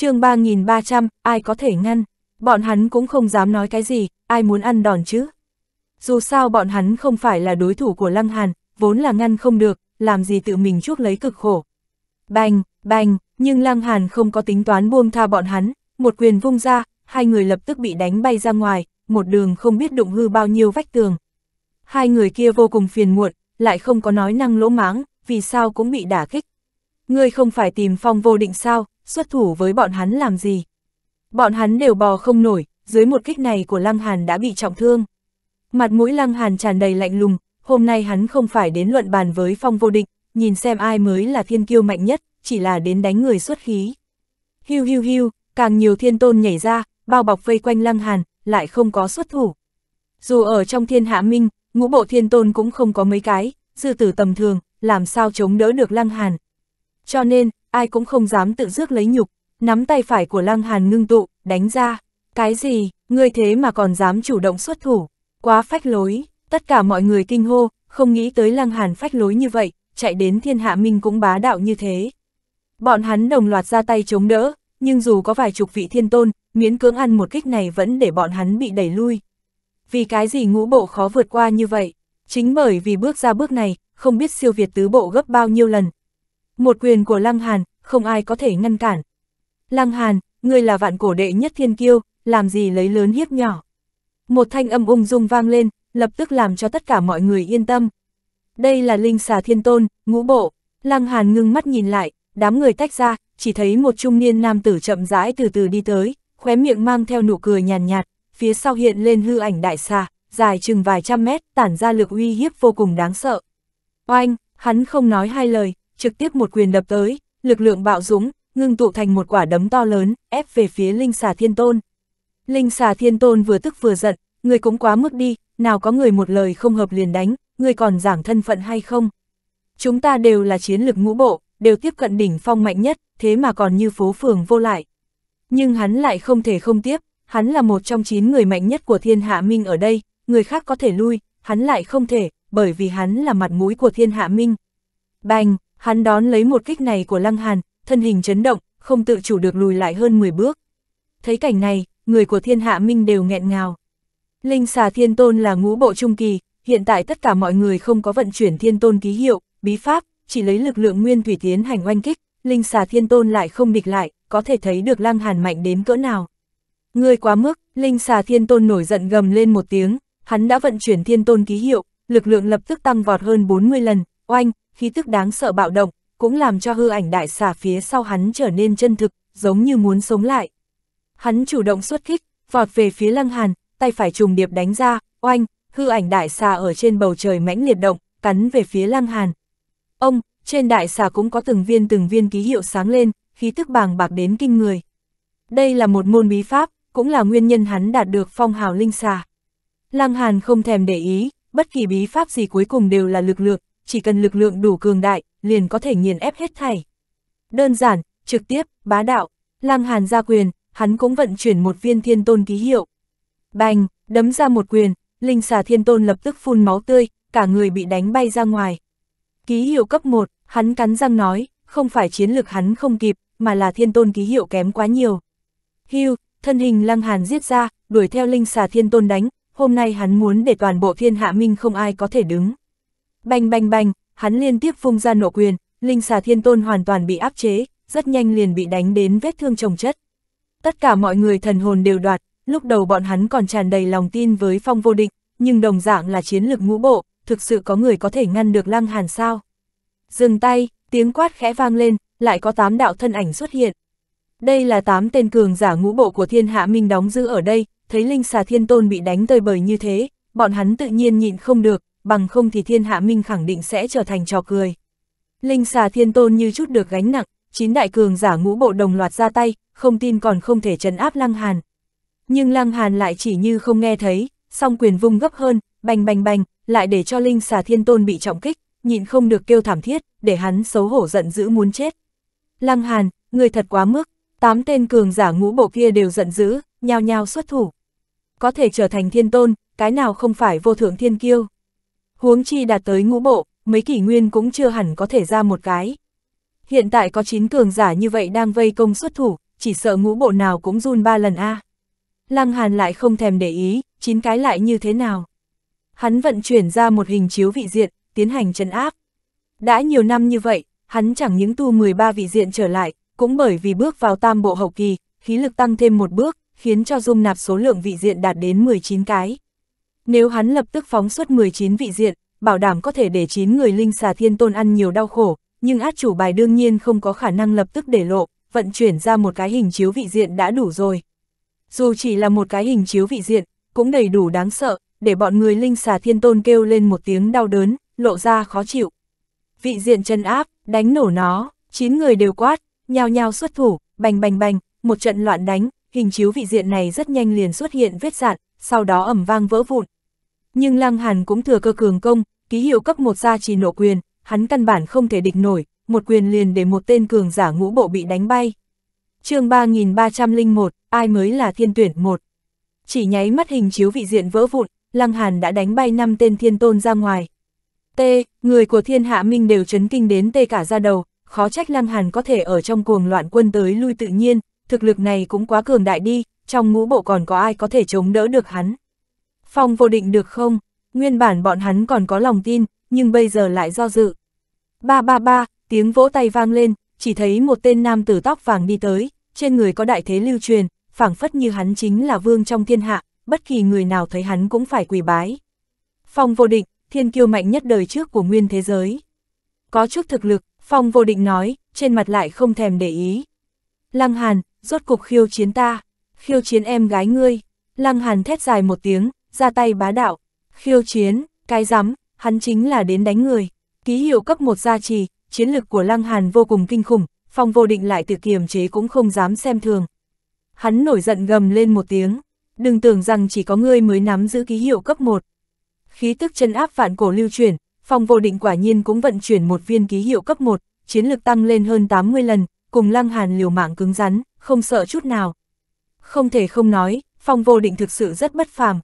chương 3.300, ai có thể ngăn, bọn hắn cũng không dám nói cái gì, ai muốn ăn đòn chứ. Dù sao bọn hắn không phải là đối thủ của Lăng Hàn, vốn là ngăn không được, làm gì tự mình chuốc lấy cực khổ. Bành, bành, nhưng Lăng Hàn không có tính toán buông tha bọn hắn, một quyền vung ra, hai người lập tức bị đánh bay ra ngoài, một đường không biết đụng hư bao nhiêu vách tường. Hai người kia vô cùng phiền muộn, lại không có nói năng lỗ mãng, vì sao cũng bị đả kích. Ngươi không phải tìm phong vô định sao, xuất thủ với bọn hắn làm gì. Bọn hắn đều bò không nổi, dưới một kích này của Lăng Hàn đã bị trọng thương. Mặt mũi Lăng Hàn tràn đầy lạnh lùng, hôm nay hắn không phải đến luận bàn với phong vô địch, nhìn xem ai mới là thiên kiêu mạnh nhất, chỉ là đến đánh người xuất khí. Hiu hiu hiu, càng nhiều thiên tôn nhảy ra, bao bọc vây quanh Lăng Hàn, lại không có xuất thủ. Dù ở trong thiên hạ minh, ngũ bộ thiên tôn cũng không có mấy cái, sư tử tầm thường, làm sao chống đỡ được Lăng Hàn. Cho nên, ai cũng không dám tự rước lấy nhục, nắm tay phải của Lăng Hàn ngưng tụ, đánh ra. Cái gì, ngươi thế mà còn dám chủ động xuất thủ, quá phách lối, tất cả mọi người kinh hô, không nghĩ tới Lăng Hàn phách lối như vậy, chạy đến thiên hạ minh cũng bá đạo như thế. Bọn hắn đồng loạt ra tay chống đỡ, nhưng dù có vài chục vị thiên tôn, miễn cưỡng ăn một kích này vẫn để bọn hắn bị đẩy lui. Vì cái gì ngũ bộ khó vượt qua như vậy? Chính bởi vì bước ra bước này, không biết siêu việt tứ bộ gấp bao nhiêu lần, một quyền của Lăng Hàn, không ai có thể ngăn cản. Lăng Hàn, ngươi là vạn cổ đệ nhất thiên kiêu, làm gì lấy lớn hiếp nhỏ. Một thanh âm ung dung vang lên, lập tức làm cho tất cả mọi người yên tâm. Đây là linh xà thiên tôn, ngũ bộ. Lăng Hàn ngưng mắt nhìn lại, đám người tách ra, chỉ thấy một trung niên nam tử chậm rãi từ từ đi tới, khóe miệng mang theo nụ cười nhàn nhạt, nhạt, phía sau hiện lên hư ảnh đại xà, dài chừng vài trăm mét, tản ra lực uy hiếp vô cùng đáng sợ. Oanh, hắn không nói hai lời, trực tiếp một quyền đập tới, lực lượng bạo dũng, ngưng tụ thành một quả đấm to lớn, ép về phía Linh xà Thiên Tôn. Linh xà Thiên Tôn vừa tức vừa giận, người cũng quá mức đi, nào có người một lời không hợp liền đánh, người còn giảng thân phận hay không? Chúng ta đều là chiến lực ngũ bộ, đều tiếp cận đỉnh phong mạnh nhất, thế mà còn như phố phường vô lại. Nhưng hắn lại không thể không tiếp, hắn là một trong chín người mạnh nhất của thiên hạ minh ở đây, người khác có thể lui, hắn lại không thể, bởi vì hắn là mặt mũi của thiên hạ minh. Bành, Hắn đón lấy một kích này của Lăng Hàn, thân hình chấn động, không tự chủ được lùi lại hơn 10 bước. Thấy cảnh này, người của thiên hạ minh đều nghẹn ngào. Linh xà thiên tôn là ngũ bộ trung kỳ, hiện tại tất cả mọi người không có vận chuyển thiên tôn ký hiệu, bí pháp, chỉ lấy lực lượng nguyên thủy tiến hành oanh kích, linh xà thiên tôn lại không địch lại, có thể thấy được lăng hàn mạnh đến cỡ nào. Người quá mức, linh xà thiên tôn nổi giận gầm lên một tiếng, hắn đã vận chuyển thiên tôn ký hiệu, lực lượng lập tức tăng vọt hơn 40 lần, oanh, khí tức đáng sợ bạo động, cũng làm cho hư ảnh đại xà phía sau hắn trở nên chân thực, giống như muốn sống lại. Hắn chủ động xuất kích, vọt về phía Lăng Hàn, tay phải trùng điệp đánh ra, oanh, hư ảnh đại xà ở trên bầu trời mãnh liệt động, cắn về phía Lăng Hàn. Ông, trên đại xà cũng có từng viên từng viên ký hiệu sáng lên, khí tức bàng bạc đến kinh người. Đây là một môn bí pháp, cũng là nguyên nhân hắn đạt được phong hào linh xà. Lăng Hàn không thèm để ý, bất kỳ bí pháp gì cuối cùng đều là lực lượng, chỉ cần lực lượng đủ cường đại, liền có thể nghiền ép hết thảy. Đơn giản, trực tiếp, bá đạo, lang Hàn ra quyền, hắn cũng vận chuyển một viên thiên tôn ký hiệu. Bành, đấm ra một quyền, linh xà thiên tôn lập tức phun máu tươi, cả người bị đánh bay ra ngoài. Ký hiệu cấp 1, hắn cắn răng nói, không phải chiến lực hắn không kịp, mà là thiên tôn ký hiệu kém quá nhiều. Hưu, thân hình lăng hàn giết ra, đuổi theo linh xà thiên tôn đánh, hôm nay hắn muốn để toàn bộ thiên hạ minh không ai có thể đứng. Bành bành bành, hắn liên tiếp phung ra nộ quyền, linh xà thiên tôn hoàn toàn bị áp chế, rất nhanh liền bị đánh đến vết thương trồng chất. Tất cả mọi người thần hồn đều đoạt, lúc đầu bọn hắn còn tràn đầy lòng tin với phong vô địch, nhưng đồng dạng là chiến lược ngũ bộ, thực sự có người có thể ngăn được lăng hàn sao. Dừng tay, tiếng quát khẽ vang lên, lại có tám đạo thân ảnh xuất hiện. Đây là tám tên cường giả ngũ bộ của thiên hạ minh đóng giữ ở đây, thấy linh xà thiên tôn bị đánh tơi bời như thế, bọn hắn tự nhiên nhịn không được, bằng không thì thiên hạ minh khẳng định sẽ trở thành trò cười. Linh xà thiên tôn như chút được gánh nặng, chín đại cường giả ngũ bộ đồng loạt ra tay, không tin còn không thể trấn áp Lăng Hàn. Nhưng Lăng Hàn lại chỉ như không nghe thấy, song quyền vung gấp hơn, bành bành bành, lại để cho Linh xà thiên tôn bị trọng kích, nhịn không được kêu thảm thiết, để hắn xấu hổ giận dữ muốn chết. Lăng Hàn, người thật quá mức, tám tên cường giả ngũ bộ kia đều giận dữ, nhao nhao xuất thủ. Có thể trở thành thiên tôn, cái nào không phải vô thượng thiên kiêu. Huống chi đạt tới ngũ bộ, mấy kỷ nguyên cũng chưa hẳn có thể ra một cái. Hiện tại có 9 cường giả như vậy đang vây công xuất thủ, chỉ sợ ngũ bộ nào cũng run ba lần a. À. Lăng Hàn lại không thèm để ý, chín cái lại như thế nào. Hắn vận chuyển ra một hình chiếu vị diện, tiến hành trấn áp. Đã nhiều năm như vậy, hắn chẳng những tu 13 vị diện trở lại, cũng bởi vì bước vào tam bộ hậu kỳ, khí lực tăng thêm một bước, khiến cho dung nạp số lượng vị diện đạt đến 19 cái. Nếu hắn lập tức phóng xuất 19 vị diện, bảo đảm có thể để 9 người linh xà thiên tôn ăn nhiều đau khổ, nhưng át chủ bài đương nhiên không có khả năng lập tức để lộ, vận chuyển ra một cái hình chiếu vị diện đã đủ rồi. Dù chỉ là một cái hình chiếu vị diện, cũng đầy đủ đáng sợ, để bọn người linh xà thiên tôn kêu lên một tiếng đau đớn, lộ ra khó chịu. Vị diện chân áp, đánh nổ nó, 9 người đều quát, nhao nhao xuất thủ, bành bành bành, một trận loạn đánh, hình chiếu vị diện này rất nhanh liền xuất hiện vết dạn, sau đó ẩm vang vỡ vụn, nhưng Lăng Hàn cũng thừa cơ cường công, ký hiệu cấp một ra chỉ nổ quyền, hắn căn bản không thể địch nổi, một quyền liền để một tên cường giả ngũ bộ bị đánh bay. chương 3301, ai mới là thiên tuyển một Chỉ nháy mắt hình chiếu vị diện vỡ vụn, Lăng Hàn đã đánh bay năm tên thiên tôn ra ngoài. T, người của thiên hạ minh đều chấn kinh đến tê cả ra đầu, khó trách Lăng Hàn có thể ở trong cuồng loạn quân tới lui tự nhiên, thực lực này cũng quá cường đại đi, trong ngũ bộ còn có ai có thể chống đỡ được hắn. Phong vô định được không? Nguyên bản bọn hắn còn có lòng tin, nhưng bây giờ lại do dự. Ba ba ba, tiếng vỗ tay vang lên, chỉ thấy một tên nam tử tóc vàng đi tới, trên người có đại thế lưu truyền, phảng phất như hắn chính là vương trong thiên hạ, bất kỳ người nào thấy hắn cũng phải quỳ bái. Phong vô định, thiên kiêu mạnh nhất đời trước của nguyên thế giới. Có chút thực lực, Phong vô định nói, trên mặt lại không thèm để ý. Lăng Hàn, rốt cục khiêu chiến ta, khiêu chiến em gái ngươi. Lăng Hàn thét dài một tiếng, ra tay bá đạo, khiêu chiến, cái rắm, hắn chính là đến đánh người. Ký hiệu cấp một gia trì, chiến lực của Lăng Hàn vô cùng kinh khủng, phong vô định lại tự kiềm chế cũng không dám xem thường. Hắn nổi giận gầm lên một tiếng, đừng tưởng rằng chỉ có ngươi mới nắm giữ ký hiệu cấp 1. Khí tức chân áp vạn cổ lưu chuyển, phong vô định quả nhiên cũng vận chuyển một viên ký hiệu cấp 1, chiến lực tăng lên hơn 80 lần, cùng Lăng Hàn liều mạng cứng rắn, không sợ chút nào. Không thể không nói, phong vô định thực sự rất bất phàm,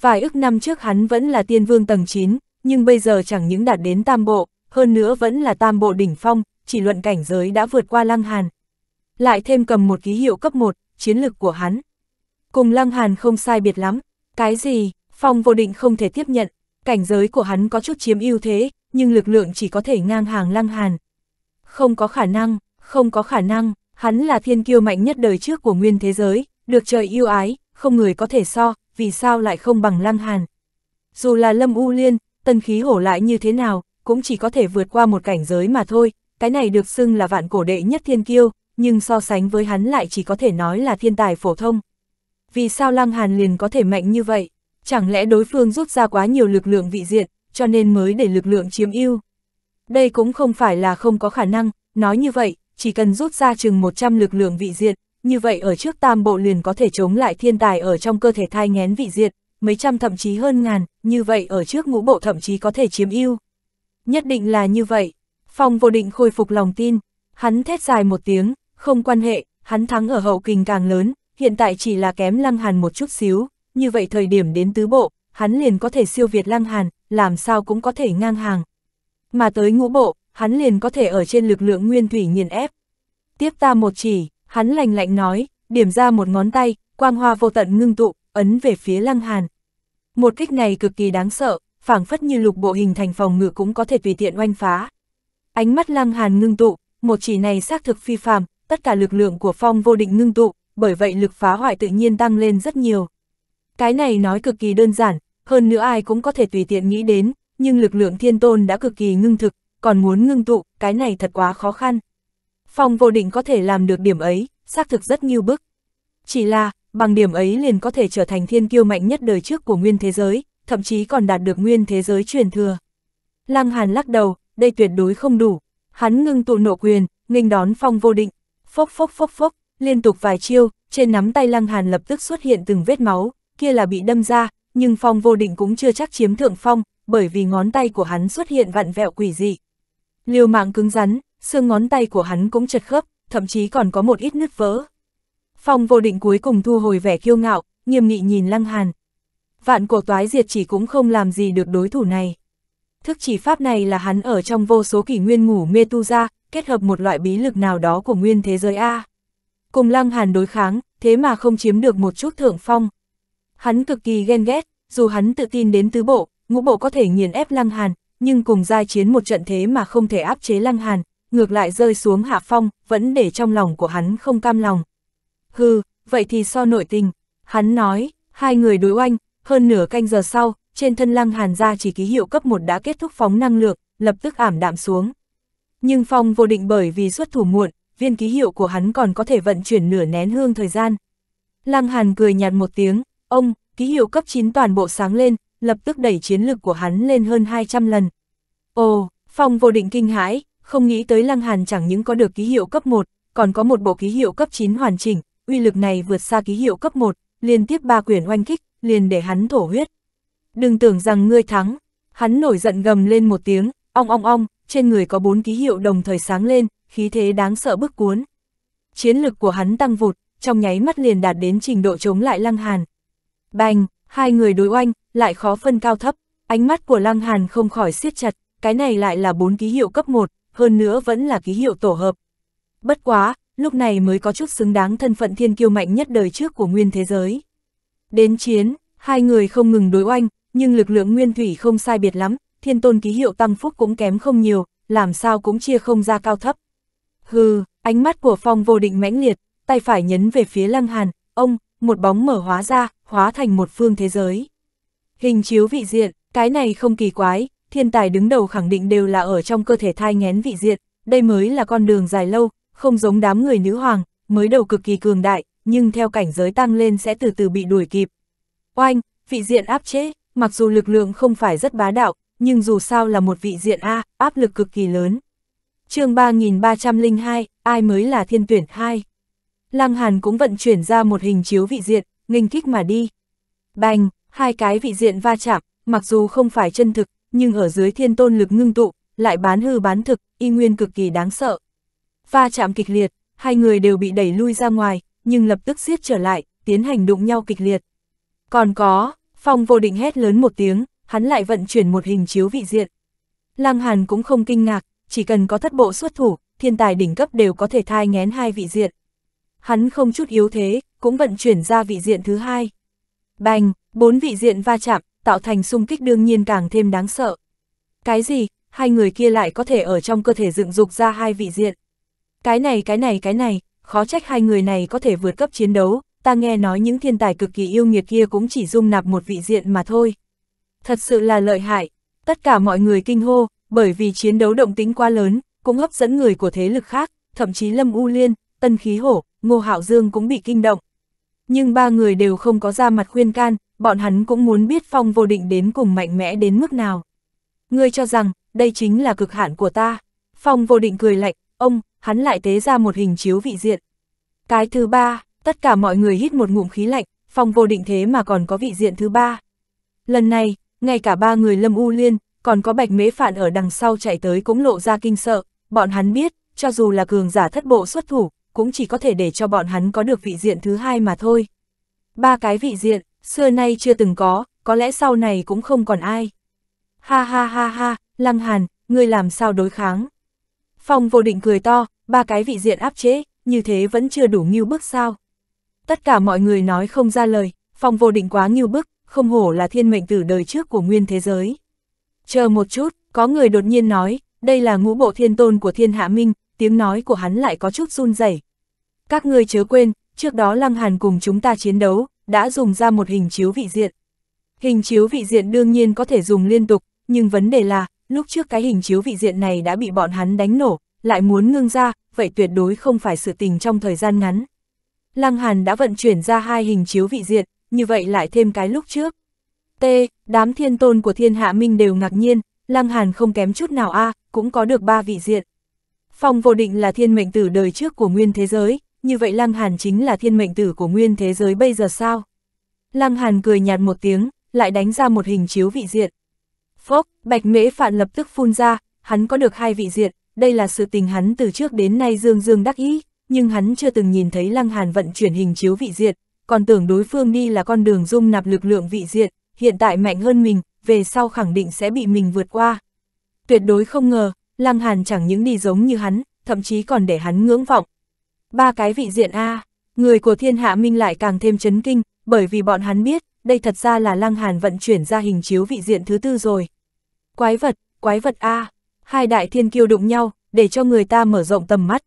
Vài ức năm trước hắn vẫn là tiên vương tầng 9, nhưng bây giờ chẳng những đạt đến tam bộ, hơn nữa vẫn là tam bộ đỉnh phong, chỉ luận cảnh giới đã vượt qua Lăng Hàn. Lại thêm cầm một ký hiệu cấp 1, chiến lực của hắn. Cùng Lăng Hàn không sai biệt lắm, cái gì, phong vô định không thể tiếp nhận, cảnh giới của hắn có chút chiếm ưu thế, nhưng lực lượng chỉ có thể ngang hàng Lăng Hàn. Không có khả năng, không có khả năng, hắn là thiên kiêu mạnh nhất đời trước của nguyên thế giới, được trời yêu ái, không người có thể so, vì sao lại không bằng Lăng Hàn. Dù là Lâm U Liên, tần khí hổ lại như thế nào, cũng chỉ có thể vượt qua một cảnh giới mà thôi, cái này được xưng là vạn cổ đệ nhất thiên kiêu, nhưng so sánh với hắn lại chỉ có thể nói là thiên tài phổ thông. Vì sao Lăng Hàn liền có thể mạnh như vậy? Chẳng lẽ đối phương rút ra quá nhiều lực lượng vị diện, cho nên mới để lực lượng chiếm ưu? Đây cũng không phải là không có khả năng, nói như vậy, chỉ cần rút ra chừng 100 lực lượng vị diện, như vậy ở trước tam bộ liền có thể chống lại thiên tài ở trong cơ thể thai ngén vị diệt, mấy trăm thậm chí hơn ngàn, như vậy ở trước ngũ bộ thậm chí có thể chiếm ưu. Nhất định là như vậy. Phong vô định khôi phục lòng tin, hắn thét dài một tiếng, không quan hệ, hắn thắng ở hậu kình càng lớn, hiện tại chỉ là kém lăng hàn một chút xíu, như vậy thời điểm đến tứ bộ, hắn liền có thể siêu việt lăng hàn, làm sao cũng có thể ngang hàng. Mà tới ngũ bộ, hắn liền có thể ở trên lực lượng nguyên thủy nghiền ép. Tiếp ta một chỉ, Hắn lành lạnh nói, điểm ra một ngón tay, quang hoa vô tận ngưng tụ, ấn về phía Lăng Hàn. Một kích này cực kỳ đáng sợ, phảng phất như lục bộ hình thành phòng ngự cũng có thể tùy tiện oanh phá. Ánh mắt Lăng Hàn ngưng tụ, một chỉ này xác thực phi phàm, tất cả lực lượng của phong vô định ngưng tụ, bởi vậy lực phá hoại tự nhiên tăng lên rất nhiều. Cái này nói cực kỳ đơn giản, hơn nữa ai cũng có thể tùy tiện nghĩ đến, nhưng lực lượng thiên tôn đã cực kỳ ngưng thực, còn muốn ngưng tụ, cái này thật quá khó khăn. Phong vô định có thể làm được điểm ấy, xác thực rất nghiêu bức. Chỉ là, bằng điểm ấy liền có thể trở thành thiên kiêu mạnh nhất đời trước của nguyên thế giới, thậm chí còn đạt được nguyên thế giới truyền thừa. Lăng Hàn lắc đầu, đây tuyệt đối không đủ. Hắn ngưng tụ nộ quyền, nghênh đón phong vô định, phốc phốc phốc phốc, liên tục vài chiêu, trên nắm tay Lăng Hàn lập tức xuất hiện từng vết máu, kia là bị đâm ra, nhưng phong vô định cũng chưa chắc chiếm thượng phong, bởi vì ngón tay của hắn xuất hiện vặn vẹo quỷ dị. Liều mạng cứng rắn, xương ngón tay của hắn cũng chật khớp, thậm chí còn có một ít nứt vỡ. Phong vô định cuối cùng thu hồi vẻ kiêu ngạo, nghiêm nghị nhìn Lăng Hàn. Vạn cổ toái diệt chỉ cũng không làm gì được đối thủ này. Thức chỉ pháp này là hắn ở trong vô số kỷ nguyên ngủ mê tu ra, kết hợp một loại bí lực nào đó của nguyên thế giới A. Cùng Lăng Hàn đối kháng, thế mà không chiếm được một chút thượng phong. Hắn cực kỳ ghen ghét, dù hắn tự tin đến tứ bộ, ngũ bộ có thể nghiền ép Lăng Hàn, nhưng cùng giai chiến một trận thế mà không thể áp chế Lăng Hàn, ngược lại rơi xuống hạ phong, vẫn để trong lòng của hắn không cam lòng. Hừ, vậy thì so nội tình, hắn nói, hai người đối oanh, hơn nửa canh giờ sau, trên thân lăng hàn ra chỉ ký hiệu cấp 1 đã kết thúc phóng năng lượng, lập tức ảm đạm xuống. Nhưng phong vô định bởi vì xuất thủ muộn, viên ký hiệu của hắn còn có thể vận chuyển nửa nén hương thời gian. Lăng hàn cười nhạt một tiếng, ông, ký hiệu cấp 9 toàn bộ sáng lên, lập tức đẩy chiến lực của hắn lên hơn 200 lần. Ồ, phong vô định kinh hãi, không nghĩ tới Lăng Hàn chẳng những có được ký hiệu cấp 1, còn có một bộ ký hiệu cấp 9 hoàn chỉnh, uy lực này vượt xa ký hiệu cấp 1, liên tiếp ba quyển oanh kích, liền để hắn thổ huyết. Đừng tưởng rằng ngươi thắng, hắn nổi giận gầm lên một tiếng, ong ong ong, trên người có bốn ký hiệu đồng thời sáng lên, khí thế đáng sợ bức cuốn. Chiến lực của hắn tăng vụt, trong nháy mắt liền đạt đến trình độ chống lại Lăng Hàn. Bành, hai người đối oanh, lại khó phân cao thấp, ánh mắt của Lăng Hàn không khỏi siết chặt, cái này lại là bốn ký hiệu cấp 1, hơn nữa vẫn là ký hiệu tổ hợp. Bất quá, lúc này mới có chút xứng đáng thân phận thiên kiêu mạnh nhất đời trước của nguyên thế giới. Đến chiến, hai người không ngừng đối oanh, nhưng lực lượng nguyên thủy không sai biệt lắm, thiên tôn ký hiệu tăng phúc cũng kém không nhiều, làm sao cũng chia không ra cao thấp. Hừ, ánh mắt của phong vô định mãnh liệt, tay phải nhấn về phía lăng hàn, ông, một bóng mở hóa ra, hóa thành một phương thế giới. Hình chiếu vị diện, cái này không kỳ quái, thiên tài đứng đầu khẳng định đều là ở trong cơ thể thai ngén vị diện, đây mới là con đường dài lâu, không giống đám người nữ hoàng, mới đầu cực kỳ cường đại, nhưng theo cảnh giới tăng lên sẽ từ từ bị đuổi kịp. Oanh, vị diện áp chế, mặc dù lực lượng không phải rất bá đạo, nhưng dù sao là một vị diện A, áp lực cực kỳ lớn. chương 3302, ai mới là thiên tuyển 2? Lăng Hàn cũng vận chuyển ra một hình chiếu vị diện, nghênh kích mà đi. Bành, hai cái vị diện va chạm, mặc dù không phải chân thực, nhưng ở dưới thiên tôn lực ngưng tụ, lại bán hư bán thực, y nguyên cực kỳ đáng sợ. Va chạm kịch liệt, hai người đều bị đẩy lui ra ngoài, nhưng lập tức siết trở lại, tiến hành đụng nhau kịch liệt. Còn có, phong vô định hét lớn một tiếng, hắn lại vận chuyển một hình chiếu vị diện. Lăng Hàn cũng không kinh ngạc, chỉ cần có thất bộ xuất thủ, thiên tài đỉnh cấp đều có thể thai ngén hai vị diện. Hắn không chút yếu thế, cũng vận chuyển ra vị diện thứ hai. Bành, bốn vị diện va chạm, tạo thành xung kích đương nhiên càng thêm đáng sợ. Cái gì, hai người kia lại có thể ở trong cơ thể dựng dục ra hai vị diện. Cái này cái này cái này, khó trách hai người này có thể vượt cấp chiến đấu, ta nghe nói những thiên tài cực kỳ yêu nghiệt kia cũng chỉ dung nạp một vị diện mà thôi. Thật sự là lợi hại, tất cả mọi người kinh hô, bởi vì chiến đấu động tính quá lớn, cũng hấp dẫn người của thế lực khác, thậm chí Lâm U Liên, Tân Khí Hổ, Ngô Hạo Dương cũng bị kinh động. Nhưng ba người đều không có ra mặt khuyên can, bọn hắn cũng muốn biết phong vô định đến cùng mạnh mẽ đến mức nào. Ngươi cho rằng, đây chính là cực hạn của ta. Phong vô định cười lạnh, ông, hắn lại tế ra một hình chiếu vị diện. Cái thứ ba, tất cả mọi người hít một ngụm khí lạnh, phong vô định thế mà còn có vị diện thứ ba. Lần này, ngay cả ba người lâm u liên, còn có bạch mế phản ở đằng sau chạy tới cũng lộ ra kinh sợ, bọn hắn biết, cho dù là cường giả thất bộ xuất thủ, cũng chỉ có thể để cho bọn hắn có được vị diện thứ hai mà thôi. Ba cái vị diện, xưa nay chưa từng có, có lẽ sau này cũng không còn ai. Ha ha ha ha, Lăng Hàn, ngươi làm sao đối kháng? Phong vô định cười to, ba cái vị diện áp chế, như thế vẫn chưa đủ nghiêu bức sao? Tất cả mọi người nói không ra lời, Phong vô định quá nghiêu bức, không hổ là thiên mệnh tử đời trước của nguyên thế giới. Chờ một chút, có người đột nhiên nói, đây là ngũ bộ thiên tôn của thiên hạ minh, tiếng nói của hắn lại có chút run rẩy. Các ngươi chớ quên, trước đó Lăng Hàn cùng chúng ta chiến đấu, đã dùng ra một hình chiếu vị diện. Hình chiếu vị diện đương nhiên có thể dùng liên tục, nhưng vấn đề là, lúc trước cái hình chiếu vị diện này đã bị bọn hắn đánh nổ, lại muốn ngưng ra, vậy tuyệt đối không phải sự tình trong thời gian ngắn. Lăng Hàn đã vận chuyển ra hai hình chiếu vị diện, như vậy lại thêm cái lúc trước. T, đám thiên tôn của thiên hạ minh đều ngạc nhiên, Lăng Hàn không kém chút nào a cũng có được ba vị diện. Phong vô định là thiên mệnh tử đời trước của nguyên thế giới, như vậy Lăng Hàn chính là thiên mệnh tử của nguyên thế giới bây giờ sao? Lăng Hàn cười nhạt một tiếng, lại đánh ra một hình chiếu vị diện. Phốc, bạch mễ phạn lập tức phun ra, hắn có được hai vị diện, đây là sự tình hắn từ trước đến nay dương dương đắc ý, nhưng hắn chưa từng nhìn thấy Lăng Hàn vận chuyển hình chiếu vị diện, còn tưởng đối phương đi là con đường dung nạp lực lượng vị diện, hiện tại mạnh hơn mình, về sau khẳng định sẽ bị mình vượt qua. Tuyệt đối không ngờ, Lăng Hàn chẳng những đi giống như hắn, thậm chí còn để hắn ngưỡng vọng, ba cái vị diện A, người của thiên hạ minh lại càng thêm chấn kinh, bởi vì bọn hắn biết, đây thật ra là lăng hàn vận chuyển ra hình chiếu vị diện thứ tư rồi. Quái vật, quái vật A, hai đại thiên kiêu đụng nhau, để cho người ta mở rộng tầm mắt.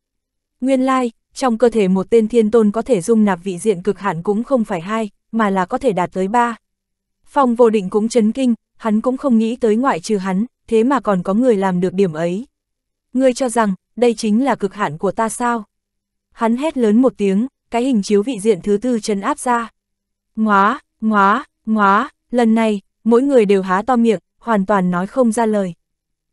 Nguyên lai, like, trong cơ thể một tên thiên tôn có thể dung nạp vị diện cực hạn cũng không phải hai, mà là có thể đạt tới ba. Phong vô định cũng chấn kinh, hắn cũng không nghĩ tới ngoại trừ hắn, thế mà còn có người làm được điểm ấy. Ngươi cho rằng, đây chính là cực hạn của ta sao? hắn hét lớn một tiếng, cái hình chiếu vị diện thứ tư chân áp ra. Ngóa, ngóa, ngóa, lần này, mỗi người đều há to miệng, hoàn toàn nói không ra lời.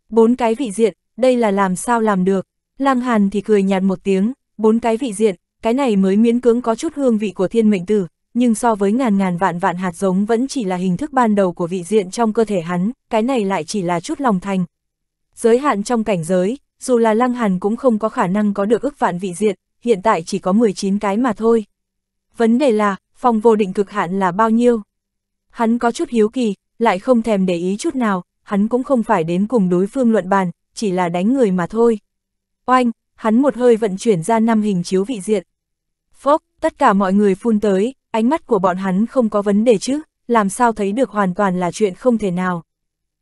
Bốn cái vị diện, đây là làm sao làm được. Lăng Hàn thì cười nhạt một tiếng, bốn cái vị diện, cái này mới miễn cưỡng có chút hương vị của thiên mệnh tử, nhưng so với ngàn ngàn vạn vạn hạt giống vẫn chỉ là hình thức ban đầu của vị diện trong cơ thể hắn, cái này lại chỉ là chút lòng thành. Giới hạn trong cảnh giới, dù là Lăng Hàn cũng không có khả năng có được ước vạn vị diện, hiện tại chỉ có 19 cái mà thôi. Vấn đề là, phòng vô định cực hạn là bao nhiêu? Hắn có chút hiếu kỳ, lại không thèm để ý chút nào, hắn cũng không phải đến cùng đối phương luận bàn, chỉ là đánh người mà thôi. Oanh, hắn một hơi vận chuyển ra năm hình chiếu vị diện. Phốc, tất cả mọi người phun tới, ánh mắt của bọn hắn không có vấn đề chứ, làm sao thấy được hoàn toàn là chuyện không thể nào.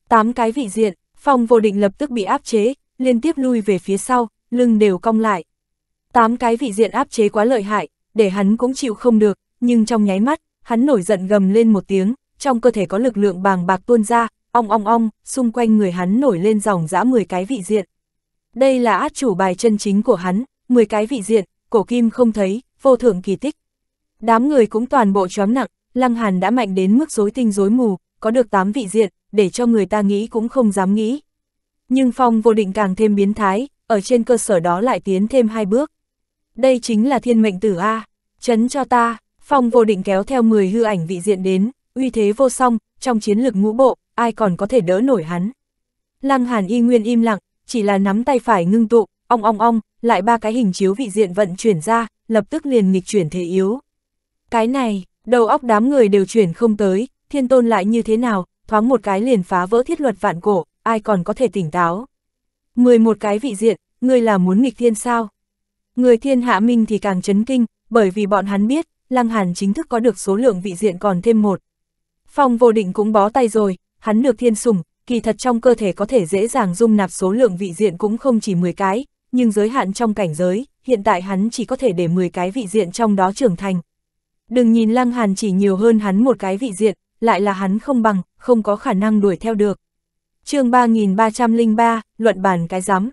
Tám cái vị diện, phòng vô định lập tức bị áp chế, liên tiếp lui về phía sau, lưng đều cong lại. Tám cái vị diện áp chế quá lợi hại, để hắn cũng chịu không được, nhưng trong nháy mắt, hắn nổi giận gầm lên một tiếng, trong cơ thể có lực lượng bàng bạc tuôn ra, ong ong ong, xung quanh người hắn nổi lên dòng dã 10 cái vị diện. Đây là át chủ bài chân chính của hắn, 10 cái vị diện, cổ kim không thấy, vô thượng kỳ tích. Đám người cũng toàn bộ chóm nặng, Lăng Hàn đã mạnh đến mức rối tinh rối mù, có được 8 vị diện, để cho người ta nghĩ cũng không dám nghĩ. Nhưng Phong vô định càng thêm biến thái, ở trên cơ sở đó lại tiến thêm hai bước đây chính là thiên mệnh tử A, chấn cho ta, phong vô định kéo theo 10 hư ảnh vị diện đến, uy thế vô song, trong chiến lược ngũ bộ, ai còn có thể đỡ nổi hắn. Lăng Hàn y nguyên im lặng, chỉ là nắm tay phải ngưng tụ, ong ong ong, lại ba cái hình chiếu vị diện vận chuyển ra, lập tức liền nghịch chuyển thế yếu. Cái này, đầu óc đám người đều chuyển không tới, thiên tôn lại như thế nào, thoáng một cái liền phá vỡ thiết luật vạn cổ, ai còn có thể tỉnh táo. 11 cái vị diện, ngươi là muốn nghịch thiên sao? Người thiên hạ minh thì càng chấn kinh, bởi vì bọn hắn biết, Lăng Hàn chính thức có được số lượng vị diện còn thêm một. Phong vô định cũng bó tay rồi, hắn được thiên sủng, kỳ thật trong cơ thể có thể dễ dàng dung nạp số lượng vị diện cũng không chỉ 10 cái, nhưng giới hạn trong cảnh giới, hiện tại hắn chỉ có thể để 10 cái vị diện trong đó trưởng thành. Đừng nhìn Lăng Hàn chỉ nhiều hơn hắn một cái vị diện, lại là hắn không bằng, không có khả năng đuổi theo được. chương 3303, luận bàn cái giám.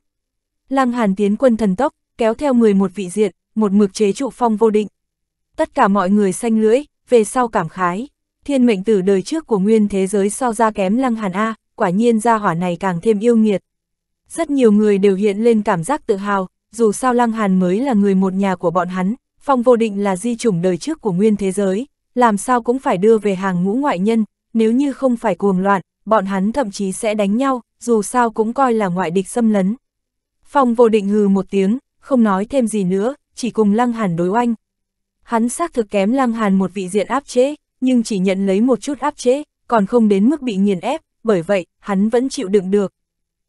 Lăng Hàn tiến quân thần tốc, kéo theo người một vị diện, một mực chế trụ phong vô định. Tất cả mọi người xanh lưỡi, về sau cảm khái, thiên mệnh tử đời trước của nguyên thế giới so ra kém lăng hàn A, quả nhiên gia hỏa này càng thêm yêu nghiệt. Rất nhiều người đều hiện lên cảm giác tự hào, dù sao lăng hàn mới là người một nhà của bọn hắn, phong vô định là di chủng đời trước của nguyên thế giới, làm sao cũng phải đưa về hàng ngũ ngoại nhân, nếu như không phải cuồng loạn, bọn hắn thậm chí sẽ đánh nhau, dù sao cũng coi là ngoại địch xâm lấn. Phong vô định hừ một tiếng, không nói thêm gì nữa, chỉ cùng Lăng Hàn đối oanh. Hắn xác thực kém Lăng Hàn một vị diện áp chế, nhưng chỉ nhận lấy một chút áp chế, còn không đến mức bị nghiền ép, bởi vậy, hắn vẫn chịu đựng được.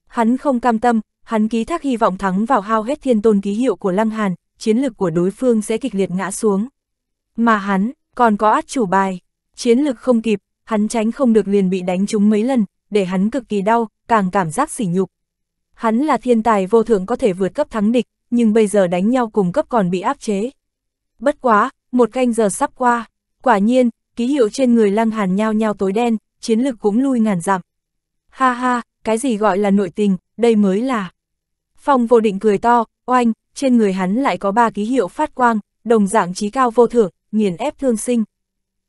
Hắn không cam tâm, hắn ký thác hy vọng thắng vào hao hết thiên tôn ký hiệu của Lăng Hàn, chiến lực của đối phương sẽ kịch liệt ngã xuống. Mà hắn, còn có át chủ bài, chiến lực không kịp, hắn tránh không được liền bị đánh trúng mấy lần, để hắn cực kỳ đau, càng cảm giác sỉ nhục. Hắn là thiên tài vô thượng có thể vượt cấp thắng địch, nhưng bây giờ đánh nhau cùng cấp còn bị áp chế. Bất quá, một canh giờ sắp qua, quả nhiên, ký hiệu trên người lăng hàn nhau nhau tối đen, chiến lực cũng lui ngàn dặm. Ha ha, cái gì gọi là nội tình, đây mới là. Phong vô định cười to, oanh, trên người hắn lại có ba ký hiệu phát quang, đồng dạng trí cao vô thưởng, nghiền ép thương sinh.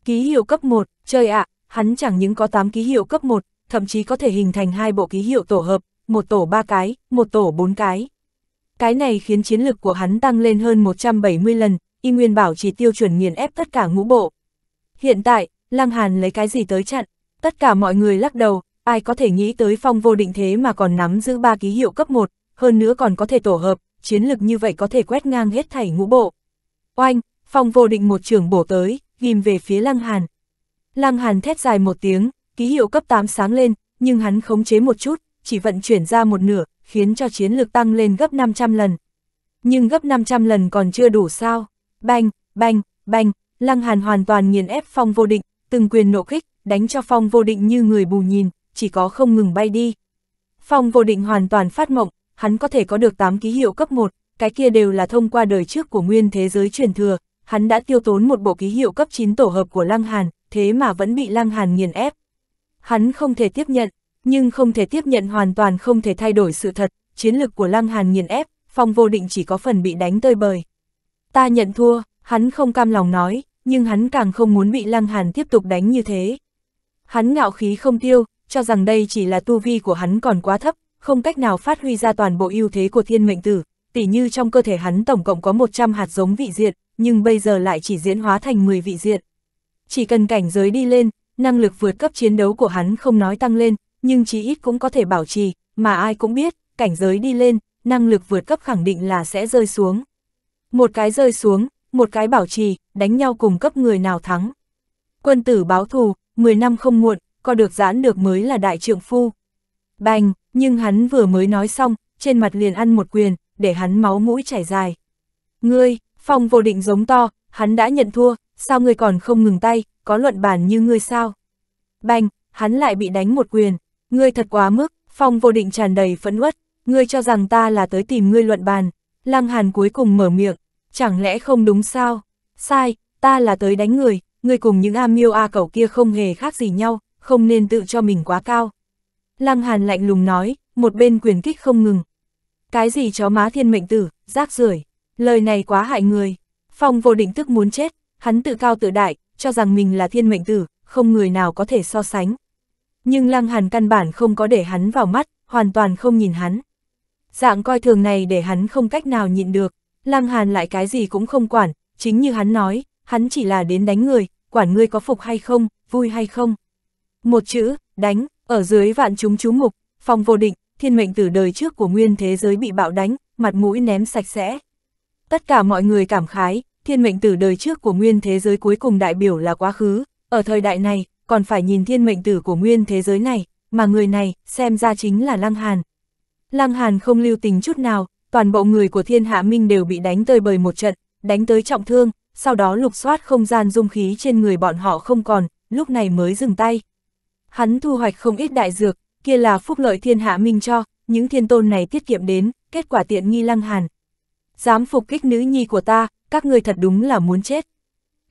Ký hiệu cấp 1, trời ạ, hắn chẳng những có 8 ký hiệu cấp 1, thậm chí có thể hình thành hai bộ ký hiệu tổ hợp, một tổ ba cái, một tổ bốn cái. Cái này khiến chiến lực của hắn tăng lên hơn 170 lần, y nguyên bảo chỉ tiêu chuẩn nghiền ép tất cả ngũ bộ. Hiện tại, Lăng Hàn lấy cái gì tới chặn? Tất cả mọi người lắc đầu, ai có thể nghĩ tới phong vô định thế mà còn nắm giữ ba ký hiệu cấp 1, hơn nữa còn có thể tổ hợp, chiến lực như vậy có thể quét ngang hết thảy ngũ bộ. Oanh, phong vô định một trường bổ tới, ghim về phía Lăng Hàn. Lăng Hàn thét dài một tiếng, ký hiệu cấp 8 sáng lên, nhưng hắn khống chế một chút, chỉ vận chuyển ra một nửa, khiến cho chiến lược tăng lên gấp 500 lần. Nhưng gấp 500 lần còn chưa đủ sao. Banh, banh, banh, Lăng Hàn hoàn toàn nghiền ép phong vô định, từng quyền nộ kích, đánh cho phong vô định như người bù nhìn, chỉ có không ngừng bay đi. Phong vô định hoàn toàn phát mộng, hắn có thể có được 8 ký hiệu cấp 1, cái kia đều là thông qua đời trước của nguyên thế giới truyền thừa, hắn đã tiêu tốn một bộ ký hiệu cấp 9 tổ hợp của Lăng Hàn, thế mà vẫn bị Lăng Hàn nghiền ép. Hắn không thể tiếp nhận, nhưng không thể tiếp nhận hoàn toàn không thể thay đổi sự thật, chiến lực của Lăng Hàn nghiền ép, phong vô định chỉ có phần bị đánh tơi bời. Ta nhận thua, hắn không cam lòng nói, nhưng hắn càng không muốn bị Lăng Hàn tiếp tục đánh như thế. Hắn ngạo khí không tiêu, cho rằng đây chỉ là tu vi của hắn còn quá thấp, không cách nào phát huy ra toàn bộ ưu thế của thiên mệnh tử, tỉ như trong cơ thể hắn tổng cộng có 100 hạt giống vị diện, nhưng bây giờ lại chỉ diễn hóa thành 10 vị diện. Chỉ cần cảnh giới đi lên, năng lực vượt cấp chiến đấu của hắn không nói tăng lên, nhưng chí ít cũng có thể bảo trì, mà ai cũng biết, cảnh giới đi lên, năng lực vượt cấp khẳng định là sẽ rơi xuống. Một cái rơi xuống, một cái bảo trì, đánh nhau cùng cấp người nào thắng. Quân tử báo thù, 10 năm không muộn, có được giãn được mới là đại trượng phu. Bành, nhưng hắn vừa mới nói xong, trên mặt liền ăn một quyền, để hắn máu mũi chảy dài. Ngươi, phong vô định giống to, hắn đã nhận thua, sao ngươi còn không ngừng tay, có luận bàn như ngươi sao? Bành, hắn lại bị đánh một quyền. Ngươi thật quá mức, phong vô định tràn đầy phẫn uất, ngươi cho rằng ta là tới tìm ngươi luận bàn. Lăng Hàn cuối cùng mở miệng, chẳng lẽ không đúng sao? Sai, ta là tới đánh người, ngươi cùng những am miêu a cẩu kia không hề khác gì nhau, không nên tự cho mình quá cao. Lăng Hàn lạnh lùng nói, một bên quyền kích không ngừng. Cái gì chó má thiên mệnh tử, rác rưởi, lời này quá hại người. Phong vô định tức muốn chết, hắn tự cao tự đại, cho rằng mình là thiên mệnh tử, không người nào có thể so sánh nhưng Lăng Hàn căn bản không có để hắn vào mắt, hoàn toàn không nhìn hắn. Dạng coi thường này để hắn không cách nào nhịn được, Lăng Hàn lại cái gì cũng không quản, chính như hắn nói, hắn chỉ là đến đánh người, quản ngươi có phục hay không, vui hay không. Một chữ, đánh, ở dưới vạn chúng chú mục, phong vô định, thiên mệnh từ đời trước của nguyên thế giới bị bạo đánh, mặt mũi ném sạch sẽ. Tất cả mọi người cảm khái, thiên mệnh từ đời trước của nguyên thế giới cuối cùng đại biểu là quá khứ, ở thời đại này, còn phải nhìn thiên mệnh tử của nguyên thế giới này, mà người này, xem ra chính là Lăng Hàn. Lăng Hàn không lưu tình chút nào, toàn bộ người của thiên hạ minh đều bị đánh tơi bời một trận, đánh tới trọng thương, sau đó lục soát không gian dung khí trên người bọn họ không còn, lúc này mới dừng tay. Hắn thu hoạch không ít đại dược, kia là phúc lợi thiên hạ minh cho, những thiên tôn này tiết kiệm đến, kết quả tiện nghi Lăng Hàn. Dám phục kích nữ nhi của ta, các người thật đúng là muốn chết.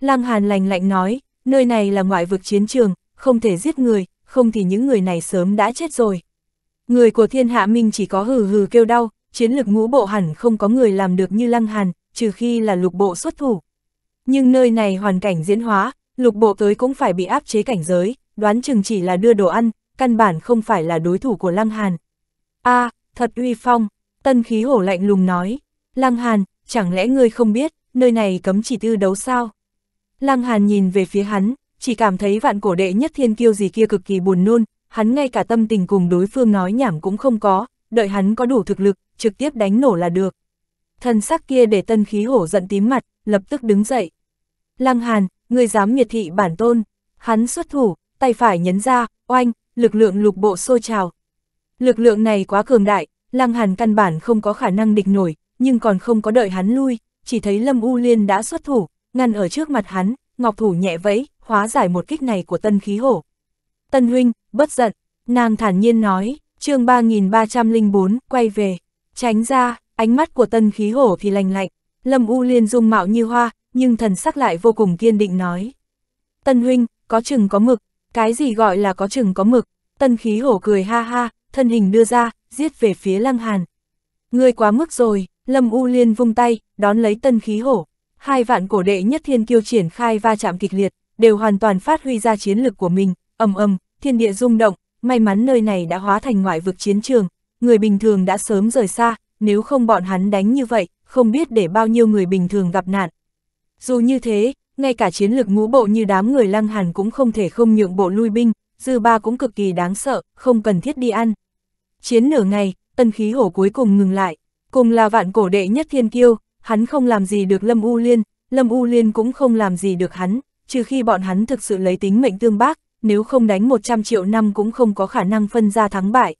Lăng Hàn lành lạnh nói, nơi này là ngoại vực chiến trường, không thể giết người, không thì những người này sớm đã chết rồi. Người của thiên hạ minh chỉ có hừ hừ kêu đau, chiến lực ngũ bộ hẳn không có người làm được như lăng hàn, trừ khi là lục bộ xuất thủ. Nhưng nơi này hoàn cảnh diễn hóa, lục bộ tới cũng phải bị áp chế cảnh giới, đoán chừng chỉ là đưa đồ ăn, căn bản không phải là đối thủ của lăng hàn. a à, thật uy phong, tân khí hổ lạnh lùng nói. Lăng hàn, chẳng lẽ ngươi không biết, nơi này cấm chỉ tư đấu sao? Lăng Hàn nhìn về phía hắn, chỉ cảm thấy vạn cổ đệ nhất thiên kiêu gì kia cực kỳ buồn nôn, hắn ngay cả tâm tình cùng đối phương nói nhảm cũng không có, đợi hắn có đủ thực lực, trực tiếp đánh nổ là được. Thần sắc kia để tân khí hổ giận tím mặt, lập tức đứng dậy. Lăng Hàn, người dám miệt thị bản tôn, hắn xuất thủ, tay phải nhấn ra, oanh, lực lượng lục bộ xô trào. Lực lượng này quá cường đại, Lăng Hàn căn bản không có khả năng địch nổi, nhưng còn không có đợi hắn lui, chỉ thấy Lâm U Liên đã xuất thủ, ngăn ở trước mặt hắn, ngọc thủ nhẹ vẫy, hóa giải một kích này của tân khí hổ. Tân huynh, bất giận, nàng thản nhiên nói, chương 3304, quay về, tránh ra, ánh mắt của tân khí hổ thì lành lạnh, lâm u liên dung mạo như hoa, nhưng thần sắc lại vô cùng kiên định nói. Tân huynh, có chừng có mực, cái gì gọi là có chừng có mực, tân khí hổ cười ha ha, thân hình đưa ra, giết về phía lăng hàn. Người quá mức rồi, lâm u liên vung tay, đón lấy tân khí hổ. Hai vạn cổ đệ nhất thiên kiêu triển khai va chạm kịch liệt, đều hoàn toàn phát huy ra chiến lực của mình, ầm ầm, thiên địa rung động, may mắn nơi này đã hóa thành ngoại vực chiến trường, người bình thường đã sớm rời xa, nếu không bọn hắn đánh như vậy, không biết để bao nhiêu người bình thường gặp nạn. Dù như thế, ngay cả chiến lực ngũ bộ như đám người lăng hàn cũng không thể không nhượng bộ lui binh, dư ba cũng cực kỳ đáng sợ, không cần thiết đi ăn. Chiến nửa ngày, tân khí hổ cuối cùng ngừng lại, cùng là vạn cổ đệ nhất thiên kiêu, hắn không làm gì được Lâm U Liên, Lâm U Liên cũng không làm gì được hắn, trừ khi bọn hắn thực sự lấy tính mệnh tương bác, nếu không đánh 100 triệu năm cũng không có khả năng phân ra thắng bại.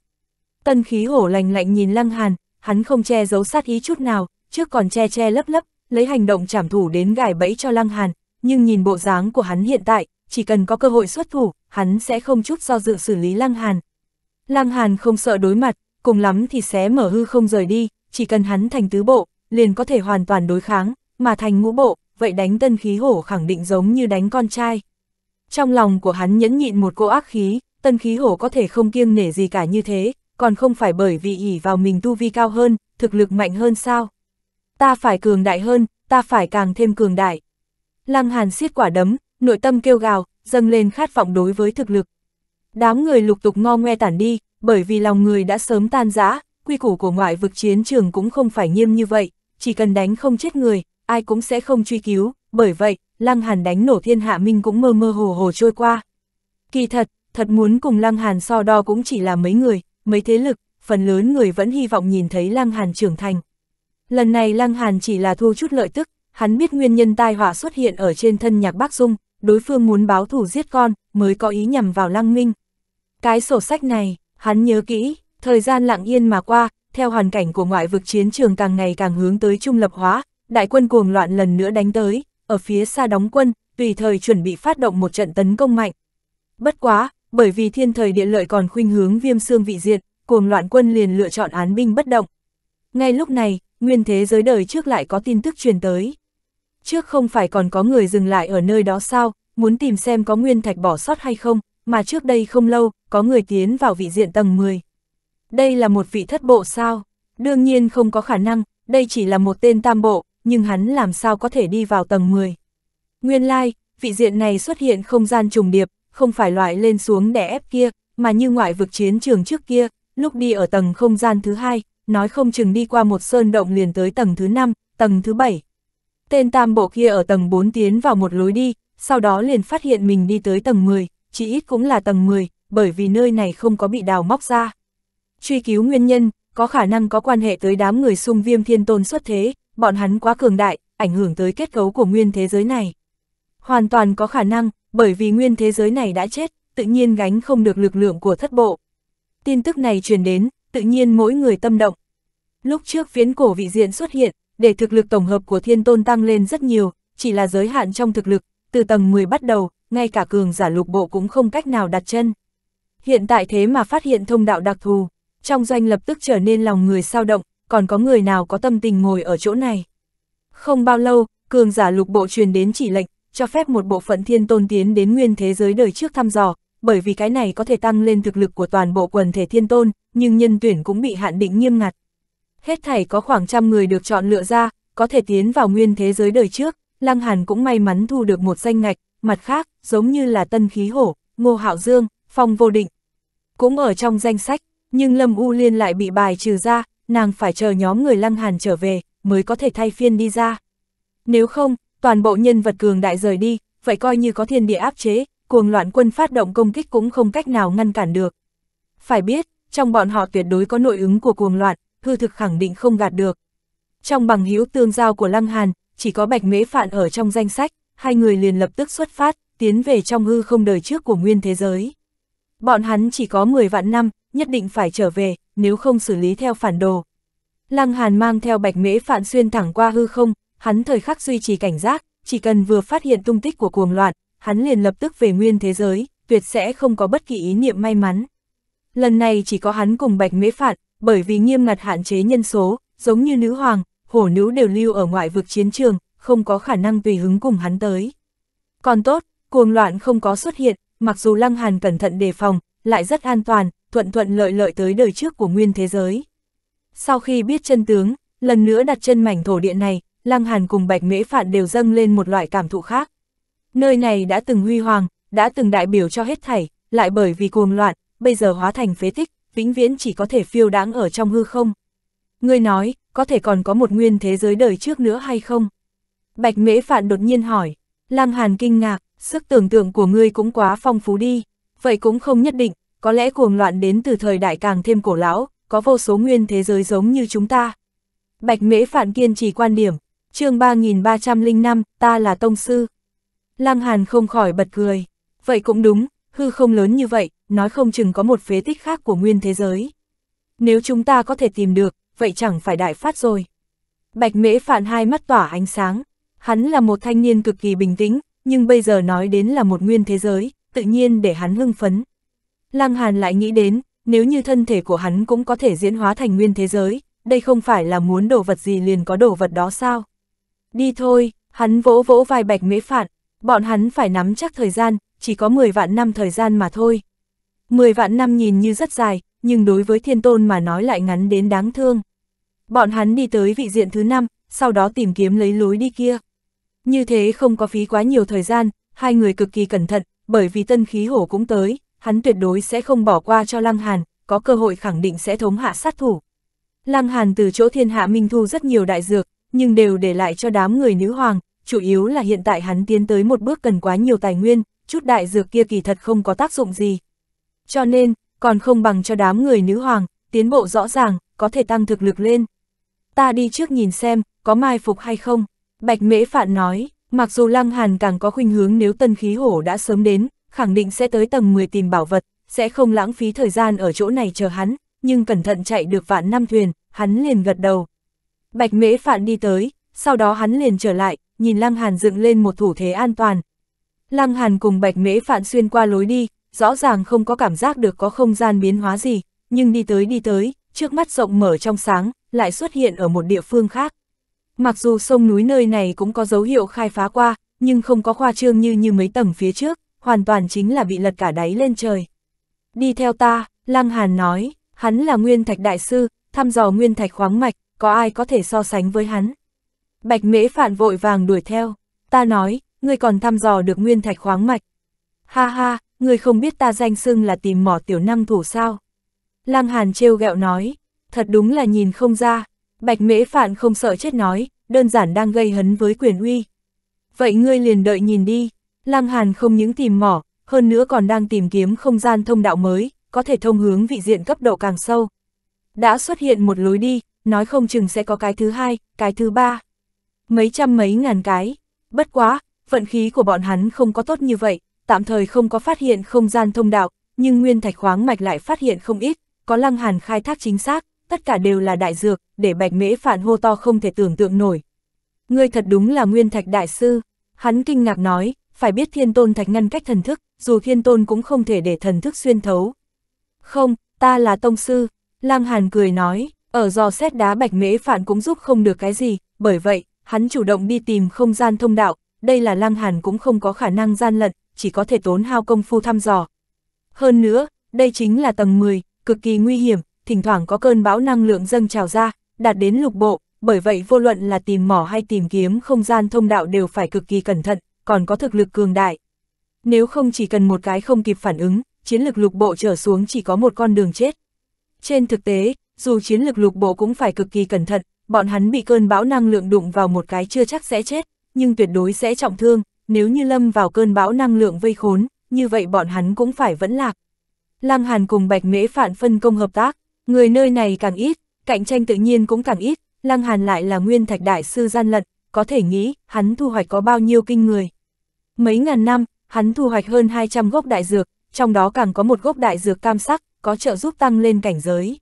Tân khí hổ lành lạnh nhìn Lăng Hàn, hắn không che giấu sát ý chút nào, trước còn che che lấp lấp, lấy hành động trảm thủ đến gài bẫy cho Lăng Hàn, nhưng nhìn bộ dáng của hắn hiện tại, chỉ cần có cơ hội xuất thủ, hắn sẽ không chút do dự xử lý Lăng Hàn. Lăng Hàn không sợ đối mặt, cùng lắm thì xé mở hư không rời đi, chỉ cần hắn thành tứ bộ, liền có thể hoàn toàn đối kháng, mà thành ngũ bộ, vậy đánh tân khí hổ khẳng định giống như đánh con trai. Trong lòng của hắn nhẫn nhịn một cô ác khí, tân khí hổ có thể không kiêng nể gì cả như thế, còn không phải bởi vì ỉ vào mình tu vi cao hơn, thực lực mạnh hơn sao. Ta phải cường đại hơn, ta phải càng thêm cường đại. Lăng Hàn siết quả đấm, nội tâm kêu gào, dâng lên khát vọng đối với thực lực. Đám người lục tục ngo ngoe tản đi, bởi vì lòng người đã sớm tan rã, quy củ của ngoại vực chiến trường cũng không phải nghiêm như vậy, chỉ cần đánh không chết người, ai cũng sẽ không truy cứu, bởi vậy, Lăng Hàn đánh nổ thiên hạ minh cũng mơ mơ hồ hồ trôi qua. Kỳ thật, thật muốn cùng Lăng Hàn so đo cũng chỉ là mấy người, mấy thế lực, phần lớn người vẫn hy vọng nhìn thấy Lăng Hàn trưởng thành. Lần này Lăng Hàn chỉ là thu chút lợi tức, hắn biết nguyên nhân tai họa xuất hiện ở trên thân nhạc Bắc Dung, đối phương muốn báo thủ giết con, mới có ý nhằm vào Lăng Minh. Cái sổ sách này, hắn nhớ kỹ, Thời gian lặng yên mà qua, theo hoàn cảnh của ngoại vực chiến trường càng ngày càng hướng tới trung lập hóa, đại quân cuồng loạn lần nữa đánh tới, ở phía xa đóng quân, tùy thời chuẩn bị phát động một trận tấn công mạnh. Bất quá, bởi vì thiên thời địa lợi còn khuynh hướng viêm xương vị diệt, cuồng loạn quân liền lựa chọn án binh bất động. Ngay lúc này, nguyên thế giới đời trước lại có tin tức truyền tới. Trước không phải còn có người dừng lại ở nơi đó sao, muốn tìm xem có nguyên thạch bỏ sót hay không, mà trước đây không lâu, có người tiến vào vị diện tầng 10 đây là một vị thất bộ sao? Đương nhiên không có khả năng, đây chỉ là một tên tam bộ, nhưng hắn làm sao có thể đi vào tầng 10. Nguyên lai, like, vị diện này xuất hiện không gian trùng điệp, không phải loại lên xuống đè ép kia, mà như ngoại vực chiến trường trước kia, lúc đi ở tầng không gian thứ hai, nói không chừng đi qua một sơn động liền tới tầng thứ 5, tầng thứ 7. Tên tam bộ kia ở tầng 4 tiến vào một lối đi, sau đó liền phát hiện mình đi tới tầng 10, chỉ ít cũng là tầng 10, bởi vì nơi này không có bị đào móc ra truy cứu nguyên nhân, có khả năng có quan hệ tới đám người sung viêm thiên tôn xuất thế, bọn hắn quá cường đại, ảnh hưởng tới kết cấu của nguyên thế giới này. Hoàn toàn có khả năng, bởi vì nguyên thế giới này đã chết, tự nhiên gánh không được lực lượng của thất bộ. Tin tức này truyền đến, tự nhiên mỗi người tâm động. Lúc trước phiến cổ vị diện xuất hiện, để thực lực tổng hợp của thiên tôn tăng lên rất nhiều, chỉ là giới hạn trong thực lực, từ tầng 10 bắt đầu, ngay cả cường giả lục bộ cũng không cách nào đặt chân. Hiện tại thế mà phát hiện thông đạo đặc thù trong doanh lập tức trở nên lòng người sao động, còn có người nào có tâm tình ngồi ở chỗ này. Không bao lâu, cường giả lục bộ truyền đến chỉ lệnh, cho phép một bộ phận thiên tôn tiến đến nguyên thế giới đời trước thăm dò, bởi vì cái này có thể tăng lên thực lực của toàn bộ quần thể thiên tôn, nhưng nhân tuyển cũng bị hạn định nghiêm ngặt. Hết thảy có khoảng trăm người được chọn lựa ra, có thể tiến vào nguyên thế giới đời trước, Lăng Hàn cũng may mắn thu được một danh ngạch, mặt khác, giống như là Tân Khí Hổ, Ngô Hạo Dương, Phong Vô Định. Cũng ở trong danh sách, nhưng Lâm U Liên lại bị bài trừ ra, nàng phải chờ nhóm người Lăng Hàn trở về, mới có thể thay phiên đi ra. Nếu không, toàn bộ nhân vật cường đại rời đi, vậy coi như có thiên địa áp chế, cuồng loạn quân phát động công kích cũng không cách nào ngăn cản được. Phải biết, trong bọn họ tuyệt đối có nội ứng của cuồng loạn, hư thực khẳng định không gạt được. Trong bằng hữu tương giao của Lăng Hàn, chỉ có Bạch Mễ Phạn ở trong danh sách, hai người liền lập tức xuất phát, tiến về trong hư không đời trước của nguyên thế giới. Bọn hắn chỉ có 10 vạn năm, nhất định phải trở về, nếu không xử lý theo phản đồ. Lăng Hàn mang theo bạch mễ phạn xuyên thẳng qua hư không, hắn thời khắc duy trì cảnh giác, chỉ cần vừa phát hiện tung tích của cuồng loạn, hắn liền lập tức về nguyên thế giới, tuyệt sẽ không có bất kỳ ý niệm may mắn. Lần này chỉ có hắn cùng bạch mễ phạn, bởi vì nghiêm ngặt hạn chế nhân số, giống như nữ hoàng, hổ nữ đều lưu ở ngoại vực chiến trường, không có khả năng tùy hứng cùng hắn tới. Còn tốt, cuồng loạn không có xuất hiện, mặc dù Lăng Hàn cẩn thận đề phòng, lại rất an toàn, thuận thuận lợi lợi tới đời trước của nguyên thế giới. Sau khi biết chân tướng, lần nữa đặt chân mảnh thổ địa này, Lăng Hàn cùng Bạch Mễ Phạn đều dâng lên một loại cảm thụ khác. Nơi này đã từng huy hoàng, đã từng đại biểu cho hết thảy, lại bởi vì cuồng loạn, bây giờ hóa thành phế tích, vĩnh viễn chỉ có thể phiêu đáng ở trong hư không. Ngươi nói, có thể còn có một nguyên thế giới đời trước nữa hay không? Bạch Mễ Phạn đột nhiên hỏi, Lăng Hàn kinh ngạc, sức tưởng tượng của ngươi cũng quá phong phú đi, vậy cũng không nhất định, có lẽ cuồng loạn đến từ thời đại càng thêm cổ lão, có vô số nguyên thế giới giống như chúng ta. Bạch Mễ Phạn kiên trì quan điểm, chương 3305, ta là tông sư. Lăng Hàn không khỏi bật cười, vậy cũng đúng, hư không lớn như vậy, nói không chừng có một phế tích khác của nguyên thế giới. Nếu chúng ta có thể tìm được, vậy chẳng phải đại phát rồi. Bạch Mễ Phạn hai mắt tỏa ánh sáng, hắn là một thanh niên cực kỳ bình tĩnh, nhưng bây giờ nói đến là một nguyên thế giới, tự nhiên để hắn hưng phấn. Lăng Hàn lại nghĩ đến, nếu như thân thể của hắn cũng có thể diễn hóa thành nguyên thế giới, đây không phải là muốn đồ vật gì liền có đồ vật đó sao? Đi thôi, hắn vỗ vỗ vai bạch mễ phạn, bọn hắn phải nắm chắc thời gian, chỉ có 10 vạn năm thời gian mà thôi. 10 vạn năm nhìn như rất dài, nhưng đối với thiên tôn mà nói lại ngắn đến đáng thương. Bọn hắn đi tới vị diện thứ 5, sau đó tìm kiếm lấy lối đi kia. Như thế không có phí quá nhiều thời gian, hai người cực kỳ cẩn thận, bởi vì tân khí hổ cũng tới, hắn tuyệt đối sẽ không bỏ qua cho Lăng Hàn, có cơ hội khẳng định sẽ thống hạ sát thủ. Lăng Hàn từ chỗ thiên hạ minh thu rất nhiều đại dược, nhưng đều để lại cho đám người nữ hoàng, chủ yếu là hiện tại hắn tiến tới một bước cần quá nhiều tài nguyên, chút đại dược kia kỳ thật không có tác dụng gì. Cho nên, còn không bằng cho đám người nữ hoàng, tiến bộ rõ ràng, có thể tăng thực lực lên. Ta đi trước nhìn xem, có mai phục hay không? Bạch Mễ Phạn nói, mặc dù Lăng Hàn càng có khuynh hướng nếu tân khí hổ đã sớm đến, khẳng định sẽ tới tầng 10 tìm bảo vật, sẽ không lãng phí thời gian ở chỗ này chờ hắn, nhưng cẩn thận chạy được vạn năm thuyền, hắn liền gật đầu. Bạch mễ phạn đi tới, sau đó hắn liền trở lại, nhìn Lăng Hàn dựng lên một thủ thế an toàn. Lăng Hàn cùng bạch mễ phạn xuyên qua lối đi, rõ ràng không có cảm giác được có không gian biến hóa gì, nhưng đi tới đi tới, trước mắt rộng mở trong sáng, lại xuất hiện ở một địa phương khác. Mặc dù sông núi nơi này cũng có dấu hiệu khai phá qua, nhưng không có khoa trương như như mấy tầng phía trước hoàn toàn chính là bị lật cả đáy lên trời. Đi theo ta, Lăng Hàn nói, hắn là nguyên thạch đại sư, thăm dò nguyên thạch khoáng mạch, có ai có thể so sánh với hắn. Bạch mễ Phản vội vàng đuổi theo, ta nói, ngươi còn thăm dò được nguyên thạch khoáng mạch. Ha ha, ngươi không biết ta danh xưng là tìm mỏ tiểu năng thủ sao. Lăng Hàn trêu gẹo nói, thật đúng là nhìn không ra, bạch mễ Phản không sợ chết nói, đơn giản đang gây hấn với quyền uy. Vậy ngươi liền đợi nhìn đi, Lăng Hàn không những tìm mỏ, hơn nữa còn đang tìm kiếm không gian thông đạo mới, có thể thông hướng vị diện cấp độ càng sâu. Đã xuất hiện một lối đi, nói không chừng sẽ có cái thứ hai, cái thứ ba. Mấy trăm mấy ngàn cái. Bất quá, vận khí của bọn hắn không có tốt như vậy, tạm thời không có phát hiện không gian thông đạo, nhưng nguyên thạch khoáng mạch lại phát hiện không ít, có lăng hàn khai thác chính xác, tất cả đều là đại dược, để bạch mễ phản hô to không thể tưởng tượng nổi. Ngươi thật đúng là nguyên thạch đại sư, hắn kinh ngạc nói, phải biết thiên tôn thạch ngăn cách thần thức, dù thiên tôn cũng không thể để thần thức xuyên thấu. Không, ta là tông sư, Lăng Hàn cười nói, ở dò xét đá bạch mễ phản cũng giúp không được cái gì, bởi vậy, hắn chủ động đi tìm không gian thông đạo, đây là Lăng Hàn cũng không có khả năng gian lận, chỉ có thể tốn hao công phu thăm dò. Hơn nữa, đây chính là tầng 10, cực kỳ nguy hiểm, thỉnh thoảng có cơn bão năng lượng dâng trào ra, đạt đến lục bộ, bởi vậy vô luận là tìm mỏ hay tìm kiếm không gian thông đạo đều phải cực kỳ cẩn thận, còn có thực lực cường đại. Nếu không chỉ cần một cái không kịp phản ứng, chiến lực lục bộ trở xuống chỉ có một con đường chết. Trên thực tế, dù chiến lực lục bộ cũng phải cực kỳ cẩn thận, bọn hắn bị cơn bão năng lượng đụng vào một cái chưa chắc sẽ chết, nhưng tuyệt đối sẽ trọng thương, nếu như lâm vào cơn bão năng lượng vây khốn, như vậy bọn hắn cũng phải vẫn lạc. Lăng Hàn cùng Bạch Mễ Phạn phân công hợp tác, người nơi này càng ít, cạnh tranh tự nhiên cũng càng ít, Lăng Hàn lại là nguyên thạch đại sư gian lận, có thể nghĩ hắn thu hoạch có bao nhiêu kinh người. Mấy ngàn năm, hắn thu hoạch hơn 200 gốc đại dược, trong đó càng có một gốc đại dược cam sắc, có trợ giúp tăng lên cảnh giới.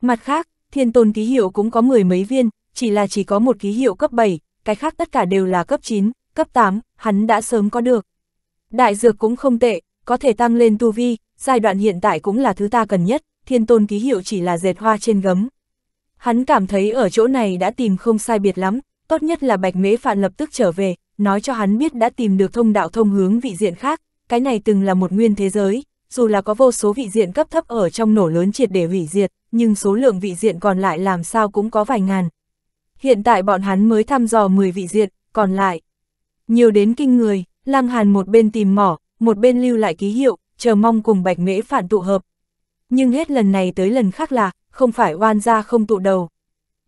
Mặt khác, thiên tôn ký hiệu cũng có mười mấy viên, chỉ là chỉ có một ký hiệu cấp 7, cái khác tất cả đều là cấp 9, cấp 8, hắn đã sớm có được. Đại dược cũng không tệ, có thể tăng lên tu vi, giai đoạn hiện tại cũng là thứ ta cần nhất, thiên tôn ký hiệu chỉ là dệt hoa trên gấm. Hắn cảm thấy ở chỗ này đã tìm không sai biệt lắm, tốt nhất là bạch mễ phạn lập tức trở về, nói cho hắn biết đã tìm được thông đạo thông hướng vị diện khác, cái này từng là một nguyên thế giới, dù là có vô số vị diện cấp thấp ở trong nổ lớn triệt để hủy diệt, nhưng số lượng vị diện còn lại làm sao cũng có vài ngàn. Hiện tại bọn hắn mới thăm dò 10 vị diện, còn lại. Nhiều đến kinh người, Lăng Hàn một bên tìm mỏ, một bên lưu lại ký hiệu, chờ mong cùng bạch mễ phản tụ hợp. Nhưng hết lần này tới lần khác là, không phải oan ra không tụ đầu.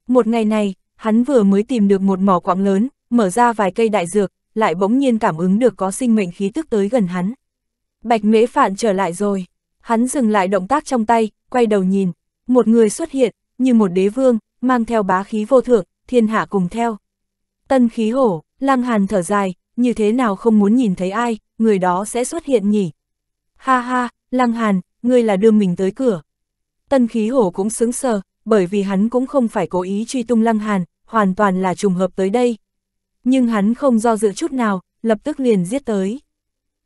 Một ngày này, hắn vừa mới tìm được một mỏ quạng lớn, mở ra vài cây đại dược, lại bỗng nhiên cảm ứng được có sinh mệnh khí tức tới gần hắn. Bạch mễ phạn trở lại rồi, hắn dừng lại động tác trong tay, quay đầu nhìn, một người xuất hiện, như một đế vương, mang theo bá khí vô thượng, thiên hạ cùng theo. Tân khí hổ, lăng hàn thở dài, như thế nào không muốn nhìn thấy ai, người đó sẽ xuất hiện nhỉ. Ha ha, lăng hàn, ngươi là đưa mình tới cửa. Tân khí hổ cũng sướng sờ, bởi vì hắn cũng không phải cố ý truy tung lăng hàn, hoàn toàn là trùng hợp tới đây, nhưng hắn không do dự chút nào, lập tức liền giết tới.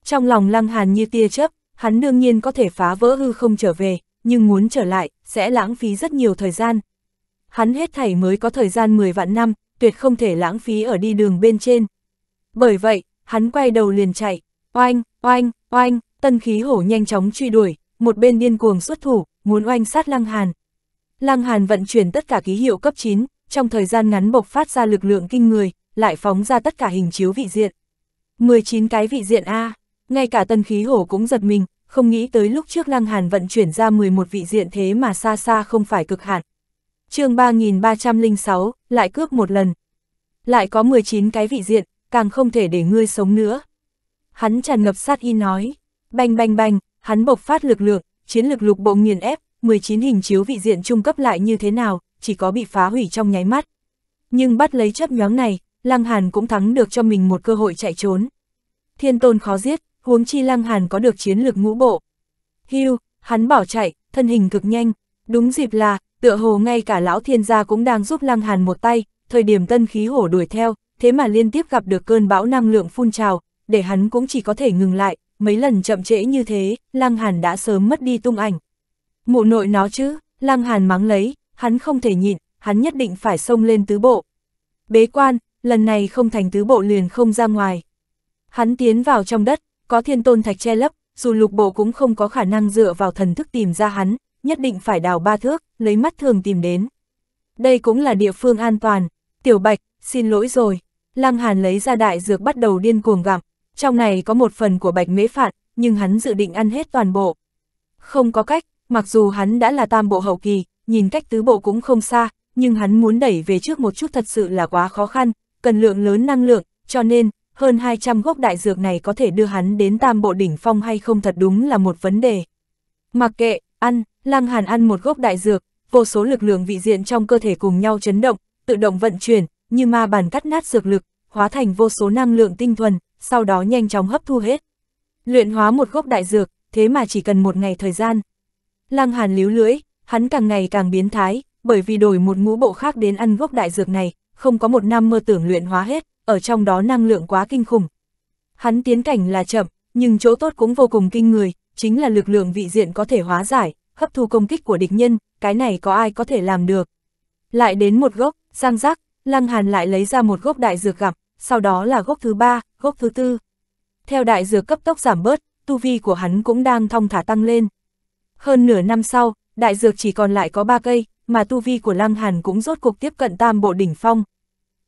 Trong lòng lăng hàn như tia chớp, hắn đương nhiên có thể phá vỡ hư không trở về, nhưng muốn trở lại, sẽ lãng phí rất nhiều thời gian. Hắn hết thảy mới có thời gian 10 vạn năm, tuyệt không thể lãng phí ở đi đường bên trên. Bởi vậy, hắn quay đầu liền chạy, oanh, oanh, oanh, tân khí hổ nhanh chóng truy đuổi, một bên điên cuồng xuất thủ, muốn oanh sát lăng hàn. Lăng hàn vận chuyển tất cả ký hiệu cấp 9, trong thời gian ngắn bộc phát ra lực lượng kinh người, lại phóng ra tất cả hình chiếu vị diện. 19 cái vị diện A, ngay cả tân khí hổ cũng giật mình, không nghĩ tới lúc trước Lăng Hàn vận chuyển ra 11 vị diện thế mà xa xa không phải cực hạn. chương 3306, lại cướp một lần. Lại có 19 cái vị diện, càng không thể để ngươi sống nữa. Hắn tràn ngập sát y nói, banh banh banh, hắn bộc phát lực lượng, chiến lực lục bộ nghiền ép, 19 hình chiếu vị diện trung cấp lại như thế nào, chỉ có bị phá hủy trong nháy mắt. Nhưng bắt lấy chấp nhóm này, Lăng Hàn cũng thắng được cho mình một cơ hội chạy trốn. Thiên tôn khó giết, huống chi Lăng Hàn có được chiến lược ngũ bộ. Hưu, hắn bỏ chạy, thân hình cực nhanh, đúng dịp là, tựa hồ ngay cả lão thiên gia cũng đang giúp Lăng Hàn một tay, thời điểm tân khí hổ đuổi theo, thế mà liên tiếp gặp được cơn bão năng lượng phun trào, để hắn cũng chỉ có thể ngừng lại, mấy lần chậm trễ như thế, Lăng Hàn đã sớm mất đi tung ảnh. Mụ nội nó chứ, Lăng Hàn mắng lấy, hắn không thể nhịn, hắn nhất định phải xông lên tứ bộ. Bế quan, lần này không thành tứ bộ liền không ra ngoài. Hắn tiến vào trong đất, có thiên tôn thạch che lấp, dù lục bộ cũng không có khả năng dựa vào thần thức tìm ra hắn, nhất định phải đào ba thước, lấy mắt thường tìm đến. Đây cũng là địa phương an toàn, tiểu bạch, xin lỗi rồi. Lăng Hàn lấy ra đại dược bắt đầu điên cuồng gặm, trong này có một phần của bạch mễ phạn, nhưng hắn dự định ăn hết toàn bộ. Không có cách, mặc dù hắn đã là tam bộ hậu kỳ, nhìn cách tứ bộ cũng không xa, nhưng hắn muốn đẩy về trước một chút thật sự là quá khó khăn, cần lượng lớn năng lượng, cho nên, hơn 200 gốc đại dược này có thể đưa hắn đến tam bộ đỉnh phong hay không thật đúng là một vấn đề. Mặc kệ, ăn, Lăng Hàn ăn một gốc đại dược, vô số lực lượng vị diện trong cơ thể cùng nhau chấn động, tự động vận chuyển, như ma bàn cắt nát dược lực, hóa thành vô số năng lượng tinh thuần, sau đó nhanh chóng hấp thu hết. Luyện hóa một gốc đại dược, thế mà chỉ cần một ngày thời gian. Lăng Hàn líu lưỡi, hắn càng ngày càng biến thái, bởi vì đổi một ngũ bộ khác đến ăn gốc đại dược này, không có một năm mơ tưởng luyện hóa hết, ở trong đó năng lượng quá kinh khủng. Hắn tiến cảnh là chậm, nhưng chỗ tốt cũng vô cùng kinh người, chính là lực lượng vị diện có thể hóa giải, hấp thu công kích của địch nhân, cái này có ai có thể làm được. Lại đến một gốc, sang rác, Lăng Hàn lại lấy ra một gốc đại dược gặp, sau đó là gốc thứ ba, gốc thứ tư. Theo đại dược cấp tốc giảm bớt, tu vi của hắn cũng đang thong thả tăng lên. Hơn nửa năm sau, đại dược chỉ còn lại có 3 cây, mà tu vi của Lăng Hàn cũng rốt cuộc tiếp cận tam bộ đỉnh phong.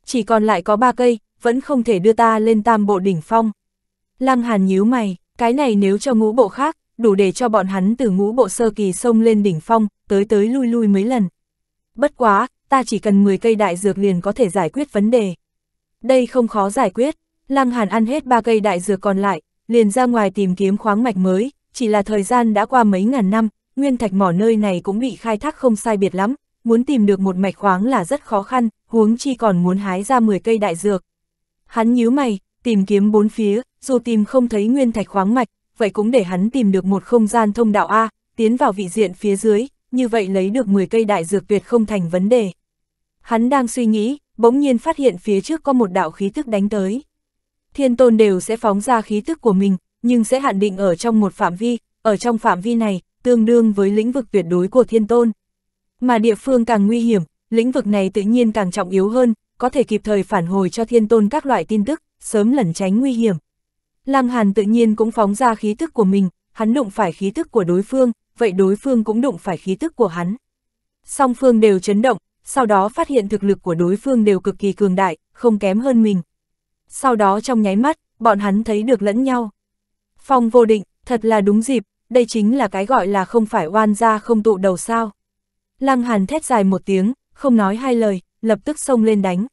Chỉ còn lại có 3 cây, vẫn không thể đưa ta lên tam bộ đỉnh phong. Lăng Hàn nhíu mày, cái này nếu cho ngũ bộ khác, đủ để cho bọn hắn từ ngũ bộ sơ kỳ sông lên đỉnh phong, tới tới lui lui mấy lần. Bất quá, ta chỉ cần 10 cây đại dược liền có thể giải quyết vấn đề. Đây không khó giải quyết, Lăng Hàn ăn hết 3 cây đại dược còn lại, liền ra ngoài tìm kiếm khoáng mạch mới, chỉ là thời gian đã qua mấy ngàn năm, nguyên thạch mỏ nơi này cũng bị khai thác không sai biệt lắm, muốn tìm được một mạch khoáng là rất khó khăn, huống chi còn muốn hái ra 10 cây đại dược. Hắn nhíu mày, tìm kiếm bốn phía, dù tìm không thấy nguyên thạch khoáng mạch, vậy cũng để hắn tìm được một không gian thông đạo A, tiến vào vị diện phía dưới, như vậy lấy được 10 cây đại dược tuyệt không thành vấn đề. Hắn đang suy nghĩ, bỗng nhiên phát hiện phía trước có một đạo khí tức đánh tới. Thiên tôn đều sẽ phóng ra khí tức của mình, nhưng sẽ hạn định ở trong một phạm vi, ở trong phạm vi này, tương đương với lĩnh vực tuyệt đối của thiên tôn. Mà địa phương càng nguy hiểm, lĩnh vực này tự nhiên càng trọng yếu hơn, có thể kịp thời phản hồi cho thiên tôn các loại tin tức, sớm lẩn tránh nguy hiểm. Lăng Hàn tự nhiên cũng phóng ra khí tức của mình, hắn đụng phải khí tức của đối phương, vậy đối phương cũng đụng phải khí tức của hắn. Song phương đều chấn động, sau đó phát hiện thực lực của đối phương đều cực kỳ cường đại, không kém hơn mình. Sau đó trong nháy mắt, bọn hắn thấy được lẫn nhau. Phong vô định, thật là đúng dịp, đây chính là cái gọi là không phải oan gia không tụ đầu sao. Lăng Hàn thét dài một tiếng, không nói hai lời, lập tức xông lên đánh.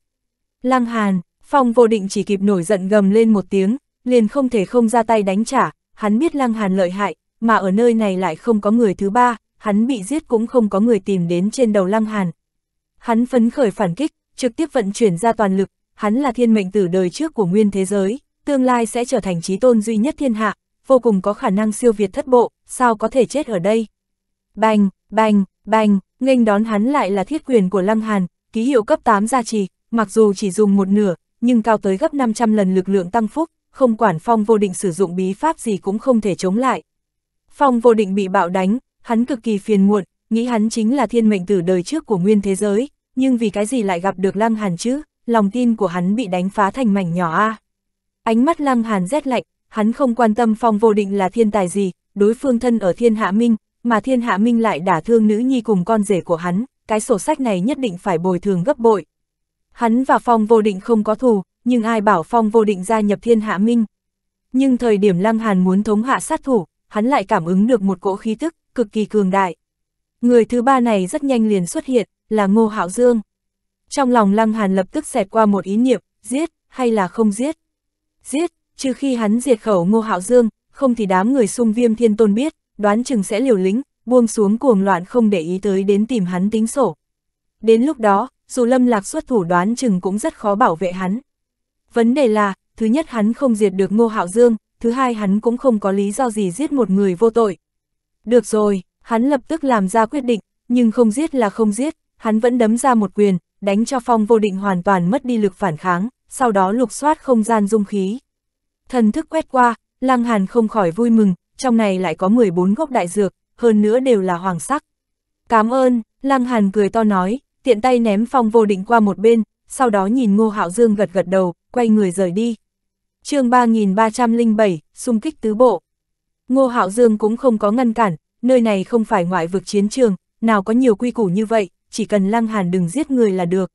Lăng Hàn, Phong vô định chỉ kịp nổi giận gầm lên một tiếng, liền không thể không ra tay đánh trả, hắn biết Lăng Hàn lợi hại, mà ở nơi này lại không có người thứ ba, hắn bị giết cũng không có người tìm đến trên đầu Lăng Hàn. Hắn phấn khởi phản kích, trực tiếp vận chuyển ra toàn lực, hắn là thiên mệnh tử đời trước của nguyên thế giới, tương lai sẽ trở thành trí tôn duy nhất thiên hạ, vô cùng có khả năng siêu việt thất bộ, sao có thể chết ở đây. Bành, bành, bành, nghênh đón hắn lại là thiết quyền của Lăng Hàn, ký hiệu cấp 8 gia trì, mặc dù chỉ dùng một nửa, nhưng cao tới gấp 500 lần lực lượng tăng phúc, không quản phong vô định sử dụng bí pháp gì cũng không thể chống lại. Phong vô định bị bạo đánh, hắn cực kỳ phiền muộn, nghĩ hắn chính là thiên mệnh tử đời trước của nguyên thế giới, nhưng vì cái gì lại gặp được Lăng Hàn chứ, lòng tin của hắn bị đánh phá thành mảnh nhỏ a. Ánh mắt Lăng Hàn rét lạnh, hắn không quan tâm phong vô định là thiên tài gì, đối phương thân ở thiên hạ minh, mà thiên hạ minh lại đả thương nữ nhi cùng con rể của hắn, cái sổ sách này nhất định phải bồi thường gấp bội. Hắn và phong vô định không có thù, nhưng ai bảo phong vô định gia nhập thiên hạ minh. Nhưng thời điểm Lăng Hàn muốn thống hạ sát thủ, hắn lại cảm ứng được một cỗ khí tức, cực kỳ cường đại. Người thứ ba này rất nhanh liền xuất hiện, là Ngô Hạo Dương. Trong lòng Lăng Hàn lập tức xẹt qua một ý niệm, giết, hay là không giết? Giết, trừ khi hắn diệt khẩu Ngô Hạo Dương, không thì đám người xung viêm thiên tôn biết, đoán chừng sẽ liều lĩnh, buông xuống cuồng loạn không để ý tới đến tìm hắn tính sổ. Đến lúc đó, dù lâm lạc xuất thủ đoán chừng cũng rất khó bảo vệ hắn. Vấn đề là, thứ nhất hắn không diệt được Ngô Hạo Dương, thứ hai hắn cũng không có lý do gì giết một người vô tội. Được rồi, hắn lập tức làm ra quyết định, nhưng không giết là không giết, hắn vẫn đấm ra một quyền, đánh cho phong vô định hoàn toàn mất đi lực phản kháng, sau đó lục soát không gian dung khí. Thần thức quét qua, Lăng Hàn không khỏi vui mừng, trong này lại có 14 gốc đại dược, hơn nữa đều là hoàng sắc. Cảm ơn, Lăng Hàn cười to nói, tiện tay ném phong vô định qua một bên, sau đó nhìn Ngô Hạo Dương gật gật đầu, quay người rời đi. chương 3307, xung kích tứ bộ. Ngô Hạo Dương cũng không có ngăn cản, nơi này không phải ngoại vực chiến trường, nào có nhiều quy củ như vậy, chỉ cần Lăng Hàn đừng giết người là được.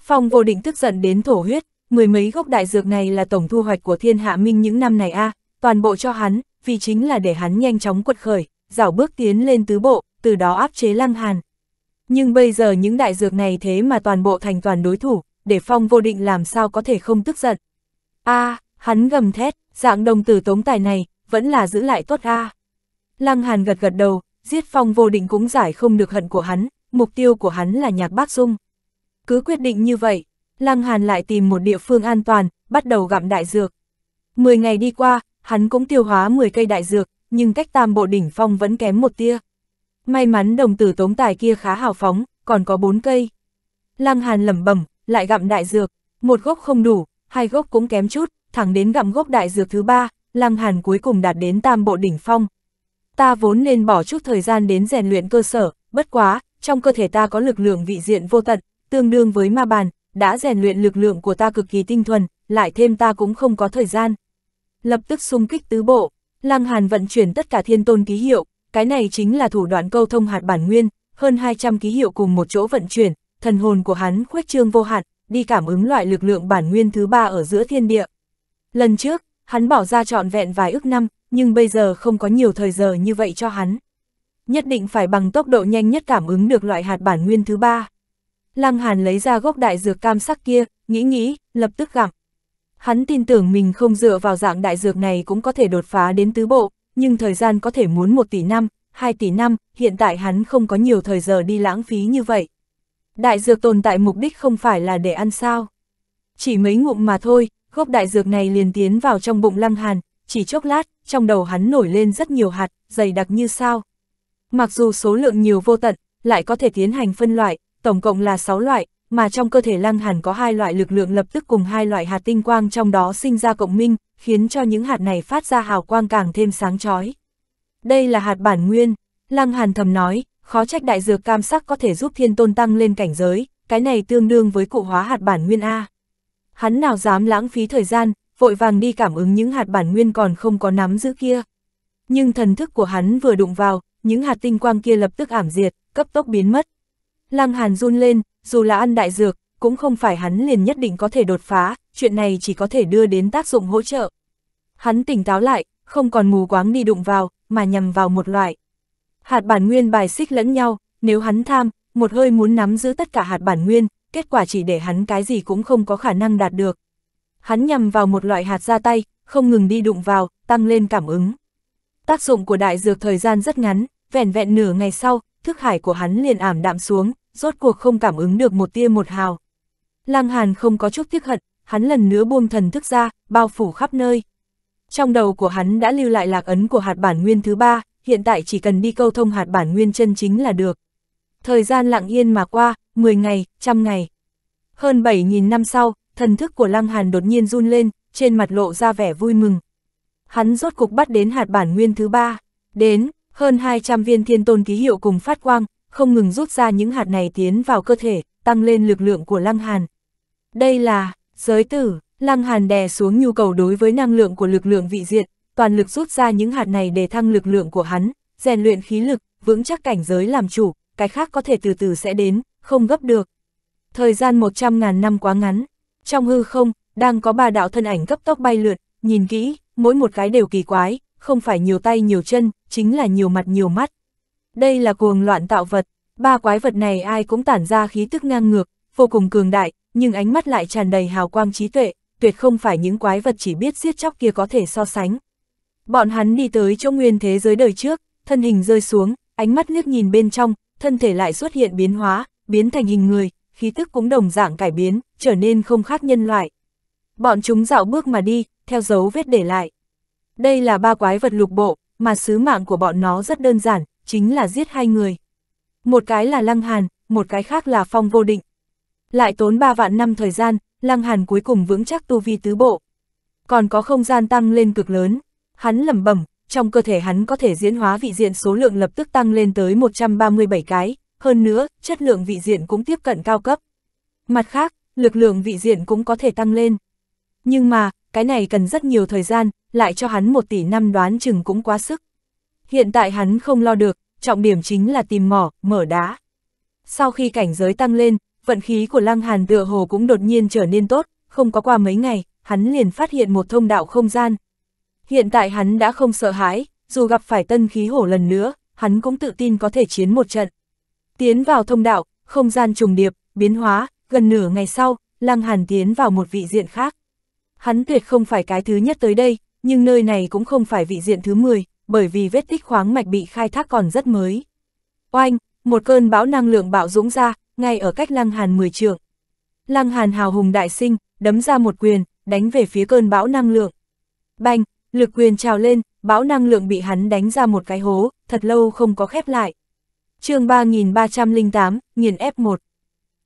Phong vô định tức giận đến thổ huyết, mười mấy gốc đại dược này là tổng thu hoạch của thiên hạ minh những năm này a à, toàn bộ cho hắn, vì chính là để hắn nhanh chóng quật khởi, dảo bước tiến lên tứ bộ, từ đó áp chế lăng hàn. Nhưng bây giờ những đại dược này thế mà toàn bộ thành toàn đối thủ, để phong vô định làm sao có thể không tức giận. a à, hắn gầm thét, dạng đồng tử tống tài này, vẫn là giữ lại tốt a à. Lăng hàn gật gật đầu, giết phong vô định cũng giải không được hận của hắn, mục tiêu của hắn là nhạc bác dung. Cứ quyết định như vậy, Lăng Hàn lại tìm một địa phương an toàn, bắt đầu gặm đại dược. Mười ngày đi qua, hắn cũng tiêu hóa 10 cây đại dược, nhưng cách tam bộ đỉnh phong vẫn kém một tia. May mắn đồng tử tống tài kia khá hào phóng, còn có 4 cây. Lăng Hàn lẩm bẩm, lại gặm đại dược, một gốc không đủ, hai gốc cũng kém chút, thẳng đến gặm gốc đại dược thứ ba, Lăng Hàn cuối cùng đạt đến tam bộ đỉnh phong. Ta vốn nên bỏ chút thời gian đến rèn luyện cơ sở, bất quá, trong cơ thể ta có lực lượng vị diện vô tận, tương đương với ma bàn, đã rèn luyện lực lượng của ta cực kỳ tinh thuần, lại thêm ta cũng không có thời gian. Lập tức xung kích tứ bộ, Lăng Hàn vận chuyển tất cả thiên tôn ký hiệu, cái này chính là thủ đoạn câu thông hạt bản nguyên, hơn 200 ký hiệu cùng một chỗ vận chuyển, thần hồn của hắn khuếch trương vô hạn, đi cảm ứng loại lực lượng bản nguyên thứ ba ở giữa thiên địa. Lần trước, hắn bỏ ra trọn vẹn vài ước năm, nhưng bây giờ không có nhiều thời giờ như vậy cho hắn. Nhất định phải bằng tốc độ nhanh nhất cảm ứng được loại hạt bản nguyên thứ ba. Lăng Hàn lấy ra gốc đại dược cam sắc kia, nghĩ nghĩ, lập tức gặm. Hắn tin tưởng mình không dựa vào dạng đại dược này cũng có thể đột phá đến tứ bộ, nhưng thời gian có thể muốn một tỷ năm, 2 tỷ năm, hiện tại hắn không có nhiều thời giờ đi lãng phí như vậy. Đại dược tồn tại mục đích không phải là để ăn sao. Chỉ mấy ngụm mà thôi, gốc đại dược này liền tiến vào trong bụng lăng hàn, chỉ chốc lát, trong đầu hắn nổi lên rất nhiều hạt, dày đặc như sao. Mặc dù số lượng nhiều vô tận, lại có thể tiến hành phân loại, tổng cộng là 6 loại, mà trong cơ thể Lăng Hàn có hai loại lực lượng lập tức cùng hai loại hạt tinh quang trong đó sinh ra cộng minh, khiến cho những hạt này phát ra hào quang càng thêm sáng chói. Đây là hạt bản nguyên, Lăng Hàn thầm nói, khó trách đại dược cam sắc có thể giúp thiên tôn tăng lên cảnh giới, cái này tương đương với cụ hóa hạt bản nguyên A. Hắn nào dám lãng phí thời gian, vội vàng đi cảm ứng những hạt bản nguyên còn không có nắm giữ kia. Nhưng thần thức của hắn vừa đụng vào, những hạt tinh quang kia lập tức ảm diệt, cấp tốc biến mất, Lăng Hàn run lên, dù là ăn đại dược, cũng không phải hắn liền nhất định có thể đột phá, chuyện này chỉ có thể đưa đến tác dụng hỗ trợ. Hắn tỉnh táo lại, không còn mù quáng đi đụng vào, mà nhằm vào một loại. Hạt bản nguyên bài xích lẫn nhau, nếu hắn tham, một hơi muốn nắm giữ tất cả hạt bản nguyên, kết quả chỉ để hắn cái gì cũng không có khả năng đạt được. Hắn nhằm vào một loại hạt ra tay, không ngừng đi đụng vào, tăng lên cảm ứng. Tác dụng của đại dược thời gian rất ngắn, vẻn vẹn nửa ngày sau, thức hải của hắn liền ảm đạm xuống, rốt cuộc không cảm ứng được một tia một hào. Lăng Hàn không có chút tiếc hận, hắn lần nữa buông thần thức ra, bao phủ khắp nơi. Trong đầu của hắn đã lưu lại lạc ấn của hạt bản nguyên thứ ba, hiện tại chỉ cần đi câu thông hạt bản nguyên chân chính là được. Thời gian lặng yên mà qua, 10 ngày, trăm ngày. Hơn 7.000 năm sau, thần thức của Lăng Hàn đột nhiên run lên, trên mặt lộ ra vẻ vui mừng. Hắn rốt cục bắt đến hạt bản nguyên thứ ba, đến, hơn 200 viên thiên tôn ký hiệu cùng phát quang, không ngừng rút ra những hạt này tiến vào cơ thể, tăng lên lực lượng của Lăng Hàn. Đây là, giới tử, Lăng Hàn đè xuống nhu cầu đối với năng lượng của lực lượng vị diện, toàn lực rút ra những hạt này để thăng lực lượng của hắn, rèn luyện khí lực, vững chắc cảnh giới làm chủ, cái khác có thể từ từ sẽ đến, không gấp được. Thời gian 100.000 năm quá ngắn, trong hư không, đang có ba đạo thân ảnh cấp tốc bay lượn, nhìn kỹ, mỗi một cái đều kỳ quái, không phải nhiều tay nhiều chân, chính là nhiều mặt nhiều mắt. Đây là cuồng loạn tạo vật, ba quái vật này ai cũng tản ra khí tức ngang ngược, vô cùng cường đại, nhưng ánh mắt lại tràn đầy hào quang trí tuệ, tuyệt không phải những quái vật chỉ biết giết chóc kia có thể so sánh. Bọn hắn đi tới chỗ nguyên thế giới đời trước, thân hình rơi xuống, ánh mắt liếc nhìn bên trong, thân thể lại xuất hiện biến hóa, biến thành hình người, khí tức cũng đồng dạng cải biến, trở nên không khác nhân loại. Bọn chúng dạo bước mà đi, theo dấu vết để lại. Đây là ba quái vật lục bộ, mà sứ mạng của bọn nó rất đơn giản, chính là giết hai người. Một cái là Lăng Hàn, một cái khác là Phong Vô Định. Lại tốn ba vạn năm thời gian, Lăng Hàn cuối cùng vững chắc tu vi tứ bộ. Còn có không gian tăng lên cực lớn, hắn lẩm bẩm, trong cơ thể hắn có thể diễn hóa vị diện số lượng lập tức tăng lên tới 137 cái, hơn nữa, chất lượng vị diện cũng tiếp cận cao cấp. Mặt khác, lực lượng vị diện cũng có thể tăng lên. Nhưng mà, cái này cần rất nhiều thời gian, lại cho hắn một tỷ năm đoán chừng cũng quá sức. Hiện tại hắn không lo được, trọng điểm chính là tìm mỏ, mở đá. Sau khi cảnh giới tăng lên, vận khí của Lăng Hàn tựa hồ cũng đột nhiên trở nên tốt, không có qua mấy ngày, hắn liền phát hiện một thông đạo không gian. Hiện tại hắn đã không sợ hãi, dù gặp phải tân khí hổ lần nữa, hắn cũng tự tin có thể chiến một trận. Tiến vào thông đạo, không gian trùng điệp, biến hóa, gần nửa ngày sau, Lăng Hàn tiến vào một vị diện khác. Hắn tuyệt không phải cái thứ nhất tới đây, nhưng nơi này cũng không phải vị diện thứ 10, bởi vì vết tích khoáng mạch bị khai thác còn rất mới. Oanh, một cơn bão năng lượng bạo dũng ra, ngay ở cách Lăng Hàn 10 trượng. Lăng Hàn hào hùng đại sinh, đấm ra một quyền, đánh về phía cơn bão năng lượng. Bành, lực quyền trào lên, bão năng lượng bị hắn đánh ra một cái hố, thật lâu không có khép lại. chương 3308, nghiền F1.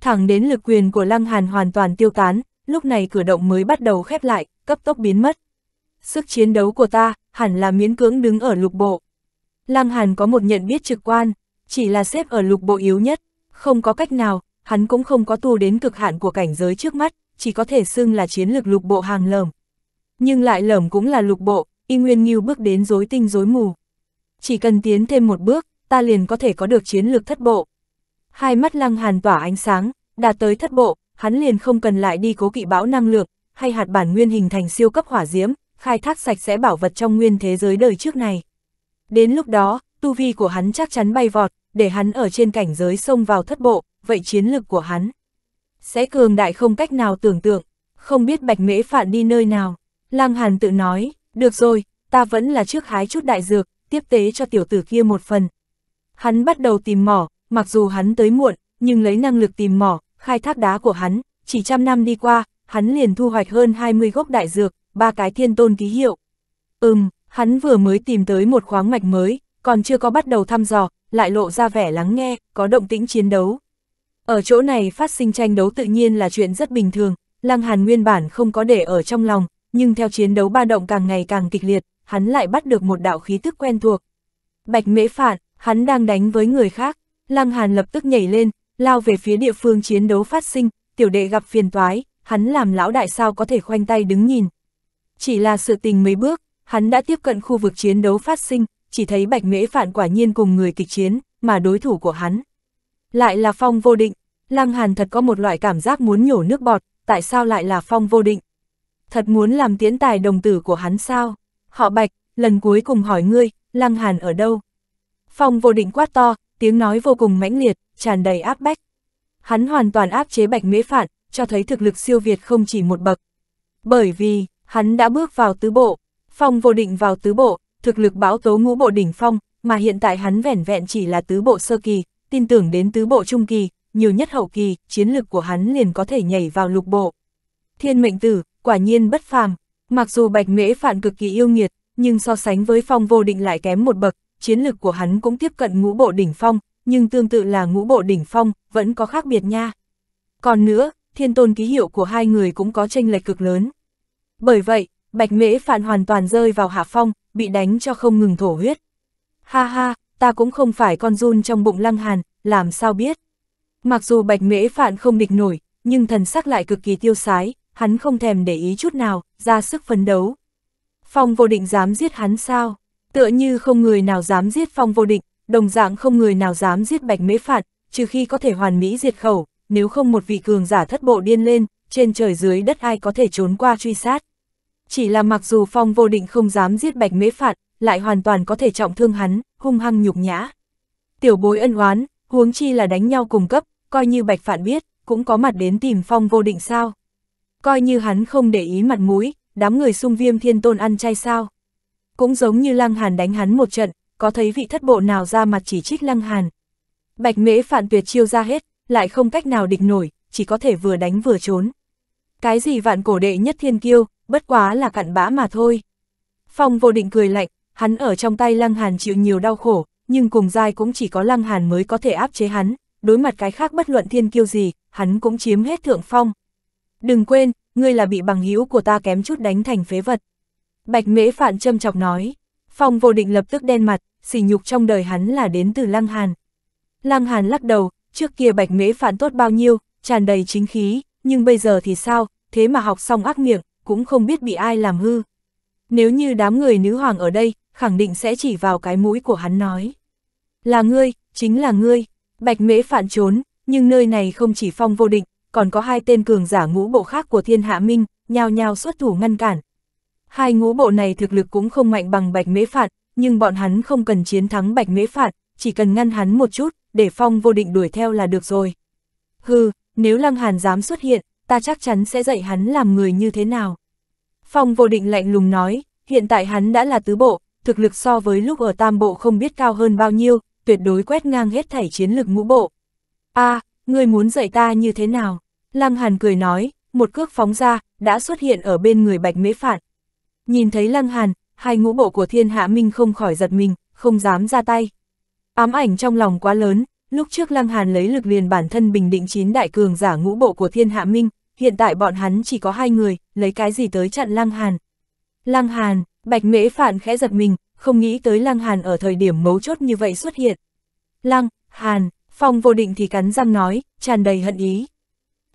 Thẳng đến lực quyền của Lăng Hàn hoàn toàn tiêu tán, lúc này cửa động mới bắt đầu khép lại, cấp tốc biến mất sức chiến đấu của ta, hẳn là miễn cưỡng đứng ở lục bộ. Lăng Hàn có một nhận biết trực quan, chỉ là xếp ở lục bộ yếu nhất, không có cách nào, hắn cũng không có tu đến cực hạn của cảnh giới trước mắt, chỉ có thể xưng là chiến lược lục bộ hàng lởm. Nhưng lại lởm cũng là lục bộ, y nguyên nghiêu bước đến rối tinh rối mù. Chỉ cần tiến thêm một bước, ta liền có thể có được chiến lược thất bộ. Hai mắt lăng hàn tỏa ánh sáng, đạt tới thất bộ, hắn liền không cần lại đi cố kỵ bão năng lượng, hay hạt bản nguyên hình thành siêu cấp hỏa diễm, khai thác sạch sẽ bảo vật trong nguyên thế giới đời trước này. Đến lúc đó, tu vi của hắn chắc chắn bay vọt, để hắn ở trên cảnh giới sông vào thất bộ, vậy chiến lực của hắn sẽ cường đại không cách nào tưởng tượng, không biết bạch mễ phạn đi nơi nào. Lăng Hàn tự nói, được rồi, ta vẫn là trước hái chút đại dược, tiếp tế cho tiểu tử kia một phần. Hắn bắt đầu tìm mỏ, mặc dù hắn tới muộn, nhưng lấy năng lực tìm mỏ, khai thác đá của hắn, chỉ trăm năm đi qua, hắn liền thu hoạch hơn 20 gốc đại dược, ba cái thiên tôn ký hiệu. Ừm, hắn vừa mới tìm tới một khoáng mạch mới, còn chưa có bắt đầu thăm dò, lại lộ ra vẻ lắng nghe, có động tĩnh chiến đấu. Ở chỗ này phát sinh tranh đấu tự nhiên là chuyện rất bình thường, Lăng Hàn nguyên bản không có để ở trong lòng, nhưng theo chiến đấu ba động càng ngày càng kịch liệt, hắn lại bắt được một đạo khí tức quen thuộc. Bạch mễ phản, hắn đang đánh với người khác, Lăng Hàn lập tức nhảy lên, lao về phía địa phương chiến đấu phát sinh, tiểu đệ gặp phiền toái, hắn làm lão đại sao có thể khoanh tay đứng nhìn. Chỉ là sự tình mấy bước, hắn đã tiếp cận khu vực chiến đấu phát sinh, chỉ thấy bạch mễ phản quả nhiên cùng người kịch chiến, mà đối thủ của hắn. Lại là phong vô định, Lăng Hàn thật có một loại cảm giác muốn nhổ nước bọt, tại sao lại là phong vô định? Thật muốn làm tiến tài đồng tử của hắn sao? Họ bạch, lần cuối cùng hỏi ngươi, Lăng Hàn ở đâu? Phong vô định quát to, tiếng nói vô cùng mãnh liệt, tràn đầy áp bách. Hắn hoàn toàn áp chế bạch mễ phản, cho thấy thực lực siêu việt không chỉ một bậc. Bởi vì, hắn đã bước vào tứ bộ, phong vô định vào tứ bộ, thực lực báo tố ngũ bộ đỉnh phong, mà hiện tại hắn vẻn vẹn chỉ là tứ bộ sơ kỳ, tin tưởng đến tứ bộ trung kỳ, nhiều nhất hậu kỳ, chiến lực của hắn liền có thể nhảy vào lục bộ. Thiên mệnh tử, quả nhiên bất phàm, mặc dù bạch mễ phản cực kỳ yêu nghiệt, nhưng so sánh với phong vô định lại kém một bậc, chiến lực của hắn cũng tiếp cận ngũ bộ đỉnh phong, nhưng tương tự là ngũ bộ đỉnh phong, vẫn có khác biệt nha. Còn nữa, thiên tôn ký hiệu của hai người cũng có tranh lệch cực lớn, bởi vậy, Bạch Mễ Phạn hoàn toàn rơi vào hạ phong, bị đánh cho không ngừng thổ huyết. Ha ha, ta cũng không phải con run trong bụng lăng hàn, làm sao biết. Mặc dù Bạch Mễ Phạn không địch nổi, nhưng thần sắc lại cực kỳ tiêu sái, hắn không thèm để ý chút nào, ra sức phấn đấu. Phong vô định dám giết hắn sao? Tựa như không người nào dám giết phong vô định đồng dạng không người nào dám giết bạch mễ phạt, trừ khi có thể hoàn mỹ diệt khẩu, nếu không một vị cường giả thất bộ điên lên, trên trời dưới đất ai có thể trốn qua truy sát. Chỉ là mặc dù Phong vô định không dám giết bạch mễ phạt, lại hoàn toàn có thể trọng thương hắn, hung hăng nhục nhã. Tiểu bối ân oán, huống chi là đánh nhau cùng cấp, coi như bạch phạn biết, cũng có mặt đến tìm Phong vô định sao. Coi như hắn không để ý mặt mũi, đám người sung viêm thiên tôn ăn chay sao. Cũng giống như Lăng Hàn đánh hắn một trận, có thấy vị thất bộ nào ra mặt chỉ trích Lăng Hàn. Bạch mễ phạn tuyệt chiêu ra hết, lại không cách nào địch nổi, chỉ có thể vừa đánh vừa trốn. Cái gì vạn cổ đệ nhất thiên kiêu, bất quá là cặn bã mà thôi. Phong vô định cười lạnh, hắn ở trong tay Lăng Hàn chịu nhiều đau khổ, nhưng cùng dai cũng chỉ có Lăng Hàn mới có thể áp chế hắn, đối mặt cái khác bất luận thiên kiêu gì, hắn cũng chiếm hết thượng phong. Đừng quên, ngươi là bị bằng hữu của ta kém chút đánh thành phế vật. Bạch mễ phạn châm chọc nói, phong vô định lập tức đen mặt, sỉ nhục trong đời hắn là đến từ Lăng Hàn. Lăng Hàn lắc đầu, trước kia bạch mễ phạn tốt bao nhiêu, tràn đầy chính khí, nhưng bây giờ thì sao, thế mà học xong ác miệng, cũng không biết bị ai làm hư. Nếu như đám người nữ hoàng ở đây, khẳng định sẽ chỉ vào cái mũi của hắn nói. Là ngươi, chính là ngươi. Bạch mễ phản trốn, nhưng nơi này không chỉ phong vô định, còn có hai tên cường giả ngũ bộ khác của thiên hạ minh, nhao nhao xuất thủ ngăn cản. Hai ngũ bộ này thực lực cũng không mạnh bằng bạch mễ phản nhưng bọn hắn không cần chiến thắng bạch mễ phản chỉ cần ngăn hắn một chút, để phong vô định đuổi theo là được rồi. Hừ, nếu Lăng Hàn dám xuất hiện, ta chắc chắn sẽ dạy hắn làm người như thế nào. Phong vô định lạnh lùng nói, hiện tại hắn đã là tứ bộ, thực lực so với lúc ở tam bộ không biết cao hơn bao nhiêu, tuyệt đối quét ngang hết thảy chiến lực ngũ bộ. a à, ngươi muốn dạy ta như thế nào? Lăng Hàn cười nói, một cước phóng ra, đã xuất hiện ở bên người bạch mễ phản. Nhìn thấy Lăng Hàn, hai ngũ bộ của thiên hạ minh không khỏi giật mình, không dám ra tay. Ám ảnh trong lòng quá lớn, Lúc trước Lăng Hàn lấy lực liền bản thân bình định chín đại cường giả ngũ bộ của thiên hạ minh, hiện tại bọn hắn chỉ có hai người, lấy cái gì tới chặn Lăng Hàn. Lăng Hàn, Bạch Mễ phản khẽ giật mình, không nghĩ tới Lăng Hàn ở thời điểm mấu chốt như vậy xuất hiện. Lăng, Hàn, Phong vô định thì cắn răng nói, tràn đầy hận ý.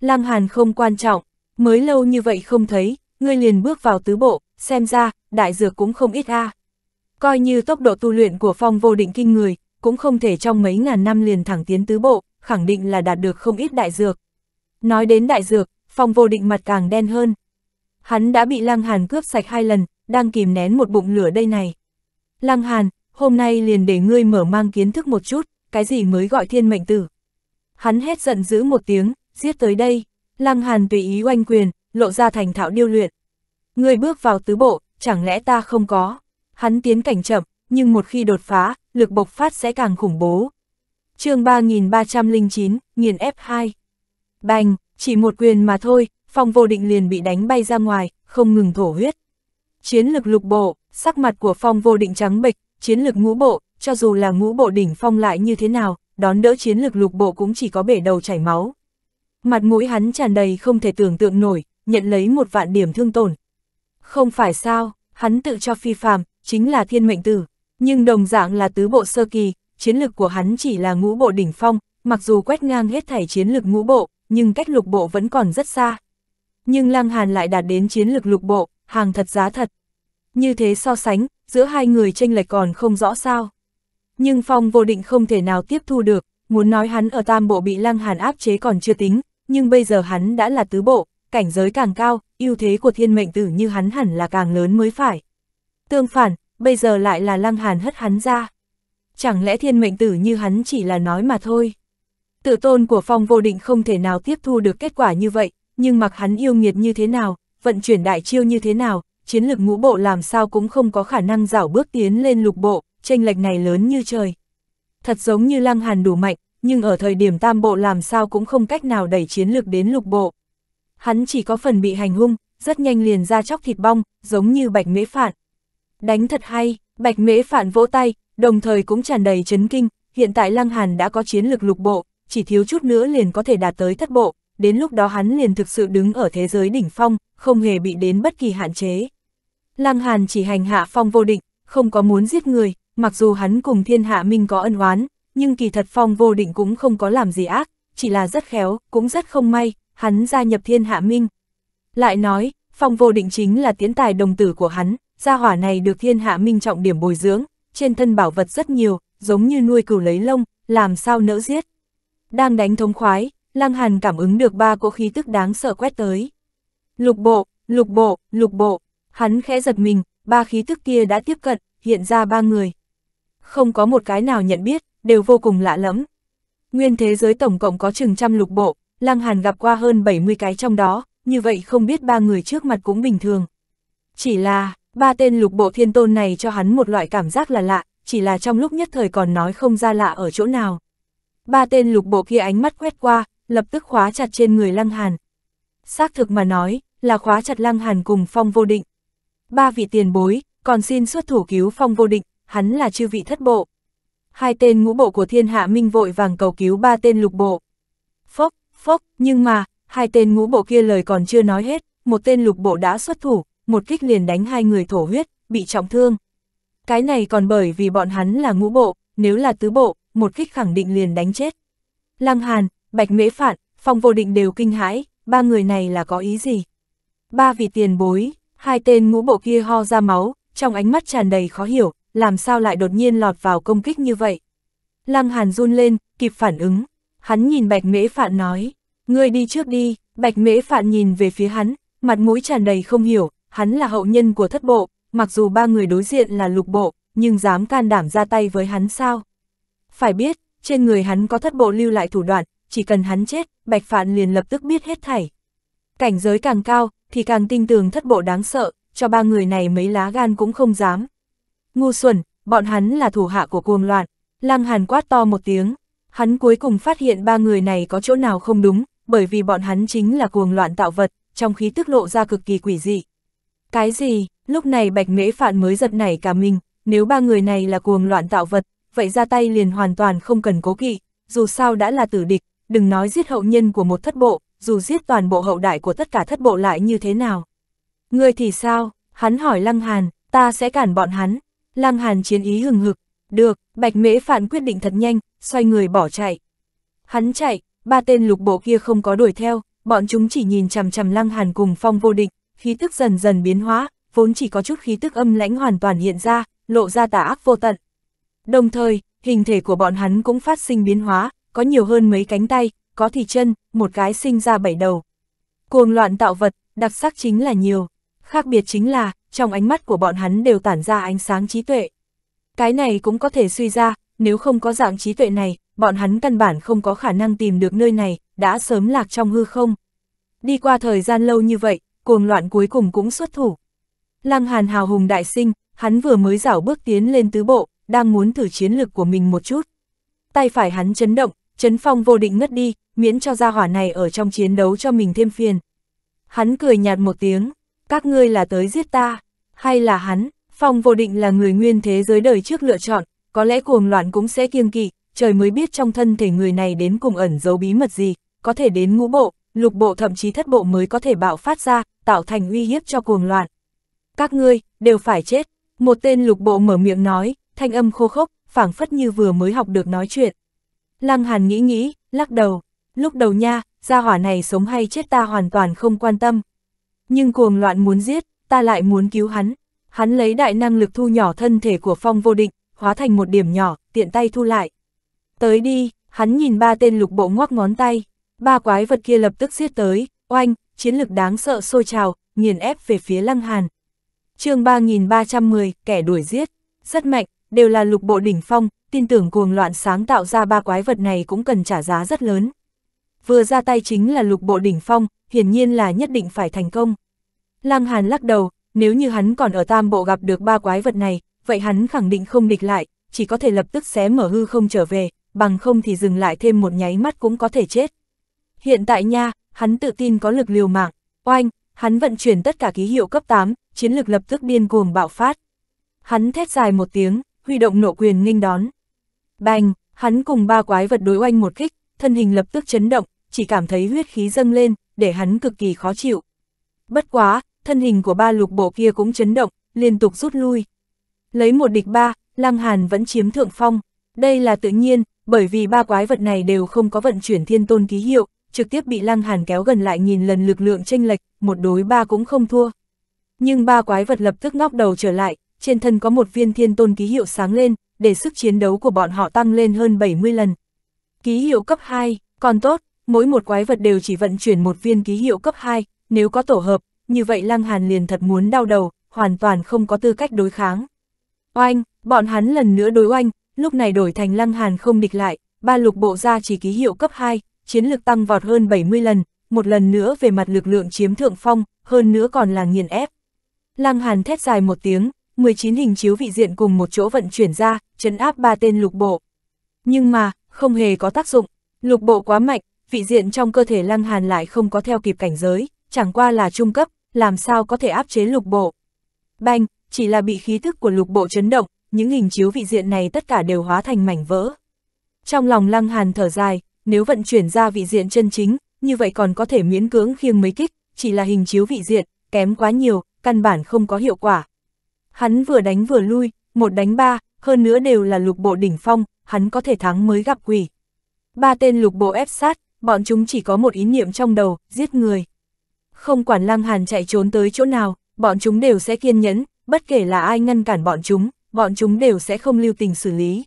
Lăng Hàn không quan trọng, mới lâu như vậy không thấy, ngươi liền bước vào tứ bộ, xem ra, đại dược cũng không ít a. À. Coi như tốc độ tu luyện của Phong vô định kinh người, cũng không thể trong mấy ngàn năm liền thẳng tiến tứ bộ, khẳng định là đạt được không ít đại dược. Nói đến đại dược, phong vô định mặt càng đen hơn. Hắn đã bị Lăng Hàn cướp sạch hai lần, đang kìm nén một bụng lửa đây này. Lăng Hàn, hôm nay liền để ngươi mở mang kiến thức một chút, cái gì mới gọi thiên mệnh tử. Hắn hét giận dữ một tiếng, giết tới đây, Lăng Hàn tùy ý oanh quyền, lộ ra thành thạo điêu luyện. Ngươi bước vào tứ bộ, chẳng lẽ ta không có? Hắn tiến cảnh chậm, nhưng một khi đột phá, lực bộc phát sẽ càng khủng bố. chương 3309, nghiền F2. Bành, chỉ một quyền mà thôi, phòng vô định liền bị đánh bay ra ngoài, không ngừng thổ huyết. Chiến lực lục bộ, sắc mặt của phong vô định trắng bệch, chiến lực ngũ bộ, cho dù là ngũ bộ đỉnh phong lại như thế nào, đón đỡ chiến lực lục bộ cũng chỉ có bể đầu chảy máu. Mặt mũi hắn tràn đầy không thể tưởng tượng nổi, nhận lấy một vạn điểm thương tổn. Không phải sao, hắn tự cho phi phàm, chính là thiên mệnh tử. Nhưng đồng dạng là tứ bộ sơ kỳ, chiến lực của hắn chỉ là ngũ bộ đỉnh phong, mặc dù quét ngang hết thảy chiến lực ngũ bộ, nhưng cách lục bộ vẫn còn rất xa. Nhưng Lăng Hàn lại đạt đến chiến lực lục bộ, hàng thật giá thật. Như thế so sánh, giữa hai người tranh lệch còn không rõ sao. Nhưng Phong vô định không thể nào tiếp thu được, muốn nói hắn ở tam bộ bị Lăng Hàn áp chế còn chưa tính, nhưng bây giờ hắn đã là tứ bộ, cảnh giới càng cao, ưu thế của thiên mệnh tử như hắn hẳn là càng lớn mới phải. Tương phản, bây giờ lại là lăng hàn hất hắn ra. Chẳng lẽ thiên mệnh tử như hắn chỉ là nói mà thôi. Tự tôn của phong vô định không thể nào tiếp thu được kết quả như vậy, nhưng mặc hắn yêu nghiệt như thế nào, vận chuyển đại chiêu như thế nào, chiến lược ngũ bộ làm sao cũng không có khả năng dảo bước tiến lên lục bộ, tranh lệch này lớn như trời. Thật giống như lăng hàn đủ mạnh, nhưng ở thời điểm tam bộ làm sao cũng không cách nào đẩy chiến lược đến lục bộ. Hắn chỉ có phần bị hành hung, rất nhanh liền ra chóc thịt bong, giống như bạch mễ phạn đánh thật hay, Bạch Mễ Phản vỗ tay, đồng thời cũng tràn đầy chấn kinh, hiện tại Lăng Hàn đã có chiến lực lục bộ, chỉ thiếu chút nữa liền có thể đạt tới thất bộ, đến lúc đó hắn liền thực sự đứng ở thế giới đỉnh phong, không hề bị đến bất kỳ hạn chế. Lăng Hàn chỉ hành hạ phong vô định, không có muốn giết người, mặc dù hắn cùng thiên hạ minh có ân oán, nhưng kỳ thật phong vô định cũng không có làm gì ác, chỉ là rất khéo, cũng rất không may, hắn gia nhập thiên hạ minh. Lại nói, phong vô định chính là tiến tài đồng tử của hắn, gia hỏa này được thiên hạ minh trọng điểm bồi dưỡng, trên thân bảo vật rất nhiều, giống như nuôi cừu lấy lông, làm sao nỡ giết. Đang đánh thống khoái, Lăng Hàn cảm ứng được ba cỗ khí tức đáng sợ quét tới. Lục bộ, lục bộ, lục bộ, hắn khẽ giật mình, ba khí tức kia đã tiếp cận, hiện ra ba người. Không có một cái nào nhận biết, đều vô cùng lạ lẫm. Nguyên thế giới tổng cộng có chừng trăm lục bộ, Lăng Hàn gặp qua hơn 70 cái trong đó, như vậy không biết ba người trước mặt cũng bình thường. Chỉ là, Ba tên lục bộ thiên tôn này cho hắn một loại cảm giác là lạ, chỉ là trong lúc nhất thời còn nói không ra lạ ở chỗ nào. Ba tên lục bộ kia ánh mắt quét qua, lập tức khóa chặt trên người Lăng Hàn. Xác thực mà nói, là khóa chặt Lăng Hàn cùng Phong Vô Định. Ba vị tiền bối, còn xin xuất thủ cứu Phong Vô Định, hắn là chư vị thất bộ. Hai tên ngũ bộ của thiên hạ minh vội vàng cầu cứu ba tên lục bộ. Phốc, phốc, nhưng mà, hai tên ngũ bộ kia lời còn chưa nói hết, một tên lục bộ đã xuất thủ, một kích liền đánh hai người thổ huyết, bị trọng thương. Cái này còn bởi vì bọn hắn là ngũ bộ, nếu là tứ bộ, một kích khẳng định liền đánh chết. Lăng Hàn, Bạch Mễ Phạn, Phong Vô Định đều kinh hãi, ba người này là có ý gì? Ba vì tiền bối, hai tên ngũ bộ kia ho ra máu, trong ánh mắt tràn đầy khó hiểu, làm sao lại đột nhiên lọt vào công kích như vậy? Lăng Hàn run lên, kịp phản ứng. Hắn nhìn Bạch Mễ Phạn nói, ngươi đi trước đi, Bạch Mễ Phạn nhìn về phía hắn, mặt mũi tràn đầy không hiểu, hắn là hậu nhân của thất bộ, mặc dù ba người đối diện là lục bộ, nhưng dám can đảm ra tay với hắn sao? Phải biết, trên người hắn có thất bộ lưu lại thủ đoạn, chỉ cần hắn chết, Bạch Phạn liền lập tức biết hết thảy. Cảnh giới càng cao, thì càng tinh tường thất bộ đáng sợ, cho ba người này mấy lá gan cũng không dám. Ngu xuẩn, bọn hắn là thủ hạ của cuồng loạn, Lăng Hàn quát to một tiếng, hắn cuối cùng phát hiện ba người này có chỗ nào không đúng, bởi vì bọn hắn chính là cuồng loạn tạo vật, trong khí tức lộ ra cực kỳ quỷ dị. Cái gì? Lúc này bạch mễ phạn mới giật nảy cả mình, nếu ba người này là cuồng loạn tạo vật, vậy ra tay liền hoàn toàn không cần cố kỵ, dù sao đã là tử địch, đừng nói giết hậu nhân của một thất bộ, dù giết toàn bộ hậu đại của tất cả thất bộ lại như thế nào. người thì sao? Hắn hỏi Lăng Hàn, ta sẽ cản bọn hắn. Lăng Hàn chiến ý hừng hực, được, Bạch Mễ Phạn quyết định thật nhanh, xoay người bỏ chạy. Hắn chạy, ba tên lục bộ kia không có đuổi theo, bọn chúng chỉ nhìn chằm chằm Lăng Hàn cùng Phong vô địch, khí tức dần dần biến hóa, vốn chỉ có chút khí tức âm lãnh hoàn toàn hiện ra, lộ ra tà ác vô tận. Đồng thời, hình thể của bọn hắn cũng phát sinh biến hóa, có nhiều hơn mấy cánh tay, có thì chân, một cái sinh ra bảy đầu. Cuồng loạn tạo vật, đặc sắc chính là nhiều. Khác biệt chính là, trong ánh mắt của bọn hắn đều tản ra ánh sáng trí tuệ. Cái này cũng có thể suy ra, nếu không có dạng trí tuệ này, bọn hắn căn bản không có khả năng tìm được nơi này, đã sớm lạc trong hư không. Đi qua thời gian lâu như vậy, cuồng loạn cuối cùng cũng xuất thủ. Lăng Hàn hào hùng đại sinh, hắn vừa mới dảo bước tiến lên tứ bộ, đang muốn thử chiến lực của mình một chút. Tay phải hắn chấn động, chấn phong vô định ngất đi, miễn cho gia hỏa này ở trong chiến đấu cho mình thêm phiền. Hắn cười nhạt một tiếng, các ngươi là tới giết ta, hay là hắn, phong vô định là người nguyên thế giới đời trước lựa chọn, có lẽ cuồng loạn cũng sẽ kiêng kỵ, trời mới biết trong thân thể người này đến cùng ẩn giấu bí mật gì, có thể đến ngũ bộ, lục bộ thậm chí thất bộ mới có thể bạo phát ra, tạo thành uy hiếp cho cuồng loạn. Các ngươi, đều phải chết, một tên lục bộ mở miệng nói, thanh âm khô khốc, phảng phất như vừa mới học được nói chuyện. Lăng Hàn nghĩ nghĩ, lắc đầu, lúc đầu nha, gia hỏa này sống hay chết ta hoàn toàn không quan tâm. Nhưng cuồng loạn muốn giết, ta lại muốn cứu hắn. Hắn lấy đại năng lực thu nhỏ thân thể của phong vô định hóa thành một điểm nhỏ, tiện tay thu lại. Tới đi, hắn nhìn ba tên lục bộ ngoắc ngón tay, ba quái vật kia lập tức giết tới, oanh, chiến lực đáng sợ sôi trào, nghiền ép về phía Lăng Hàn. chương 3310, kẻ đuổi giết, rất mạnh, đều là lục bộ đỉnh phong, tin tưởng cuồng loạn sáng tạo ra ba quái vật này cũng cần trả giá rất lớn. Vừa ra tay chính là lục bộ đỉnh phong, hiển nhiên là nhất định phải thành công. Lăng Hàn lắc đầu, nếu như hắn còn ở tam bộ gặp được ba quái vật này, vậy hắn khẳng định không địch lại, chỉ có thể lập tức xé mở hư không trở về, bằng không thì dừng lại thêm một nháy mắt cũng có thể chết. Hiện tại nha, hắn tự tin có lực liều mạng, oanh, hắn vận chuyển tất cả ký hiệu cấp 8, chiến lực lập tức điên cuồng bạo phát. Hắn thét dài một tiếng, huy động nộ quyền nghênh đón. Bành, hắn cùng ba quái vật đối oanh một kích, thân hình lập tức chấn động, chỉ cảm thấy huyết khí dâng lên, để hắn cực kỳ khó chịu. Bất quá, thân hình của ba lục bộ kia cũng chấn động, liên tục rút lui. Lấy một địch ba, Lăng Hàn vẫn chiếm thượng phong. Đây là tự nhiên, bởi vì ba quái vật này đều không có vận chuyển thiên tôn ký hiệu, trực tiếp bị Lăng Hàn kéo gần lại nhìn lần lực lượng chênh lệch, một đối ba cũng không thua. Nhưng ba quái vật lập tức ngóc đầu trở lại, trên thân có một viên thiên tôn ký hiệu sáng lên, để sức chiến đấu của bọn họ tăng lên hơn 70 lần. Ký hiệu cấp 2, còn tốt, mỗi một quái vật đều chỉ vận chuyển một viên ký hiệu cấp 2, nếu có tổ hợp, như vậy Lăng Hàn liền thật muốn đau đầu, hoàn toàn không có tư cách đối kháng. Oanh, bọn hắn lần nữa đối oanh, lúc này đổi thành Lăng Hàn không địch lại, ba lục bộ ra chỉ ký hiệu cấp 2, chiến lực tăng vọt hơn 70 lần, một lần nữa về mặt lực lượng chiếm thượng phong, hơn nữa còn là nghiền ép. Lăng Hàn thét dài một tiếng, 19 hình chiếu vị diện cùng một chỗ vận chuyển ra, chấn áp ba tên lục bộ. Nhưng mà, không hề có tác dụng, lục bộ quá mạnh, vị diện trong cơ thể Lăng Hàn lại không có theo kịp cảnh giới, chẳng qua là trung cấp, làm sao có thể áp chế lục bộ. Banh, chỉ là bị khí thức của lục bộ chấn động, những hình chiếu vị diện này tất cả đều hóa thành mảnh vỡ. Trong lòng Lăng Hàn thở dài, nếu vận chuyển ra vị diện chân chính, như vậy còn có thể miễn cưỡng khiêng mấy kích, chỉ là hình chiếu vị diện, kém quá nhiều, căn bản không có hiệu quả. Hắn vừa đánh vừa lui, một đánh ba, hơn nữa đều là lục bộ đỉnh phong, hắn có thể thắng mới gặp quỷ. Ba tên lục bộ ép sát, bọn chúng chỉ có một ý niệm trong đầu, giết người. Không quản lang hàn chạy trốn tới chỗ nào, bọn chúng đều sẽ kiên nhẫn, bất kể là ai ngăn cản bọn chúng, bọn chúng đều sẽ không lưu tình xử lý.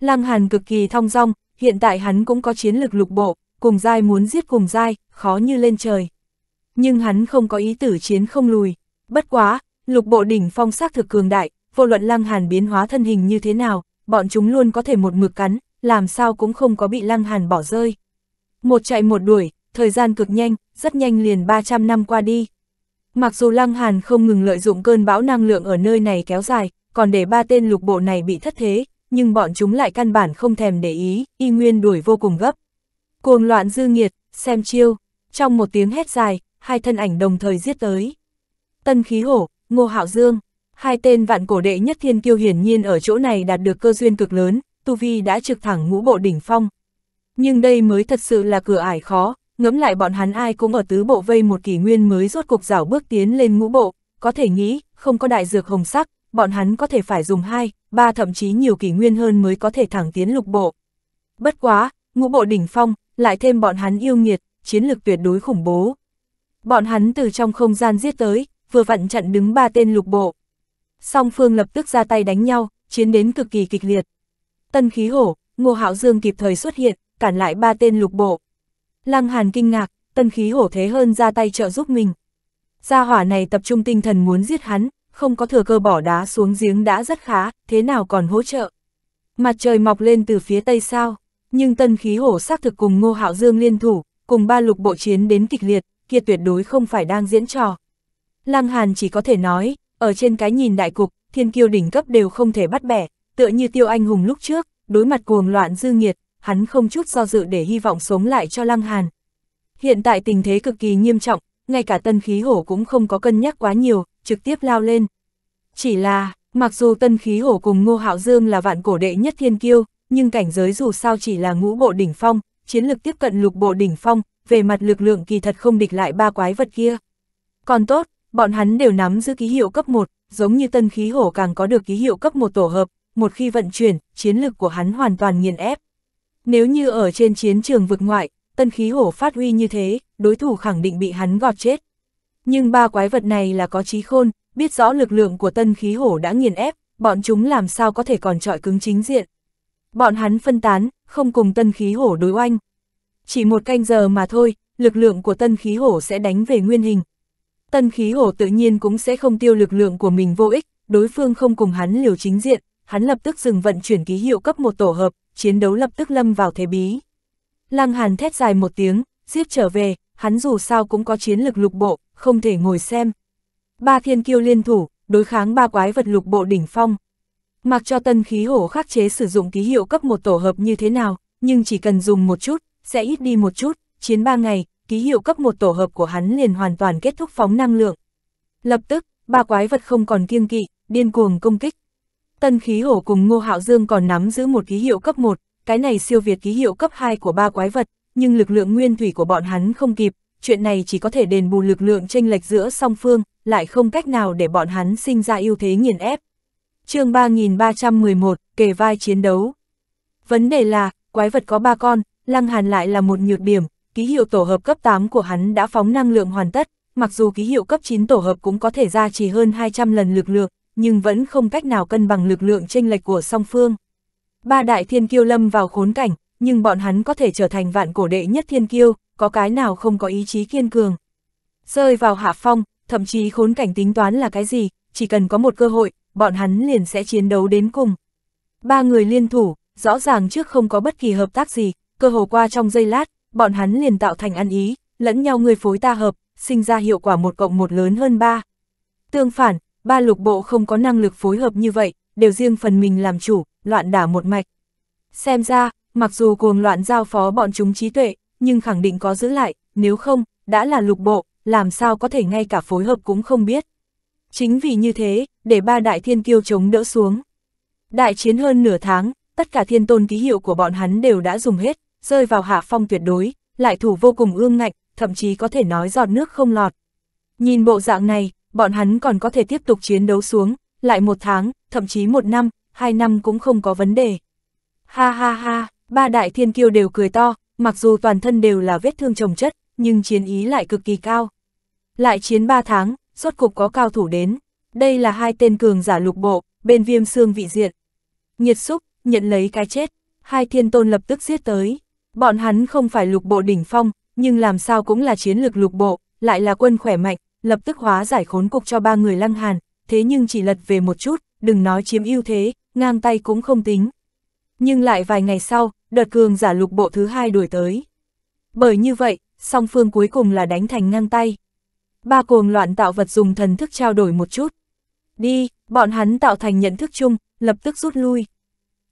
Lang hàn cực kỳ thong dong, hiện tại hắn cũng có chiến lực lục bộ, cùng dai muốn giết cùng dai, khó như lên trời. Nhưng hắn không có ý tử chiến không lùi, bất quá, lục bộ đỉnh phong sắc thực cường đại, vô luận lăng hàn biến hóa thân hình như thế nào, bọn chúng luôn có thể một mực cắn, làm sao cũng không có bị lăng hàn bỏ rơi. Một chạy một đuổi, thời gian cực nhanh, rất nhanh liền 300 năm qua đi. Mặc dù lăng hàn không ngừng lợi dụng cơn bão năng lượng ở nơi này kéo dài, còn để ba tên lục bộ này bị thất thế, nhưng bọn chúng lại căn bản không thèm để ý, y nguyên đuổi vô cùng gấp. Cuồng loạn dư nghiệt, xem chiêu, trong một tiếng hét dài, hai thân ảnh đồng thời giết tới. Tân khí hổ, ngô hạo dương, hai tên vạn cổ đệ nhất thiên kiêu hiển nhiên ở chỗ này đạt được cơ duyên cực lớn, Tu Vi đã trực thẳng ngũ bộ đỉnh phong. Nhưng đây mới thật sự là cửa ải khó, ngẫm lại bọn hắn ai cũng ở tứ bộ vây một kỷ nguyên mới rốt cục rảo bước tiến lên ngũ bộ, có thể nghĩ, không có đại dược hồng sắc, bọn hắn có thể phải dùng hai, ba thậm chí nhiều kỷ nguyên hơn mới có thể thẳng tiến lục bộ. Bất quá, ngũ bộ đỉnh phong, lại thêm bọn hắn yêu nghiệt, chiến lược tuyệt đối khủng bố. Bọn hắn từ trong không gian giết tới, vừa vặn chặn đứng ba tên lục bộ. Song phương lập tức ra tay đánh nhau, chiến đến cực kỳ kịch liệt. Tân khí hổ, Ngô Hạo Dương kịp thời xuất hiện, cản lại ba tên lục bộ. Lăng Hàn kinh ngạc, tân khí hổ thế hơn ra tay trợ giúp mình. Gia hỏa này tập trung tinh thần muốn giết hắn, không có thừa cơ bỏ đá xuống giếng đã rất khá, thế nào còn hỗ trợ. Mặt trời mọc lên từ phía tây sao, nhưng tân khí hổ xác thực cùng Ngô Hạo Dương liên thủ, cùng ba lục bộ chiến đến kịch liệt, kia tuyệt đối không phải đang diễn trò. Lăng Hàn chỉ có thể nói, ở trên cái nhìn đại cục, thiên kiêu đỉnh cấp đều không thể bắt bẻ, tựa như tiêu anh hùng lúc trước, đối mặt cuồng loạn dư nghiệt, hắn không chút do dự để hy vọng sống lại cho Lăng Hàn. Hiện tại tình thế cực kỳ nghiêm trọng, ngay cả tân khí hổ cũng không có cân nhắc quá nhiều, trực tiếp lao lên. Chỉ là, mặc dù tân khí hổ cùng Ngô Hạo Dương là vạn cổ đệ nhất thiên kiêu, nhưng cảnh giới dù sao chỉ là ngũ bộ đỉnh phong, chiến lực tiếp cận lục bộ đỉnh phong, về mặt lực lượng kỳ thật không địch lại ba quái vật kia. Còn tốt, bọn hắn đều nắm giữ ký hiệu cấp 1, giống như tân khí hổ càng có được ký hiệu cấp 1 tổ hợp, một khi vận chuyển, chiến lực của hắn hoàn toàn nghiền ép. Nếu như ở trên chiến trường vực ngoại, tân khí hổ phát huy như thế, đối thủ khẳng định bị hắn gọt chết. Nhưng ba quái vật này là có trí khôn, biết rõ lực lượng của tân khí hổ đã nghiền ép, bọn chúng làm sao có thể còn trọi cứng chính diện. Bọn hắn phân tán, không cùng tân khí hổ đối oanh. Chỉ một canh giờ mà thôi, lực lượng của tân khí hổ sẽ đánh về nguyên hình. Tân khí hổ tự nhiên cũng sẽ không tiêu lực lượng của mình vô ích, đối phương không cùng hắn liều chính diện, hắn lập tức dừng vận chuyển ký hiệu cấp một tổ hợp, chiến đấu lập tức lâm vào thế bí. Lăng Hàn thét dài một tiếng, giết trở về, hắn dù sao cũng có chiến lực lục bộ, không thể ngồi xem. Ba thiên kiêu liên thủ, đối kháng ba quái vật lục bộ đỉnh phong. Mặc cho tân khí hổ khắc chế sử dụng ký hiệu cấp một tổ hợp như thế nào, nhưng chỉ cần dùng một chút, sẽ ít đi một chút, chiến ba ngày, ký hiệu cấp một tổ hợp của hắn liền hoàn toàn kết thúc phóng năng lượng. Lập tức, ba quái vật không còn kiêng kỵ, điên cuồng công kích. Tân khí hổ cùng Ngô Hạo Dương còn nắm giữ một ký hiệu cấp 1, cái này siêu việt ký hiệu cấp 2 của ba quái vật, nhưng lực lượng nguyên thủy của bọn hắn không kịp, chuyện này chỉ có thể đền bù lực lượng tranh lệch giữa song phương, lại không cách nào để bọn hắn sinh ra ưu thế nghiền ép. chương 3311, kề vai chiến đấu. Vấn đề là, quái vật có ba con, Lăng Hàn lại là một nhược điểm, ký hiệu tổ hợp cấp 8 của hắn đã phóng năng lượng hoàn tất, mặc dù ký hiệu cấp 9 tổ hợp cũng có thể ra chỉ hơn 200 lần lực lượng, nhưng vẫn không cách nào cân bằng lực lượng tranh lệch của song phương. Ba đại thiên kiêu lâm vào khốn cảnh, nhưng bọn hắn có thể trở thành vạn cổ đệ nhất thiên kiêu, có cái nào không có ý chí kiên cường. Rơi vào hạ phong, thậm chí khốn cảnh tính toán là cái gì, chỉ cần có một cơ hội, bọn hắn liền sẽ chiến đấu đến cùng. Ba người liên thủ, rõ ràng trước không có bất kỳ hợp tác gì, cơ hồ qua trong giây lát, bọn hắn liền tạo thành ăn ý, lẫn nhau người phối ta hợp, sinh ra hiệu quả một cộng một lớn hơn ba. Tương phản, ba lục bộ không có năng lực phối hợp như vậy, đều riêng phần mình làm chủ, loạn đả một mạch. Xem ra, mặc dù cuồng loạn giao phó bọn chúng trí tuệ, nhưng khẳng định có giữ lại, nếu không, đã là lục bộ, làm sao có thể ngay cả phối hợp cũng không biết. Chính vì như thế, để ba đại thiên kiêu chống đỡ xuống. Đại chiến hơn nửa tháng, tất cả thiên tôn ký hiệu của bọn hắn đều đã dùng hết, rơi vào hạ phong tuyệt đối, lại thủ vô cùng ương ngạnh, thậm chí có thể nói giọt nước không lọt. Nhìn bộ dạng này, bọn hắn còn có thể tiếp tục chiến đấu xuống, lại một tháng, thậm chí một năm, hai năm cũng không có vấn đề. Ha ha ha, ba đại thiên kiêu đều cười to, mặc dù toàn thân đều là vết thương trồng chất, nhưng chiến ý lại cực kỳ cao. Lại chiến 3 tháng, rốt cục có cao thủ đến. Đây là hai tên cường giả lục bộ, bên viêm xương vị diện. Nhiệt xúc, nhận lấy cái chết, hai thiên tôn lập tức giết tới. Bọn hắn không phải lục bộ đỉnh phong, nhưng làm sao cũng là chiến lược lục bộ, lại là quân khỏe mạnh, lập tức hóa giải khốn cục cho ba người lăng hàn, thế nhưng chỉ lật về một chút, đừng nói chiếm ưu thế, ngang tay cũng không tính. Nhưng lại vài ngày sau, đợt cường giả lục bộ thứ hai đuổi tới. Bởi như vậy, song phương cuối cùng là đánh thành ngang tay. Ba cuồng loạn tạo vật dùng thần thức trao đổi một chút. Đi, bọn hắn tạo thành nhận thức chung, lập tức rút lui.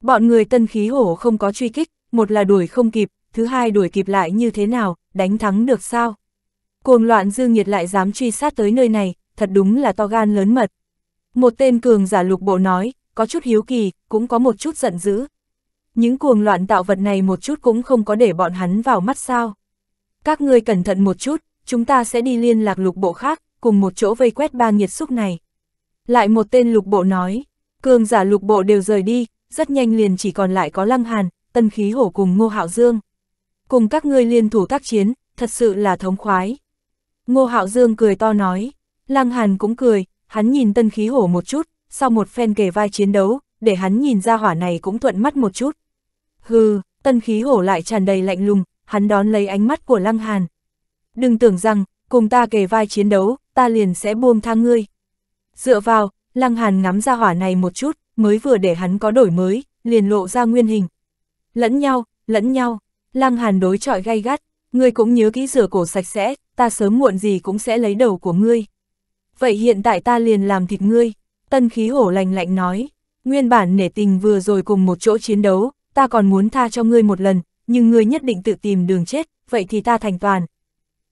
Bọn người tân khí hổ không có truy kích, một là đuổi không kịp, thứ hai đuổi kịp lại như thế nào, đánh thắng được sao? Cuồng loạn dư nhiệt lại dám truy sát tới nơi này, thật đúng là to gan lớn mật. Một tên cường giả lục bộ nói, có chút hiếu kỳ, cũng có một chút giận dữ, những cuồng loạn tạo vật này một chút cũng không có để bọn hắn vào mắt sao. Các ngươi cẩn thận một chút, chúng ta sẽ đi liên lạc lục bộ khác, cùng một chỗ vây quét ba nghiệt xúc này. Lại một tên lục bộ nói, cường giả lục bộ đều rời đi, rất nhanh liền chỉ còn lại có lăng hàn, tân khí hổ cùng ngô hạo dương. Cùng các ngươi liên thủ tác chiến, thật sự là thống khoái. Ngô hạo dương cười to nói, lăng hàn cũng cười, hắn nhìn tân khí hổ một chút, sau một phen kề vai chiến đấu, để hắn nhìn ra hỏa này cũng thuận mắt một chút. Hừ, tân khí hổ lại tràn đầy lạnh lùng, hắn đón lấy ánh mắt của Lăng Hàn. Đừng tưởng rằng, cùng ta kề vai chiến đấu, ta liền sẽ buông tha ngươi. Dựa vào, Lăng Hàn ngắm ra hỏa này một chút, mới vừa để hắn có đổi mới, liền lộ ra nguyên hình. Lẫn nhau, lẫn nhau, Lăng Hàn đối chọi gay gắt, ngươi cũng nhớ kỹ rửa cổ sạch sẽ, ta sớm muộn gì cũng sẽ lấy đầu của ngươi. Vậy hiện tại ta liền làm thịt ngươi, tân khí hổ lành lạnh nói, nguyên bản nể tình vừa rồi cùng một chỗ chiến đấu, ta còn muốn tha cho ngươi một lần, nhưng ngươi nhất định tự tìm đường chết, vậy thì ta thành toàn.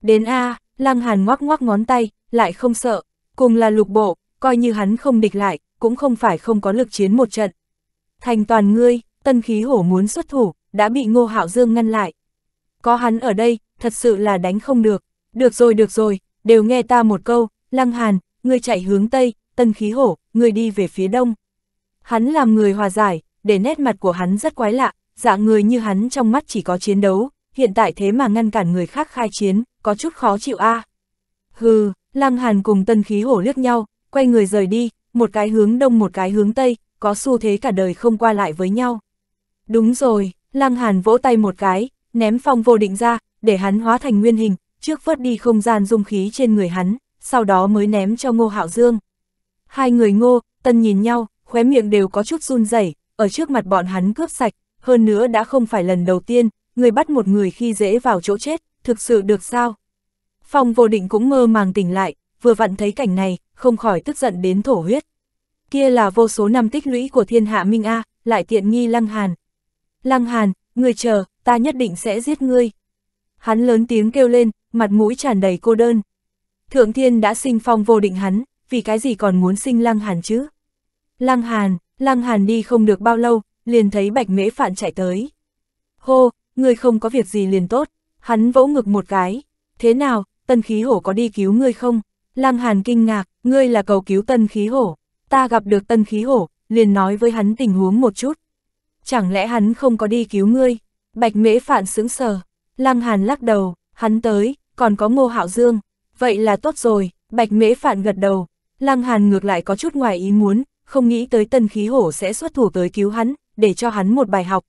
Đến A, à, Lăng Hàn ngoắc ngoắc ngón tay, lại không sợ, cùng là lục bộ, coi như hắn không địch lại, cũng không phải không có lực chiến một trận. Thành toàn ngươi, tân khí hổ muốn xuất thủ, đã bị Ngô Hạo Dương ngăn lại. Có hắn ở đây, thật sự là đánh không được. Được rồi được rồi, đều nghe ta một câu, Lăng Hàn, ngươi chạy hướng Tây, tân khí hổ, ngươi đi về phía Đông. Hắn làm người hòa giải, để nét mặt của hắn rất quái lạ, dạng người như hắn trong mắt chỉ có chiến đấu, hiện tại thế mà ngăn cản người khác khai chiến, có chút khó chịu a. À. Hừ, Lăng Hàn cùng Tân Khí Hổ liếc nhau, quay người rời đi, một cái hướng đông một cái hướng tây, có xu thế cả đời không qua lại với nhau. Đúng rồi, Lăng Hàn vỗ tay một cái, ném phong vô định ra, để hắn hóa thành nguyên hình, trước vớt đi không gian dung khí trên người hắn, sau đó mới ném cho Ngô Hạo Dương. Hai người Ngô, Tân nhìn nhau, khóe miệng đều có chút run rẩy, ở trước mặt bọn hắn cướp sạch, hơn nữa đã không phải lần đầu tiên, người bắt một người khi dễ vào chỗ chết, thực sự được sao? Phong vô định cũng mơ màng tỉnh lại, vừa vặn thấy cảnh này, không khỏi tức giận đến thổ huyết. Kia là vô số năm tích lũy của thiên hạ Minh A, lại tiện nghi Lăng Hàn. Lăng Hàn, người chờ, ta nhất định sẽ giết ngươi. Hắn lớn tiếng kêu lên, mặt mũi tràn đầy cô đơn. Thượng thiên đã sinh phong vô định hắn, vì cái gì còn muốn sinh Lăng Hàn chứ? Lăng Hàn, Lăng Hàn đi không được bao lâu, liền thấy bạch mễ phạn chạy tới. Hô, ngươi không có việc gì liền tốt, hắn vỗ ngực một cái. Thế nào, tân khí hổ có đi cứu ngươi không? Lăng Hàn kinh ngạc, ngươi là cầu cứu tân khí hổ. Ta gặp được tân khí hổ, liền nói với hắn tình huống một chút. Chẳng lẽ hắn không có đi cứu ngươi? Bạch mễ phạn sững sờ. Lăng Hàn lắc đầu, hắn tới, còn có ngô hạo dương. Vậy là tốt rồi, bạch mễ phạn gật đầu. Lăng Hàn ngược lại có chút ngoài ý muốn, không nghĩ tới tân khí hổ sẽ xuất thủ tới cứu hắn, để cho hắn một bài học.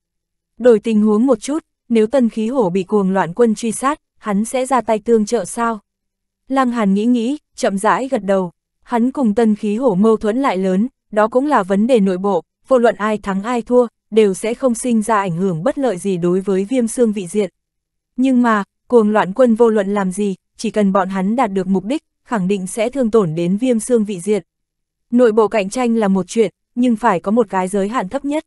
Đổi tình huống một chút, nếu tân khí hổ bị cuồng loạn quân truy sát, hắn sẽ ra tay tương trợ sao? Lăng Hàn nghĩ nghĩ, chậm rãi gật đầu. Hắn cùng tân khí hổ mâu thuẫn lại lớn, đó cũng là vấn đề nội bộ, vô luận ai thắng ai thua, đều sẽ không sinh ra ảnh hưởng bất lợi gì đối với viêm xương vị diện. Nhưng mà, cuồng loạn quân vô luận làm gì, chỉ cần bọn hắn đạt được mục đích, khẳng định sẽ thương tổn đến viêm xương vị diện. Nội bộ cạnh tranh là một chuyện, nhưng phải có một cái giới hạn thấp nhất.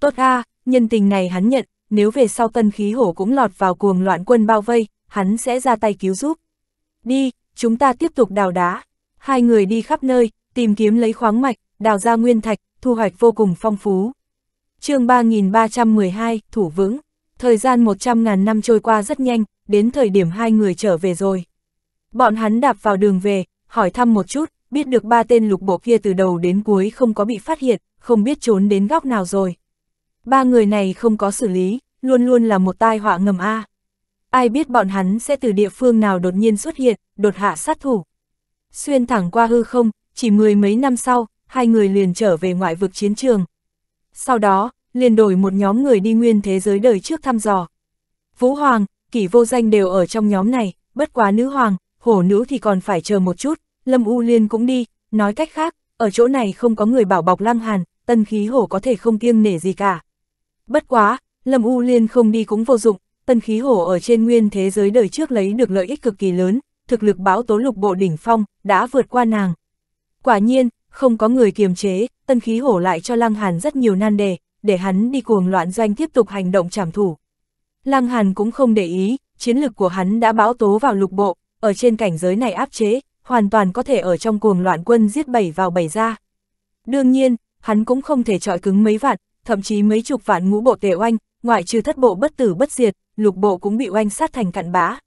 Tốt a, nhân tình này hắn nhận, nếu về sau tân khí hổ cũng lọt vào cuồng loạn quân bao vây, hắn sẽ ra tay cứu giúp. Đi, chúng ta tiếp tục đào đá. Hai người đi khắp nơi, tìm kiếm lấy khoáng mạch, đào ra nguyên thạch, thu hoạch vô cùng phong phú. chương 3312, Thủ Vững. Thời gian 100.000 năm trôi qua rất nhanh, đến thời điểm hai người trở về rồi. Bọn hắn đạp vào đường về, hỏi thăm một chút, biết được ba tên lục bộ kia từ đầu đến cuối không có bị phát hiện, không biết trốn đến góc nào rồi. Ba người này không có xử lý, luôn luôn là một tai họa ngầm A. Ai biết bọn hắn sẽ từ địa phương nào đột nhiên xuất hiện, đột hạ sát thủ. Xuyên thẳng qua hư không, chỉ mười mấy năm sau, hai người liền trở về ngoại vực chiến trường. Sau đó, liền đổi một nhóm người đi nguyên thế giới đời trước thăm dò. Vũ Hoàng, kỷ vô danh đều ở trong nhóm này, bất quá nữ hoàng, hổ nữ thì còn phải chờ một chút, Lâm U Liên cũng đi, nói cách khác, ở chỗ này không có người bảo bọc Lăng Hàn, tân khí hổ có thể không kiêng nể gì cả. Bất quá, Lâm U Liên không đi cũng vô dụng, tân khí hổ ở trên nguyên thế giới đời trước lấy được lợi ích cực kỳ lớn, thực lực báo tố lục bộ đỉnh phong, đã vượt qua nàng. Quả nhiên, không có người kiềm chế, tân khí hổ lại cho Lăng Hàn rất nhiều nan đề, để hắn đi cuồng loạn doanh tiếp tục hành động trảm thủ. Lăng Hàn cũng không để ý, chiến lực của hắn đã báo tố vào lục bộ, ở trên cảnh giới này áp chế, hoàn toàn có thể ở trong cuồng loạn quân giết bảy vào bảy ra. Đương nhiên, hắn cũng không thể trọi cứng mấy vạn, thậm chí mấy chục vạn ngũ bộ tề oanh, ngoại trừ thất bộ bất tử bất diệt, lục bộ cũng bị oanh sát thành cặn bã.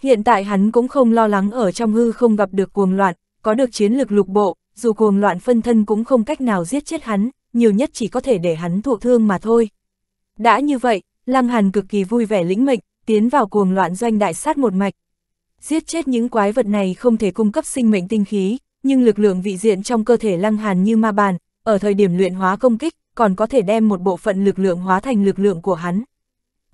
Hiện tại hắn cũng không lo lắng ở trong hư không gặp được cuồng loạn, có được chiến lực lục bộ, dù cuồng loạn phân thân cũng không cách nào giết chết hắn, nhiều nhất chỉ có thể để hắn thụ thương mà thôi. Đã như vậy, Lăng Hàn cực kỳ vui vẻ lĩnh mệnh, tiến vào cuồng loạn doanh đại sát một mạch. Giết chết những quái vật này không thể cung cấp sinh mệnh tinh khí, nhưng lực lượng vị diện trong cơ thể lăng hàn như ma bàn, ở thời điểm luyện hóa công kích, còn có thể đem một bộ phận lực lượng hóa thành lực lượng của hắn.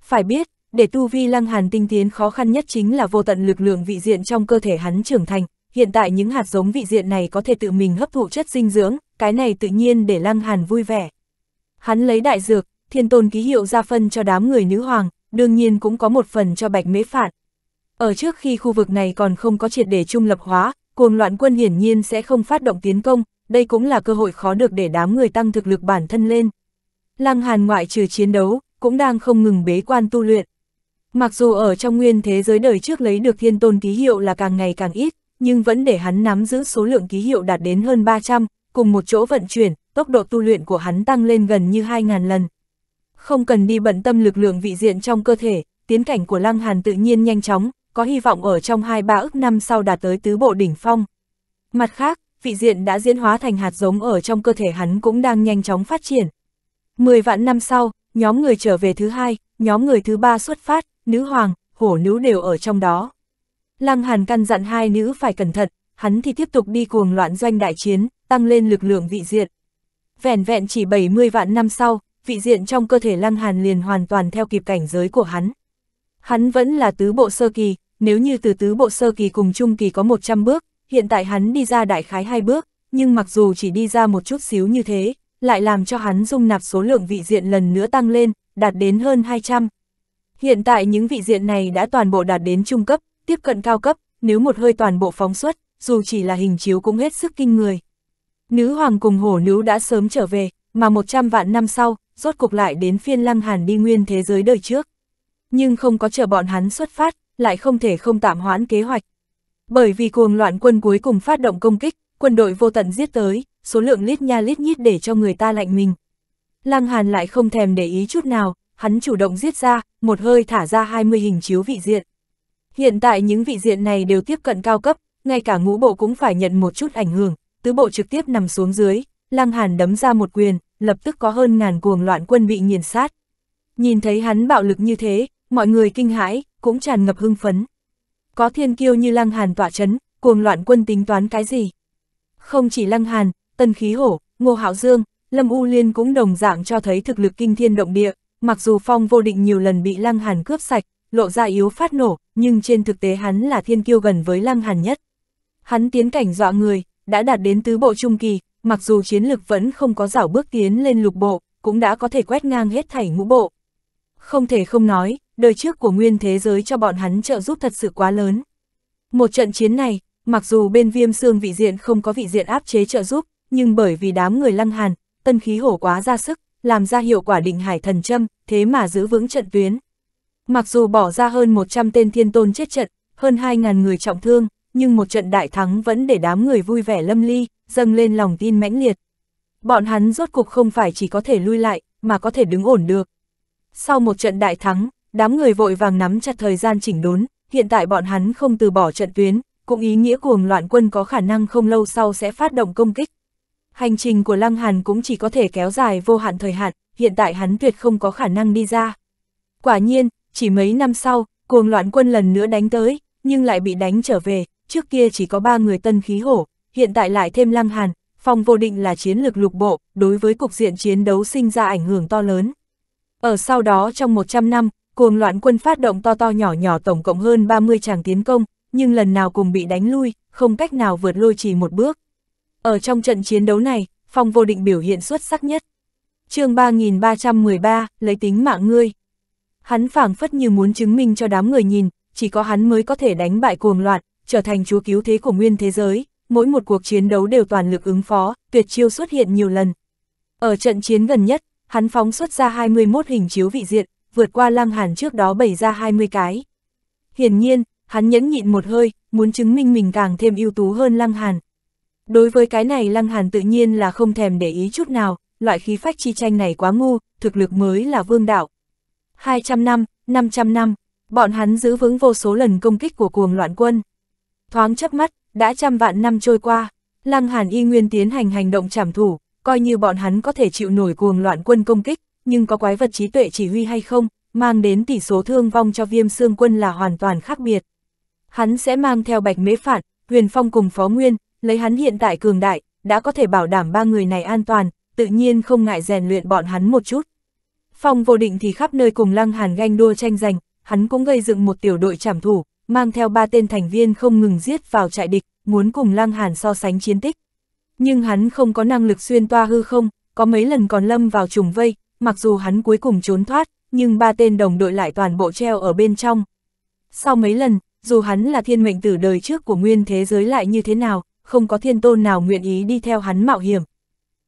Phải biết, để tu vi lăng hàn tinh tiến khó khăn nhất chính là vô tận lực lượng vị diện trong cơ thể hắn trưởng thành, hiện tại những hạt giống vị diện này có thể tự mình hấp thụ chất dinh dưỡng, cái này tự nhiên để lăng hàn vui vẻ. Hắn lấy đại dược, thiên tôn ký hiệu ra phân cho đám người nữ hoàng, đương nhiên cũng có một phần cho bạch mễ phản ở trước khi khu vực này còn không có triệt để trung lập hóa, cuồng loạn quân hiển nhiên sẽ không phát động tiến công, đây cũng là cơ hội khó được để đám người tăng thực lực bản thân lên. Lăng Hàn ngoại trừ chiến đấu, cũng đang không ngừng bế quan tu luyện. Mặc dù ở trong nguyên thế giới đời trước lấy được thiên tôn ký hiệu là càng ngày càng ít, nhưng vẫn để hắn nắm giữ số lượng ký hiệu đạt đến hơn 300, cùng một chỗ vận chuyển, tốc độ tu luyện của hắn tăng lên gần như 2.000 lần. Không cần đi bận tâm lực lượng vị diện trong cơ thể, tiến cảnh của Lăng Hàn tự nhiên nhanh chóng, có hy vọng ở trong 2-3 ức năm sau đạt tới tứ bộ đỉnh phong. Mặt khác, vị diện đã diễn hóa thành hạt giống ở trong cơ thể hắn cũng đang nhanh chóng phát triển. 10 vạn năm sau, nhóm người trở về thứ hai, nhóm người thứ ba xuất phát, nữ hoàng, hổ nữ đều ở trong đó. Lăng Hàn căn dặn hai nữ phải cẩn thận, hắn thì tiếp tục đi cuồng loạn doanh đại chiến, tăng lên lực lượng vị diện. vẹn vẹn chỉ 70 vạn năm sau, vị diện trong cơ thể Lăng Hàn liền hoàn toàn theo kịp cảnh giới của hắn. Hắn vẫn là tứ bộ sơ kỳ, nếu như từ tứ bộ sơ kỳ cùng trung kỳ có 100 bước, hiện tại hắn đi ra đại khái hai bước, nhưng mặc dù chỉ đi ra một chút xíu như thế, lại làm cho hắn dung nạp số lượng vị diện lần nữa tăng lên, đạt đến hơn 200. Hiện tại những vị diện này đã toàn bộ đạt đến trung cấp, tiếp cận cao cấp, nếu một hơi toàn bộ phóng xuất, dù chỉ là hình chiếu cũng hết sức kinh người. Nữ hoàng cùng hổ nữ đã sớm trở về, mà 100 vạn năm sau, rốt cục lại đến phiên lăng hàn đi nguyên thế giới đời trước nhưng không có chờ bọn hắn xuất phát, lại không thể không tạm hoãn kế hoạch. Bởi vì cuồng loạn quân cuối cùng phát động công kích, quân đội vô tận giết tới, số lượng lít nha lít nhít để cho người ta lạnh mình. Lăng Hàn lại không thèm để ý chút nào, hắn chủ động giết ra, một hơi thả ra 20 hình chiếu vị diện. Hiện tại những vị diện này đều tiếp cận cao cấp, ngay cả ngũ bộ cũng phải nhận một chút ảnh hưởng, tứ bộ trực tiếp nằm xuống dưới, Lăng Hàn đấm ra một quyền, lập tức có hơn ngàn cuồng loạn quân bị nghiền sát. Nhìn thấy hắn bạo lực như thế, mọi người kinh hãi, cũng tràn ngập hưng phấn. Có thiên kiêu như Lăng Hàn tỏa chấn, cuồng loạn quân tính toán cái gì? Không chỉ Lăng Hàn, Tân Khí Hổ, Ngô Hạo Dương, Lâm U Liên cũng đồng dạng cho thấy thực lực kinh thiên động địa, mặc dù Phong vô định nhiều lần bị Lăng Hàn cướp sạch, lộ ra yếu phát nổ, nhưng trên thực tế hắn là thiên kiêu gần với Lăng Hàn nhất. Hắn tiến cảnh dọa người, đã đạt đến tứ bộ trung kỳ, mặc dù chiến lực vẫn không có rảo bước tiến lên lục bộ, cũng đã có thể quét ngang hết thảy ngũ bộ. Không thể không nói, đời trước của nguyên thế giới cho bọn hắn trợ giúp thật sự quá lớn. Một trận chiến này, mặc dù bên viêm xương vị diện không có vị diện áp chế trợ giúp, nhưng bởi vì đám người lăng hàn, tân khí hổ quá ra sức, làm ra hiệu quả định hải thần châm, thế mà giữ vững trận tuyến. Mặc dù bỏ ra hơn 100 tên thiên tôn chết trận, hơn 2.000 người trọng thương, nhưng một trận đại thắng vẫn để đám người vui vẻ lâm ly, dâng lên lòng tin mãnh liệt. Bọn hắn rốt cục không phải chỉ có thể lui lại, mà có thể đứng ổn được, sau một trận đại thắng, đám người vội vàng nắm chặt thời gian chỉnh đốn, hiện tại bọn hắn không từ bỏ trận tuyến, cũng ý nghĩa cuồng loạn quân có khả năng không lâu sau sẽ phát động công kích. Hành trình của Lăng Hàn cũng chỉ có thể kéo dài vô hạn thời hạn, hiện tại hắn tuyệt không có khả năng đi ra. Quả nhiên, chỉ mấy năm sau, cuồng loạn quân lần nữa đánh tới, nhưng lại bị đánh trở về, trước kia chỉ có ba người tân khí hổ, hiện tại lại thêm Lăng Hàn, phòng vô định là chiến lược lục bộ, đối với cục diện chiến đấu sinh ra ảnh hưởng to lớn. Ở sau đó trong 100 năm, cuồng loạn quân phát động to to nhỏ nhỏ tổng cộng hơn 30 tràng tiến công, nhưng lần nào cùng bị đánh lui, không cách nào vượt lôi chỉ một bước. Ở trong trận chiến đấu này, Phong Vô Định biểu hiện xuất sắc nhất. chương 3313, lấy tính mạng ngươi. Hắn phảng phất như muốn chứng minh cho đám người nhìn, chỉ có hắn mới có thể đánh bại cuồng loạn, trở thành chúa cứu thế của nguyên thế giới, mỗi một cuộc chiến đấu đều toàn lực ứng phó, tuyệt chiêu xuất hiện nhiều lần. Ở trận chiến gần nhất, Hắn phóng xuất ra 21 hình chiếu vị diện, vượt qua lăng hàn trước đó bày ra 20 cái. Hiển nhiên, hắn nhẫn nhịn một hơi, muốn chứng minh mình càng thêm ưu tú hơn lăng hàn. Đối với cái này lăng hàn tự nhiên là không thèm để ý chút nào, loại khí phách chi tranh này quá ngu, thực lực mới là vương đạo. 200 năm, 500 năm, bọn hắn giữ vững vô số lần công kích của cuồng loạn quân. Thoáng chớp mắt, đã trăm vạn năm trôi qua, Lăng Hàn y nguyên tiến hành hành động trảm thủ, coi như bọn hắn có thể chịu nổi cuồng loạn quân công kích, nhưng có quái vật trí tuệ chỉ huy hay không, mang đến tỷ số thương vong cho viêm xương quân là hoàn toàn khác biệt. Hắn sẽ mang theo bạch mế phản, huyền phong cùng phó nguyên, lấy hắn hiện tại cường đại, đã có thể bảo đảm ba người này an toàn, tự nhiên không ngại rèn luyện bọn hắn một chút. Phong vô định thì khắp nơi cùng lăng hàn ganh đua tranh giành, hắn cũng gây dựng một tiểu đội trảm thủ, mang theo ba tên thành viên không ngừng giết vào trại địch, muốn cùng lăng hàn so sánh chiến tích, nhưng hắn không có năng lực xuyên toa hư không, có mấy lần còn lâm vào trùng vây, mặc dù hắn cuối cùng trốn thoát, nhưng ba tên đồng đội lại toàn bộ treo ở bên trong. Sau mấy lần, dù hắn là thiên mệnh tử đời trước của nguyên thế giới lại như thế nào, không có thiên tôn nào nguyện ý đi theo hắn mạo hiểm.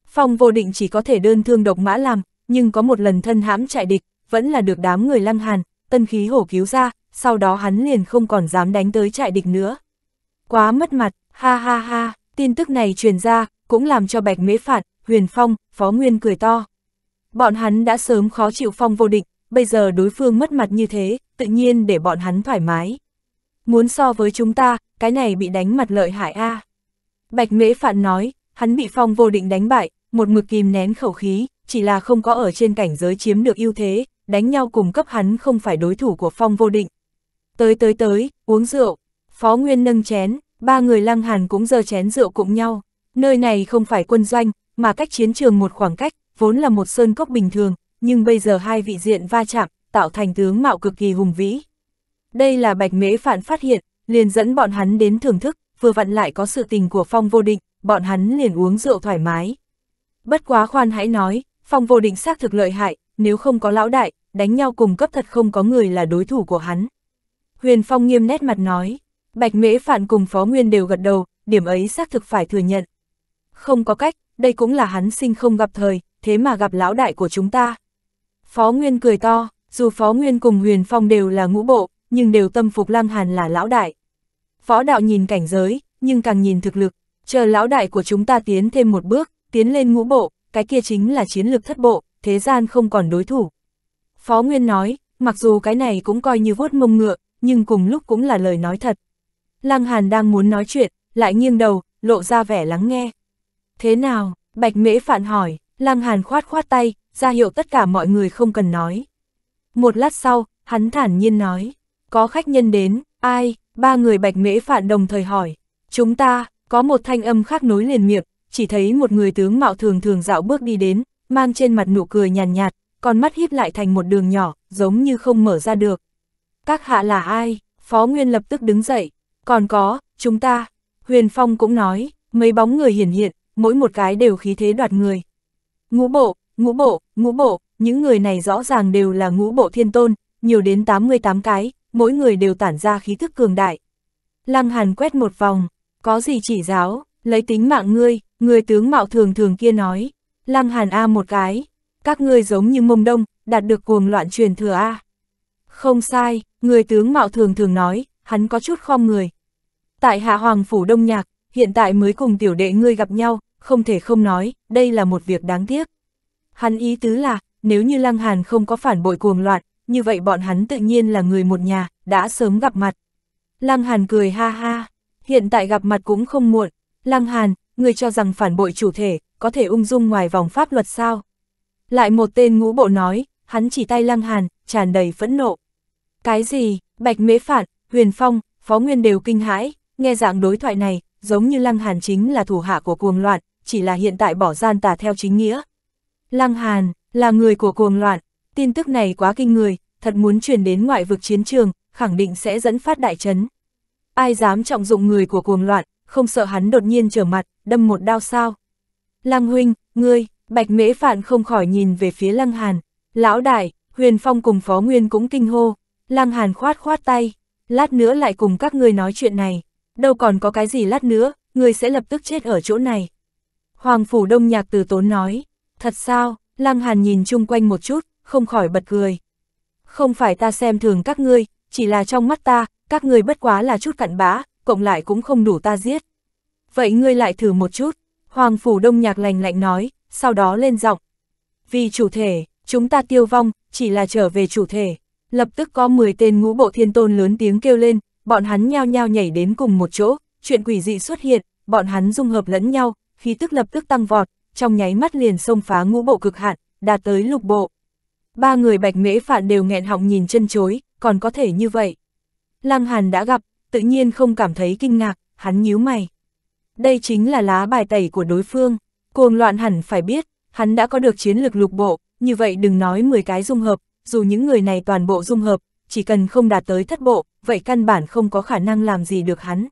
Phong vô định chỉ có thể đơn thương độc mã làm, nhưng có một lần thân hãm chạy địch, vẫn là được đám người lăng hàn, tân khí hổ cứu ra, sau đó hắn liền không còn dám đánh tới chạy địch nữa. Quá mất mặt, ha ha ha. Tin tức này truyền ra, cũng làm cho Bạch Mễ Phạn, Huyền Phong, Phó Nguyên cười to. Bọn hắn đã sớm khó chịu Phong vô địch, bây giờ đối phương mất mặt như thế, tự nhiên để bọn hắn thoải mái. Muốn so với chúng ta, cái này bị đánh mặt lợi hại a. À. Bạch Mễ Phạn nói, hắn bị Phong vô định đánh bại, một mực kìm nén khẩu khí, chỉ là không có ở trên cảnh giới chiếm được ưu thế, đánh nhau cùng cấp hắn không phải đối thủ của Phong vô định. Tới tới tới, uống rượu, Phó Nguyên nâng chén, ba người lăng hàn cũng giơ chén rượu cùng nhau, nơi này không phải quân doanh, mà cách chiến trường một khoảng cách, vốn là một sơn cốc bình thường, nhưng bây giờ hai vị diện va chạm, tạo thành tướng mạo cực kỳ hùng vĩ. Đây là bạch mễ phản phát hiện, liền dẫn bọn hắn đến thưởng thức, vừa vặn lại có sự tình của phong vô định, bọn hắn liền uống rượu thoải mái. Bất quá khoan hãy nói, phong vô định xác thực lợi hại, nếu không có lão đại, đánh nhau cùng cấp thật không có người là đối thủ của hắn. Huyền Phong nghiêm nét mặt nói. Bạch Mễ Phạn cùng Phó Nguyên đều gật đầu, điểm ấy xác thực phải thừa nhận. Không có cách, đây cũng là hắn sinh không gặp thời, thế mà gặp lão đại của chúng ta. Phó Nguyên cười to, dù Phó Nguyên cùng Huyền Phong đều là ngũ bộ, nhưng đều tâm phục Lăng Hàn là lão đại. Phó đạo nhìn cảnh giới, nhưng càng nhìn thực lực, chờ lão đại của chúng ta tiến thêm một bước, tiến lên ngũ bộ, cái kia chính là chiến lược thất bộ, thế gian không còn đối thủ. Phó Nguyên nói, mặc dù cái này cũng coi như vuốt mông ngựa, nhưng cùng lúc cũng là lời nói thật. Lăng Hàn đang muốn nói chuyện, lại nghiêng đầu, lộ ra vẻ lắng nghe. Thế nào, Bạch Mễ phản hỏi, Lăng Hàn khoát khoát tay, ra hiệu tất cả mọi người không cần nói. Một lát sau, hắn thản nhiên nói, có khách nhân đến, ai, ba người Bạch Mễ phản đồng thời hỏi, chúng ta, có một thanh âm khác nối liền miệng, chỉ thấy một người tướng mạo thường thường dạo bước đi đến, mang trên mặt nụ cười nhàn nhạt, nhạt, còn mắt híp lại thành một đường nhỏ, giống như không mở ra được. Các hạ là ai? Phó Nguyên lập tức đứng dậy, còn có, chúng ta, Huyền Phong cũng nói, mấy bóng người hiển hiện, mỗi một cái đều khí thế đoạt người. Ngũ bộ, ngũ bộ, ngũ bộ, những người này rõ ràng đều là ngũ bộ thiên tôn, nhiều đến 88 cái, mỗi người đều tản ra khí thức cường đại. Lăng Hàn quét một vòng, có gì chỉ giáo, lấy tính mạng ngươi, người tướng mạo thường thường kia nói. Lăng Hàn A một cái, các ngươi giống như mông đông, đạt được cuồng loạn truyền thừa A. Không sai, người tướng mạo thường thường nói, hắn có chút khom người, Tại Hạ Hoàng Phủ Đông Nhạc, hiện tại mới cùng tiểu đệ ngươi gặp nhau, không thể không nói, đây là một việc đáng tiếc. Hắn ý tứ là, nếu như Lăng Hàn không có phản bội cuồng loạn, như vậy bọn hắn tự nhiên là người một nhà, đã sớm gặp mặt. Lăng Hàn cười ha ha, hiện tại gặp mặt cũng không muộn. Lăng Hàn, ngươi cho rằng phản bội chủ thể, có thể ung dung ngoài vòng pháp luật sao? Lại một tên ngũ bộ nói, hắn chỉ tay Lăng Hàn, tràn đầy phẫn nộ. Cái gì, Bạch Mễ Phản, Huyền Phong, Phó Nguyên đều kinh hãi, Nghe dạng đối thoại này, giống như Lăng Hàn chính là thủ hạ của cuồng loạn, chỉ là hiện tại bỏ gian tà theo chính nghĩa. Lăng Hàn, là người của cuồng loạn, tin tức này quá kinh người, thật muốn truyền đến ngoại vực chiến trường, khẳng định sẽ dẫn phát đại chấn. Ai dám trọng dụng người của cuồng loạn, không sợ hắn đột nhiên trở mặt, đâm một đao sao. Lăng huynh, ngươi, bạch mễ phạn không khỏi nhìn về phía Lăng Hàn, lão đại, huyền phong cùng phó nguyên cũng kinh hô, Lăng Hàn khoát khoát tay, lát nữa lại cùng các ngươi nói chuyện này đâu còn có cái gì lát nữa, người sẽ lập tức chết ở chỗ này. Hoàng phủ đông nhạc từ tốn nói, thật sao, lăng hàn nhìn chung quanh một chút, không khỏi bật cười. Không phải ta xem thường các ngươi, chỉ là trong mắt ta, các ngươi bất quá là chút cặn bã, cộng lại cũng không đủ ta giết. Vậy ngươi lại thử một chút, Hoàng phủ đông nhạc lành lạnh nói, sau đó lên giọng. Vì chủ thể, chúng ta tiêu vong, chỉ là trở về chủ thể. Lập tức có 10 tên ngũ bộ thiên tôn lớn tiếng kêu lên, bọn hắn nhao nhao nhảy đến cùng một chỗ, chuyện quỷ dị xuất hiện, bọn hắn dung hợp lẫn nhau, khí tức lập tức tăng vọt, trong nháy mắt liền xông phá ngũ bộ cực hạn, đạt tới lục bộ. Ba người bạch mễ phạn đều nghẹn họng nhìn chân chối, còn có thể như vậy. Lăng Hàn đã gặp, tự nhiên không cảm thấy kinh ngạc, hắn nhíu mày. Đây chính là lá bài tẩy của đối phương, cuồng loạn hẳn phải biết, hắn đã có được chiến lược lục bộ, như vậy đừng nói 10 cái dung hợp, dù những người này toàn bộ dung hợp, chỉ cần không đạt tới thất bộ, vậy căn bản không có khả năng làm gì được hắn.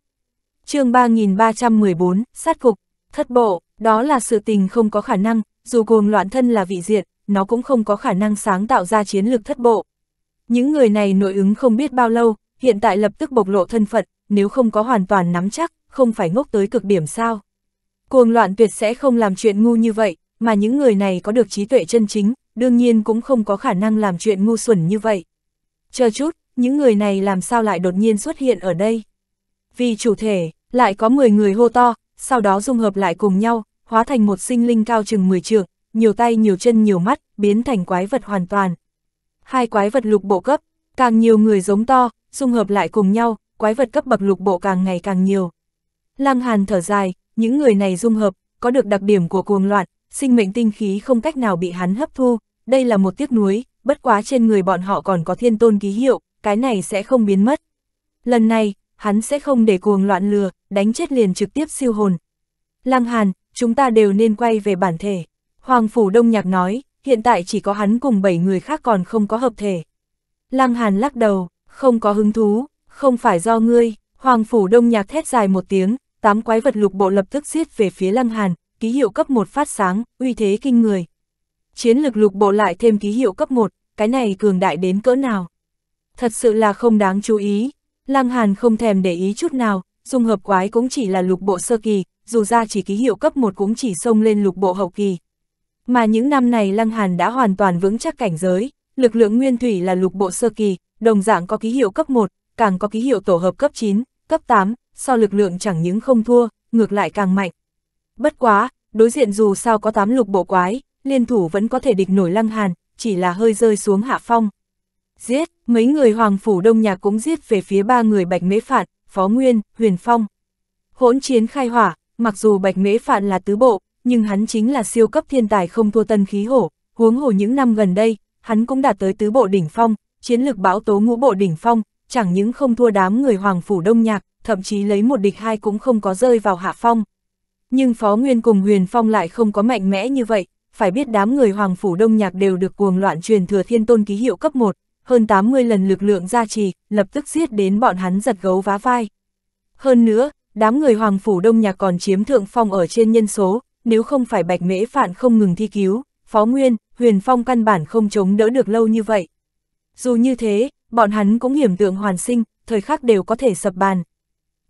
chương 3314, sát cục, thất bộ, đó là sự tình không có khả năng, dù cuồng loạn thân là vị diện, nó cũng không có khả năng sáng tạo ra chiến lược thất bộ. Những người này nội ứng không biết bao lâu, hiện tại lập tức bộc lộ thân phận, nếu không có hoàn toàn nắm chắc, không phải ngốc tới cực điểm sao. Cuồng loạn tuyệt sẽ không làm chuyện ngu như vậy, mà những người này có được trí tuệ chân chính, đương nhiên cũng không có khả năng làm chuyện ngu xuẩn như vậy chờ chút, những người này làm sao lại đột nhiên xuất hiện ở đây. Vì chủ thể, lại có 10 người hô to, sau đó dung hợp lại cùng nhau, hóa thành một sinh linh cao chừng 10 trượng, nhiều tay nhiều chân nhiều mắt, biến thành quái vật hoàn toàn. Hai quái vật lục bộ cấp, càng nhiều người giống to, dung hợp lại cùng nhau, quái vật cấp bậc lục bộ càng ngày càng nhiều. Lăng Hàn thở dài, những người này dung hợp, có được đặc điểm của cuồng loạn, sinh mệnh tinh khí không cách nào bị hắn hấp thu, đây là một tiếc nuối, bất quá trên người bọn họ còn có thiên tôn ký hiệu, cái này sẽ không biến mất. Lần này, hắn sẽ không để cuồng loạn lừa, đánh chết liền trực tiếp siêu hồn. Lăng Hàn, chúng ta đều nên quay về bản thể. Hoàng Phủ Đông Nhạc nói, hiện tại chỉ có hắn cùng 7 người khác còn không có hợp thể. Lăng Hàn lắc đầu, không có hứng thú, không phải do ngươi, Hoàng Phủ Đông Nhạc thét dài một tiếng, tám quái vật lục bộ lập tức giết về phía Lăng Hàn, ký hiệu cấp một phát sáng, uy thế kinh người chiến lực lục bộ lại thêm ký hiệu cấp 1, cái này cường đại đến cỡ nào. Thật sự là không đáng chú ý, Lăng Hàn không thèm để ý chút nào, dung hợp quái cũng chỉ là lục bộ sơ kỳ, dù ra chỉ ký hiệu cấp 1 cũng chỉ xông lên lục bộ hậu kỳ. Mà những năm này Lăng Hàn đã hoàn toàn vững chắc cảnh giới, lực lượng nguyên thủy là lục bộ sơ kỳ, đồng dạng có ký hiệu cấp 1, càng có ký hiệu tổ hợp cấp 9, cấp 8, so lực lượng chẳng những không thua, ngược lại càng mạnh. Bất quá, đối diện dù sao có 8 lục bộ quái, liên thủ vẫn có thể địch nổi Lăng Hàn, chỉ là hơi rơi xuống hạ phong. Giết, mấy người Hoàng Phủ Đông Nhạc cũng giết về phía ba người Bạch Mễ Phạn, Phó Nguyên, Huyền Phong. Hỗn chiến khai hỏa, mặc dù Bạch Mễ Phạn là tứ bộ, nhưng hắn chính là siêu cấp thiên tài không thua tân khí hổ, huống hồ những năm gần đây, hắn cũng đạt tới tứ bộ đỉnh phong, chiến lực bão tố ngũ bộ đỉnh phong, chẳng những không thua đám người Hoàng Phủ Đông Nhạc, thậm chí lấy một địch hai cũng không có rơi vào hạ phong. Nhưng Phó Nguyên cùng Huyền Phong lại không có mạnh mẽ như vậy, phải biết đám người Hoàng Phủ Đông Nhạc đều được cuồng loạn truyền thừa thiên tôn ký hiệu cấp 1, hơn 80 lần lực lượng gia trì, lập tức giết đến bọn hắn giật gấu vá vai. Hơn nữa, đám người Hoàng Phủ Đông Nhạc còn chiếm thượng phong ở trên nhân số, nếu không phải bạch mễ phản không ngừng thi cứu, Phó Nguyên, Huyền Phong căn bản không chống đỡ được lâu như vậy. Dù như thế, bọn hắn cũng hiểm tượng hoàn sinh, thời khắc đều có thể sập bàn.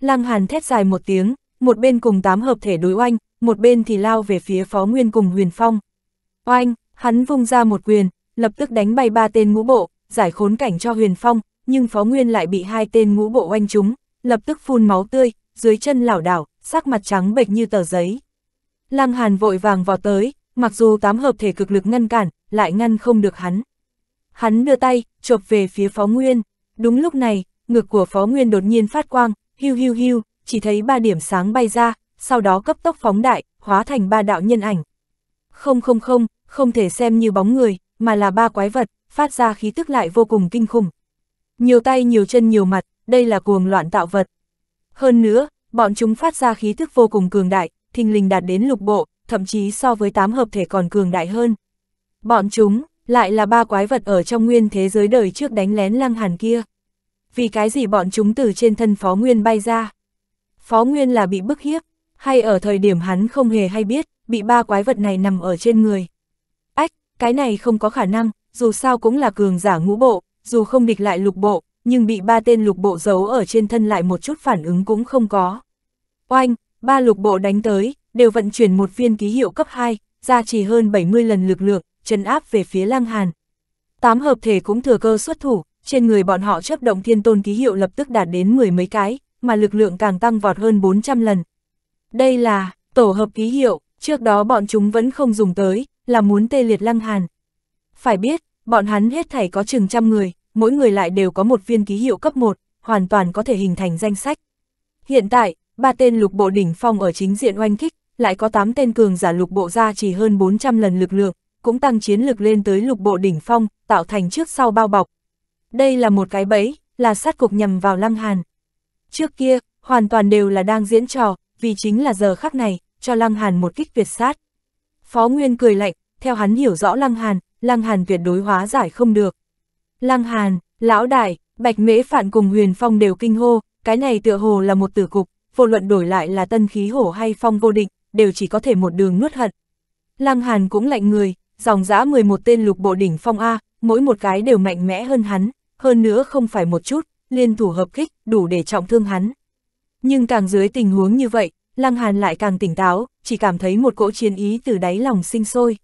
Lăng Hàn thét dài một tiếng, một bên cùng tám hợp thể đối oanh, một bên thì lao về phía Phó Nguyên cùng Huyền Phong. Oanh, hắn vung ra một quyền, lập tức đánh bay ba tên ngũ bộ, giải khốn cảnh cho Huyền Phong, nhưng Phó Nguyên lại bị hai tên ngũ bộ oanh chúng, lập tức phun máu tươi, dưới chân lảo đảo, sắc mặt trắng bệch như tờ giấy. Lăng Hàn vội vàng vào tới, mặc dù tám hợp thể cực lực ngăn cản, lại ngăn không được hắn. Hắn đưa tay, chộp về phía Phó Nguyên. Đúng lúc này, ngực của Phó Nguyên đột nhiên phát quang, hưu hưu hưu, chỉ thấy ba điểm sáng bay ra, sau đó cấp tốc phóng đại, hóa thành ba đạo nhân ảnh. Không không không, không thể xem như bóng người, mà là ba quái vật, phát ra khí tức lại vô cùng kinh khủng. Nhiều tay nhiều chân nhiều mặt, đây là cuồng loạn tạo vật. Hơn nữa, bọn chúng phát ra khí tức vô cùng cường đại, thình lình đạt đến lục bộ, thậm chí so với tám hợp thể còn cường đại hơn. Bọn chúng, lại là ba quái vật ở trong nguyên thế giới đời trước đánh lén lăng hàn kia. Vì cái gì bọn chúng từ trên thân Phó Nguyên bay ra? Phó Nguyên là bị bức hiếp, hay ở thời điểm hắn không hề hay biết, bị ba quái vật này nằm ở trên người. Ách, cái này không có khả năng, dù sao cũng là cường giả ngũ bộ, dù không địch lại lục bộ, nhưng bị ba tên lục bộ giấu ở trên thân lại một chút phản ứng cũng không có. Oanh, ba lục bộ đánh tới, đều vận chuyển một viên ký hiệu cấp 2, ra chỉ hơn 70 lần lực lượng, chân áp về phía lang Hàn. Tám hợp thể cũng thừa cơ xuất thủ, trên người bọn họ chấp động thiên tôn ký hiệu lập tức đạt đến mười mấy cái, mà lực lượng càng tăng vọt hơn 400 lần. Đây là tổ hợp ký hiệu, Trước đó bọn chúng vẫn không dùng tới, là muốn tê liệt lăng hàn. Phải biết, bọn hắn hết thảy có chừng trăm người, mỗi người lại đều có một viên ký hiệu cấp 1, hoàn toàn có thể hình thành danh sách. Hiện tại, ba tên lục bộ đỉnh phong ở chính diện oanh kích, lại có 8 tên cường giả lục bộ ra chỉ hơn 400 lần lực lượng, cũng tăng chiến lực lên tới lục bộ đỉnh phong, tạo thành trước sau bao bọc. Đây là một cái bẫy, là sát cục nhằm vào Lăng Hàn. Trước kia, hoàn toàn đều là đang diễn trò, vì chính là giờ khắc này, cho Lăng Hàn một kích tuyệt sát. Phó Nguyên cười lạnh, theo hắn hiểu rõ Lăng Hàn, Lăng Hàn tuyệt đối hóa giải không được. Lăng Hàn, lão đại, Bạch Mễ Phạn cùng Huyền Phong đều kinh hô, cái này tựa hồ là một tử cục, vô luận đổi lại là tân khí hổ hay phong vô định, đều chỉ có thể một đường nuốt hận. Lăng Hàn cũng lạnh người, dòng dã 11 tên lục bộ đỉnh phong A, mỗi một cái đều mạnh mẽ hơn hắn, hơn nữa không phải một chút, liên thủ hợp kích, đủ để trọng thương hắn. Nhưng càng dưới tình huống như vậy, Lăng Hàn lại càng tỉnh táo, chỉ cảm thấy một cỗ chiến ý từ đáy lòng sinh sôi.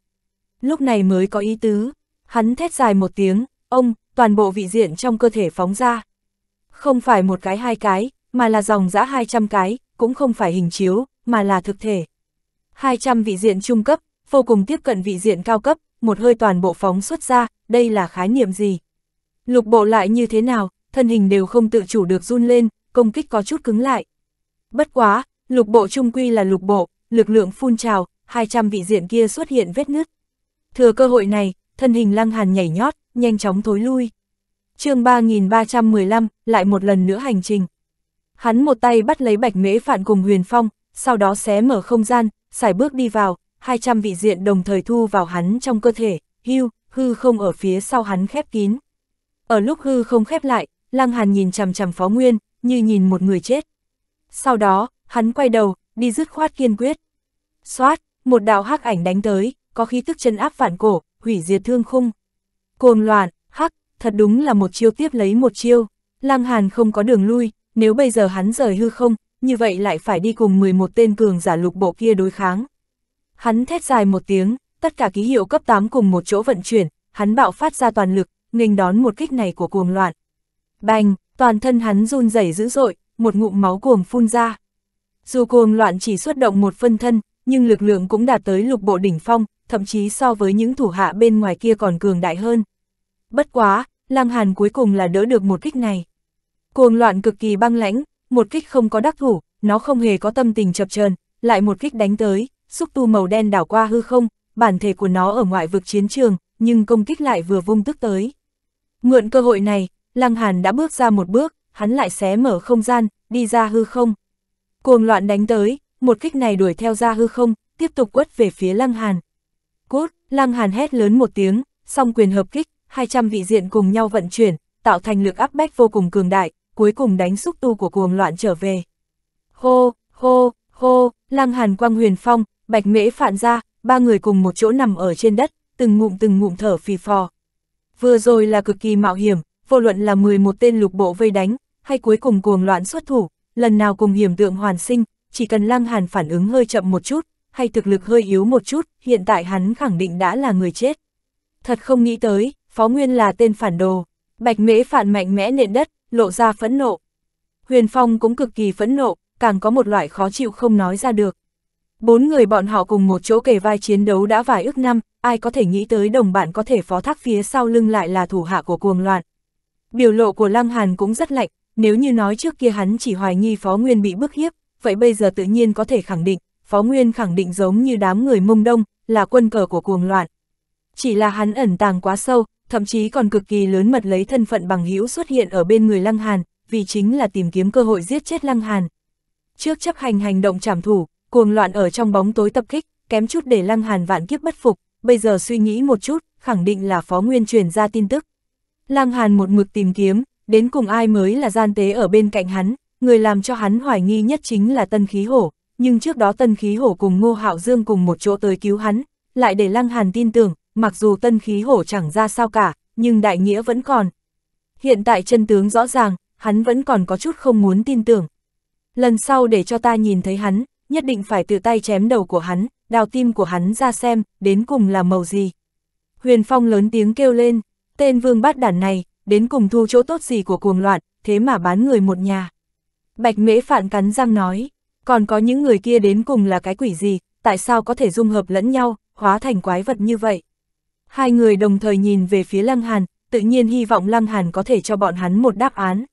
Lúc này mới có ý tứ, hắn thét dài một tiếng, ông, toàn bộ vị diện trong cơ thể phóng ra. Không phải một cái hai cái, mà là dòng dã hai trăm cái, cũng không phải hình chiếu, mà là thực thể. hai trăm vị diện trung cấp, vô cùng tiếp cận vị diện cao cấp, một hơi toàn bộ phóng xuất ra, đây là khái niệm gì? Lục bộ lại như thế nào, thân hình đều không tự chủ được run lên, công kích có chút cứng lại. Bất quá, Lục bộ trung quy là lục bộ, lực lượng phun trào, 200 vị diện kia xuất hiện vết nứt. Thừa cơ hội này, thân hình lăng hàn nhảy nhót, nhanh chóng thối lui. chương 3315, lại một lần nữa hành trình. Hắn một tay bắt lấy bạch mễ phạn cùng huyền phong, sau đó xé mở không gian, xài bước đi vào, 200 vị diện đồng thời thu vào hắn trong cơ thể, hưu, hư không ở phía sau hắn khép kín. Ở lúc hư không khép lại, lăng hàn nhìn chằm chằm phó nguyên, như nhìn một người chết. Sau đó, hắn quay đầu, đi dứt khoát kiên quyết. Xoát, một đạo hắc ảnh đánh tới, có khí tức chân áp phản cổ, hủy diệt thương khung. Cồn loạn, hắc, thật đúng là một chiêu tiếp lấy một chiêu. Lăng Hàn không có đường lui, nếu bây giờ hắn rời hư không, như vậy lại phải đi cùng 11 tên cường giả lục bộ kia đối kháng. Hắn thét dài một tiếng, tất cả ký hiệu cấp 8 cùng một chỗ vận chuyển, hắn bạo phát ra toàn lực, nghênh đón một kích này của cuồng loạn. Bành, toàn thân hắn run rẩy dữ dội, một ngụm máu cuồng phun ra. Dù cuồng loạn chỉ xuất động một phân thân, nhưng lực lượng cũng đạt tới lục bộ đỉnh phong, thậm chí so với những thủ hạ bên ngoài kia còn cường đại hơn. Bất quá, Lăng Hàn cuối cùng là đỡ được một kích này. Cuồng loạn cực kỳ băng lãnh, một kích không có đắc thủ, nó không hề có tâm tình chập chờn, lại một kích đánh tới, xúc tu màu đen đảo qua hư không, bản thể của nó ở ngoại vực chiến trường, nhưng công kích lại vừa vung tức tới. Mượn cơ hội này, Lăng Hàn đã bước ra một bước, hắn lại xé mở không gian, đi ra hư không. Cuồng loạn đánh tới, một kích này đuổi theo ra hư không, tiếp tục quất về phía Lăng Hàn. Cút, Lăng Hàn hét lớn một tiếng, song quyền hợp kích, 200 vị diện cùng nhau vận chuyển, tạo thành lực áp bách vô cùng cường đại, cuối cùng đánh xúc tu của cuồng loạn trở về. Hô, hô, hô, Lăng Hàn quang huyền phong, bạch mễ phản ra, ba người cùng một chỗ nằm ở trên đất, từng ngụm từng ngụm thở phì phò. Vừa rồi là cực kỳ mạo hiểm, vô luận là 11 tên lục bộ vây đánh, hay cuối cùng cuồng loạn xuất thủ, lần nào cùng hiểm tượng hoàn sinh, chỉ cần Lăng Hàn phản ứng hơi chậm một chút, hay thực lực hơi yếu một chút, hiện tại hắn khẳng định đã là người chết. Thật không nghĩ tới, Phó Nguyên là tên phản đồ, Bạch Mễ phản mạnh mẽ nện đất, lộ ra phẫn nộ. Huyền Phong cũng cực kỳ phẫn nộ, càng có một loại khó chịu không nói ra được. Bốn người bọn họ cùng một chỗ kề vai chiến đấu đã vài ước năm, ai có thể nghĩ tới đồng bạn có thể phó thác phía sau lưng lại là thủ hạ của cuồng loạn. Biểu lộ của Lăng Hàn cũng rất lạnh, nếu như nói trước kia hắn chỉ hoài nghi Phó Nguyên bị bức hiếp, vậy bây giờ tự nhiên có thể khẳng định, Phó Nguyên khẳng định giống như đám người mông đông, là quân cờ của cuồng loạn. Chỉ là hắn ẩn tàng quá sâu, thậm chí còn cực kỳ lớn mật lấy thân phận bằng hữu xuất hiện ở bên người Lăng Hàn, vì chính là tìm kiếm cơ hội giết chết Lăng Hàn. Trước chấp hành hành động trảm thủ, cuồng loạn ở trong bóng tối tập kích, kém chút để Lăng Hàn vạn kiếp bất phục, bây giờ suy nghĩ một chút, khẳng định là Phó Nguyên truyền ra tin tức. Lăng Hàn một mực tìm kiếm, đến cùng ai mới là gian tế ở bên cạnh hắn, người làm cho hắn hoài nghi nhất chính là tân khí hổ, nhưng trước đó tân khí hổ cùng Ngô Hạo Dương cùng một chỗ tới cứu hắn, lại để Lăng Hàn tin tưởng, mặc dù tân khí hổ chẳng ra sao cả, nhưng đại nghĩa vẫn còn. Hiện tại chân tướng rõ ràng, hắn vẫn còn có chút không muốn tin tưởng. Lần sau để cho ta nhìn thấy hắn, nhất định phải tự tay chém đầu của hắn, đào tim của hắn ra xem, đến cùng là màu gì. Huyền Phong lớn tiếng kêu lên, tên vương bát đản này, đến cùng thu chỗ tốt gì của cuồng loạn, thế mà bán người một nhà. Bạch mễ phạn cắn răng nói, còn có những người kia đến cùng là cái quỷ gì, tại sao có thể dung hợp lẫn nhau, hóa thành quái vật như vậy. Hai người đồng thời nhìn về phía Lăng Hàn, tự nhiên hy vọng Lăng Hàn có thể cho bọn hắn một đáp án.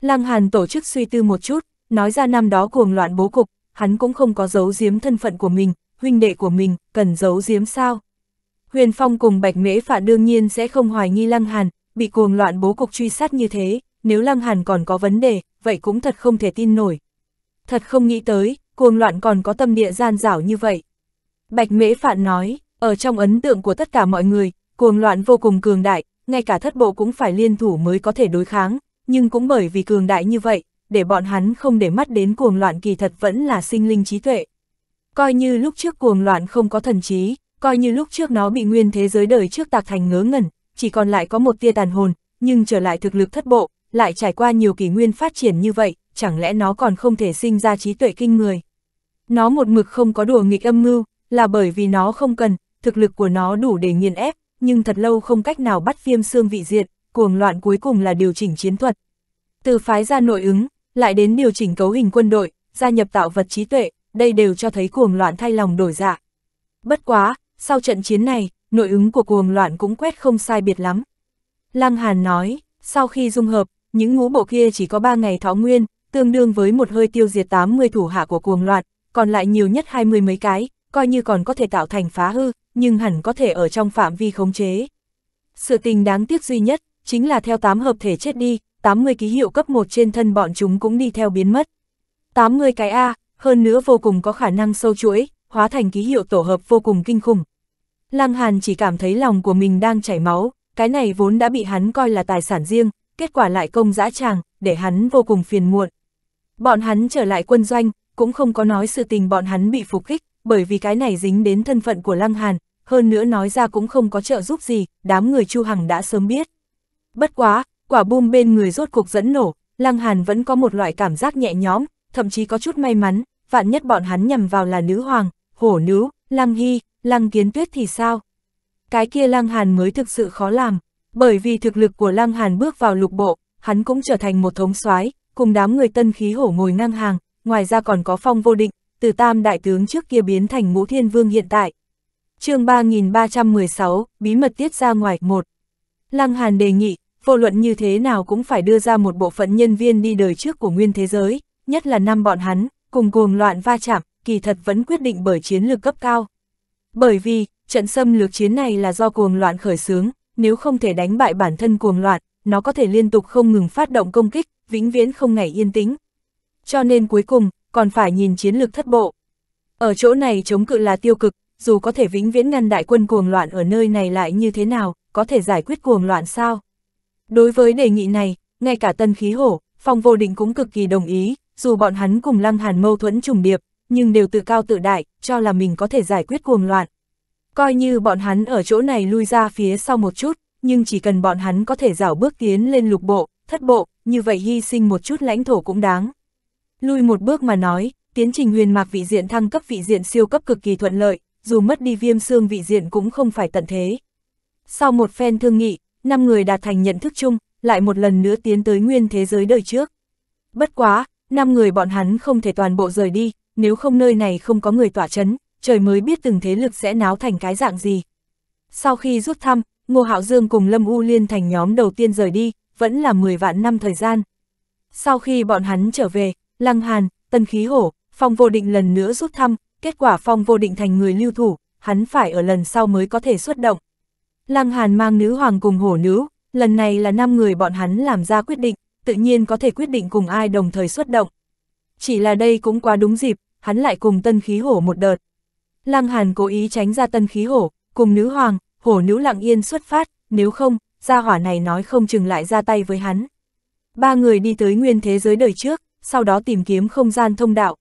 Lăng Hàn tổ chức suy tư một chút, nói ra năm đó cuồng loạn bố cục, hắn cũng không có giấu giếm thân phận của mình, huynh đệ của mình, cần giấu giếm sao. Huyền Phong cùng Bạch Mễ Phạn đương nhiên sẽ không hoài nghi Lăng Hàn, bị cuồng loạn bố cục truy sát như thế, nếu Lăng Hàn còn có vấn đề, vậy cũng thật không thể tin nổi. Thật không nghĩ tới, cuồng loạn còn có tâm địa gian dảo như vậy. Bạch Mễ Phạn nói, ở trong ấn tượng của tất cả mọi người, cuồng loạn vô cùng cường đại, ngay cả thất bộ cũng phải liên thủ mới có thể đối kháng, nhưng cũng bởi vì cường đại như vậy, để bọn hắn không để mắt đến cuồng loạn kỳ thật vẫn là sinh linh trí tuệ. Coi như lúc trước cuồng loạn không có thần trí, coi như lúc trước nó bị nguyên thế giới đời trước tạc thành ngớ ngẩn, chỉ còn lại có một tia tàn hồn, nhưng trở lại thực lực thất bộ, lại trải qua nhiều kỷ nguyên phát triển như vậy, chẳng lẽ nó còn không thể sinh ra trí tuệ kinh người. Nó một mực không có đùa nghịch âm mưu, là bởi vì nó không cần, thực lực của nó đủ để nghiền ép, nhưng thật lâu không cách nào bắt viêm xương vị diệt, cuồng loạn cuối cùng là điều chỉnh chiến thuật. Từ phái ra nội ứng, lại đến điều chỉnh cấu hình quân đội, gia nhập tạo vật trí tuệ, đây đều cho thấy cuồng loạn thay lòng đổi dạ. Bất quá, sau trận chiến này, nội ứng của cuồng loạn cũng quét không sai biệt lắm. Lăng Hàn nói, sau khi dung hợp, những ngũ bộ kia chỉ có 3 ngày thọ nguyên, tương đương với một hơi tiêu diệt 80 thủ hạ của cuồng loạn, còn lại nhiều nhất 20 mấy cái, coi như còn có thể tạo thành phá hư, nhưng hẳn có thể ở trong phạm vi khống chế. Sự tình đáng tiếc duy nhất, chính là theo 8 hợp thể chết đi, 80 ký hiệu cấp 1 trên thân bọn chúng cũng đi theo biến mất. 80 cái A, hơn nữa vô cùng có khả năng sâu chuỗi, hóa thành ký hiệu tổ hợp vô cùng kinh khủng, Lăng Hàn chỉ cảm thấy lòng của mình đang chảy máu, cái này vốn đã bị hắn coi là tài sản riêng, kết quả lại công dã tràng, để hắn vô cùng phiền muộn. Bọn hắn trở lại quân doanh, cũng không có nói sự tình bọn hắn bị phục kích, bởi vì cái này dính đến thân phận của Lăng Hàn, hơn nữa nói ra cũng không có trợ giúp gì, đám người Chu Hằng đã sớm biết. Bất quá, quả bom bên người rốt cuộc dẫn nổ, Lăng Hàn vẫn có một loại cảm giác nhẹ nhõm, thậm chí có chút may mắn, vạn nhất bọn hắn nhằm vào là nữ hoàng, hổ nữ, Lăng Hy, Lăng Kiến Tuyết thì sao? Cái kia Lăng Hàn mới thực sự khó làm, bởi vì thực lực của Lăng Hàn bước vào lục bộ, hắn cũng trở thành một thống soái, cùng đám người tân khí hổ ngồi ngang hàng, ngoài ra còn có phong vô định, từ tam đại tướng trước kia biến thành ngũ thiên vương hiện tại. chương 3316, bí mật tiết ra ngoài, 1. Lăng Hàn đề nghị, vô luận như thế nào cũng phải đưa ra một bộ phận nhân viên đi đời trước của nguyên thế giới, nhất là năm bọn hắn, cùng cuồng loạn va chạm, kỳ thật vẫn quyết định bởi chiến lược cấp cao. Bởi vì, trận xâm lược chiến này là do cuồng loạn khởi xướng, nếu không thể đánh bại bản thân cuồng loạn, nó có thể liên tục không ngừng phát động công kích, vĩnh viễn không ngày yên tĩnh. Cho nên cuối cùng, còn phải nhìn chiến lược thất bộ. Ở chỗ này chống cự là tiêu cực, dù có thể vĩnh viễn ngăn đại quân cuồng loạn ở nơi này lại như thế nào, có thể giải quyết cuồng loạn sao? Đối với đề nghị này, ngay cả tân khí hổ, phong vô định cũng cực kỳ đồng ý, dù bọn hắn cùng lăng hàn mâu thuẫn trùng điệp, nhưng đều tự cao tự đại, cho là mình có thể giải quyết cuồng loạn. Coi như bọn hắn ở chỗ này lui ra phía sau một chút, nhưng chỉ cần bọn hắn có thể dảo bước tiến lên lục bộ, thất bộ, như vậy hy sinh một chút lãnh thổ cũng đáng. Lui một bước mà nói, tiến trình huyền mạc vị diện thăng cấp vị diện siêu cấp cực kỳ thuận lợi, dù mất đi viêm xương vị diện cũng không phải tận thế. Sau một phen thương nghị, năm người đạt thành nhận thức chung, lại một lần nữa tiến tới nguyên thế giới đời trước. Bất quá, năm người bọn hắn không thể toàn bộ rời đi, nếu không nơi này không có người tỏa chấn, trời mới biết từng thế lực sẽ náo thành cái dạng gì. Sau khi rút thăm, Ngô Hạo Dương cùng Lâm U Liên thành nhóm đầu tiên rời đi, vẫn là 10 vạn năm thời gian. Sau khi bọn hắn trở về, Lăng Hàn, Tân Khí Hổ, Phong Vô Định lần nữa rút thăm, kết quả Phong Vô Định thành người lưu thủ, hắn phải ở lần sau mới có thể xuất động. Lăng Hàn mang nữ hoàng cùng hổ nữ, lần này là năm người bọn hắn làm ra quyết định, tự nhiên có thể quyết định cùng ai đồng thời xuất động chỉ là đây cũng quá đúng dịp, hắn lại cùng tân khí hổ một đợt. Lăng Hàn cố ý tránh ra tân khí hổ, cùng nữ hoàng, hổ nữ lặng yên xuất phát, nếu không, gia hỏa này nói không chừng lại ra tay với hắn. Ba người đi tới nguyên thế giới đời trước, sau đó tìm kiếm không gian thông đạo.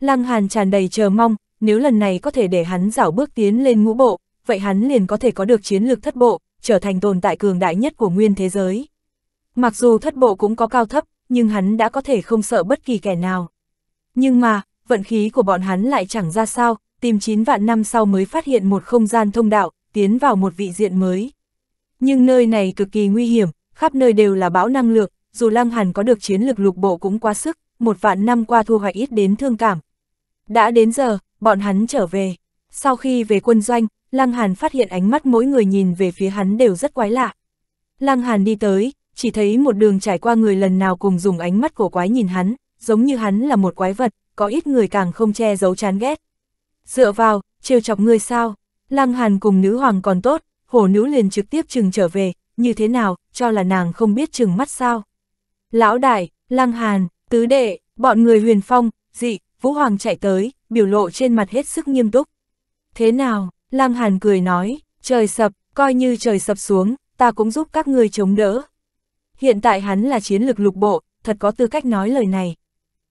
Lăng Hàn tràn đầy chờ mong, nếu lần này có thể để hắn dảo bước tiến lên ngũ bộ, vậy hắn liền có thể có được chiến lược thất bộ, trở thành tồn tại cường đại nhất của nguyên thế giới. Mặc dù thất bộ cũng có cao thấp, nhưng hắn đã có thể không sợ bất kỳ kẻ nào. Nhưng mà, vận khí của bọn hắn lại chẳng ra sao, tìm 9 vạn năm sau mới phát hiện một không gian thông đạo, tiến vào một vị diện mới. Nhưng nơi này cực kỳ nguy hiểm, khắp nơi đều là bão năng lượng, dù Lăng Hàn có được chiến lực lục bộ cũng quá sức, một vạn năm qua thu hoạch ít đến thương cảm. Đã đến giờ, bọn hắn trở về. Sau khi về quân doanh, Lăng Hàn phát hiện ánh mắt mỗi người nhìn về phía hắn đều rất quái lạ. Lăng Hàn đi tới, chỉ thấy một đường trải qua người lần nào cùng dùng ánh mắt của quái nhìn hắn, giống như hắn là một quái vật, có ít người càng không che giấu chán ghét. Dựa vào, trêu chọc ngươi sao? Lăng Hàn cùng nữ hoàng còn tốt, hổ nữ liền trực tiếp trừng trở về, như thế nào, cho là nàng không biết trừng mắt sao? Lão đại, Lăng Hàn, tứ đệ, bọn người huyền phong, dị, Vũ Hoàng chạy tới, biểu lộ trên mặt hết sức nghiêm túc. Thế nào, Lăng Hàn cười nói, trời sập, coi như trời sập xuống, ta cũng giúp các ngươi chống đỡ, hiện tại hắn là chiến lực lục bộ, thật có tư cách nói lời này.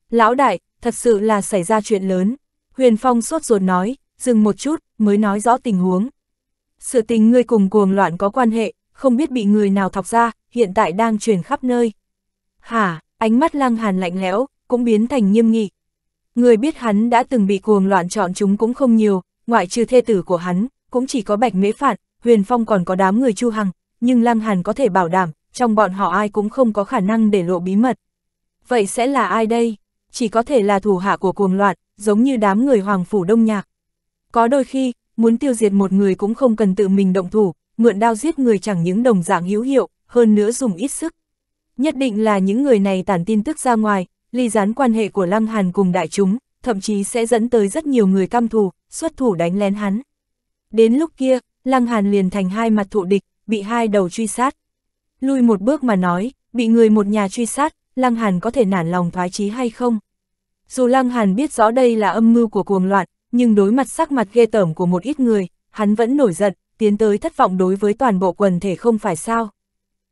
Lão đại, thật sự là xảy ra chuyện lớn. Huyền Phong sốt ruột nói, dừng một chút, mới nói rõ tình huống. Sự tình ngươi cùng cuồng loạn có quan hệ, không biết bị người nào thọc ra, hiện tại đang truyền khắp nơi. Hả, ánh mắt lăng hàn lạnh lẽo, cũng biến thành nghiêm nghị. Người biết hắn đã từng bị cuồng loạn chọn chúng cũng không nhiều, ngoại trừ thê tử của hắn, cũng chỉ có bạch mễ phản, huyền phong còn có đám người chu hằng, nhưng lăng hàn có thể bảo đảm, trong bọn họ ai cũng không có khả năng để lộ bí mật. Vậy sẽ là ai đây? Chỉ có thể là thủ hạ của cuồng loạn, giống như đám người hoàng phủ đông nhạc. Có đôi khi, muốn tiêu diệt một người cũng không cần tự mình động thủ, mượn đao giết người chẳng những đồng dạng hữu hiệu, hơn nữa dùng ít sức. Nhất định là những người này tản tin tức ra ngoài, ly gián quan hệ của Lăng Hàn cùng đại chúng, thậm chí sẽ dẫn tới rất nhiều người căm thù, xuất thủ đánh lén hắn. Đến lúc kia, Lăng Hàn liền thành hai mặt thụ địch, bị hai đầu truy sát, lui một bước mà nói, bị người một nhà truy sát, Lăng Hàn có thể nản lòng thoái chí hay không? Dù Lăng Hàn biết rõ đây là âm mưu của cuồng loạn, nhưng đối mặt sắc mặt ghê tởm của một ít người, hắn vẫn nổi giận, tiến tới thất vọng đối với toàn bộ quần thể không phải sao.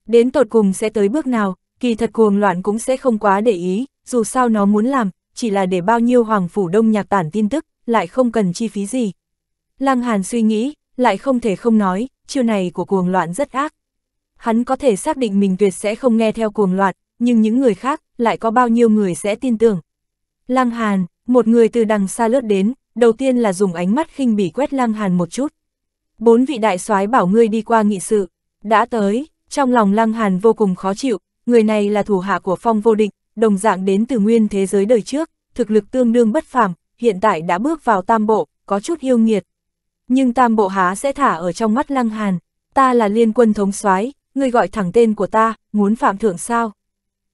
Đến tột cùng sẽ tới bước nào, kỳ thật cuồng loạn cũng sẽ không quá để ý, dù sao nó muốn làm, chỉ là để bao nhiêu hoàng phủ đông nhạc tản tin tức, lại không cần chi phí gì. Lăng Hàn suy nghĩ, lại không thể không nói, chiêu này của cuồng loạn rất ác, hắn có thể xác định mình tuyệt sẽ không nghe theo cuồng loạn, nhưng những người khác, lại có bao nhiêu người sẽ tin tưởng. Lang Hàn, một người từ đằng xa lướt đến, đầu tiên là dùng ánh mắt khinh bỉ quét Lang Hàn một chút. Bốn vị đại soái bảo ngươi đi qua nghị sự, đã tới, trong lòng Lang Hàn vô cùng khó chịu, người này là thủ hạ của phong vô địch, đồng dạng đến từ nguyên thế giới đời trước, thực lực tương đương bất phàm, hiện tại đã bước vào tam bộ, có chút yêu nghiệt. Nhưng tam bộ há sẽ thả ở trong mắt Lăng Hàn, ta là liên quân thống soái ngươi gọi thẳng tên của ta, muốn phạm thượng sao?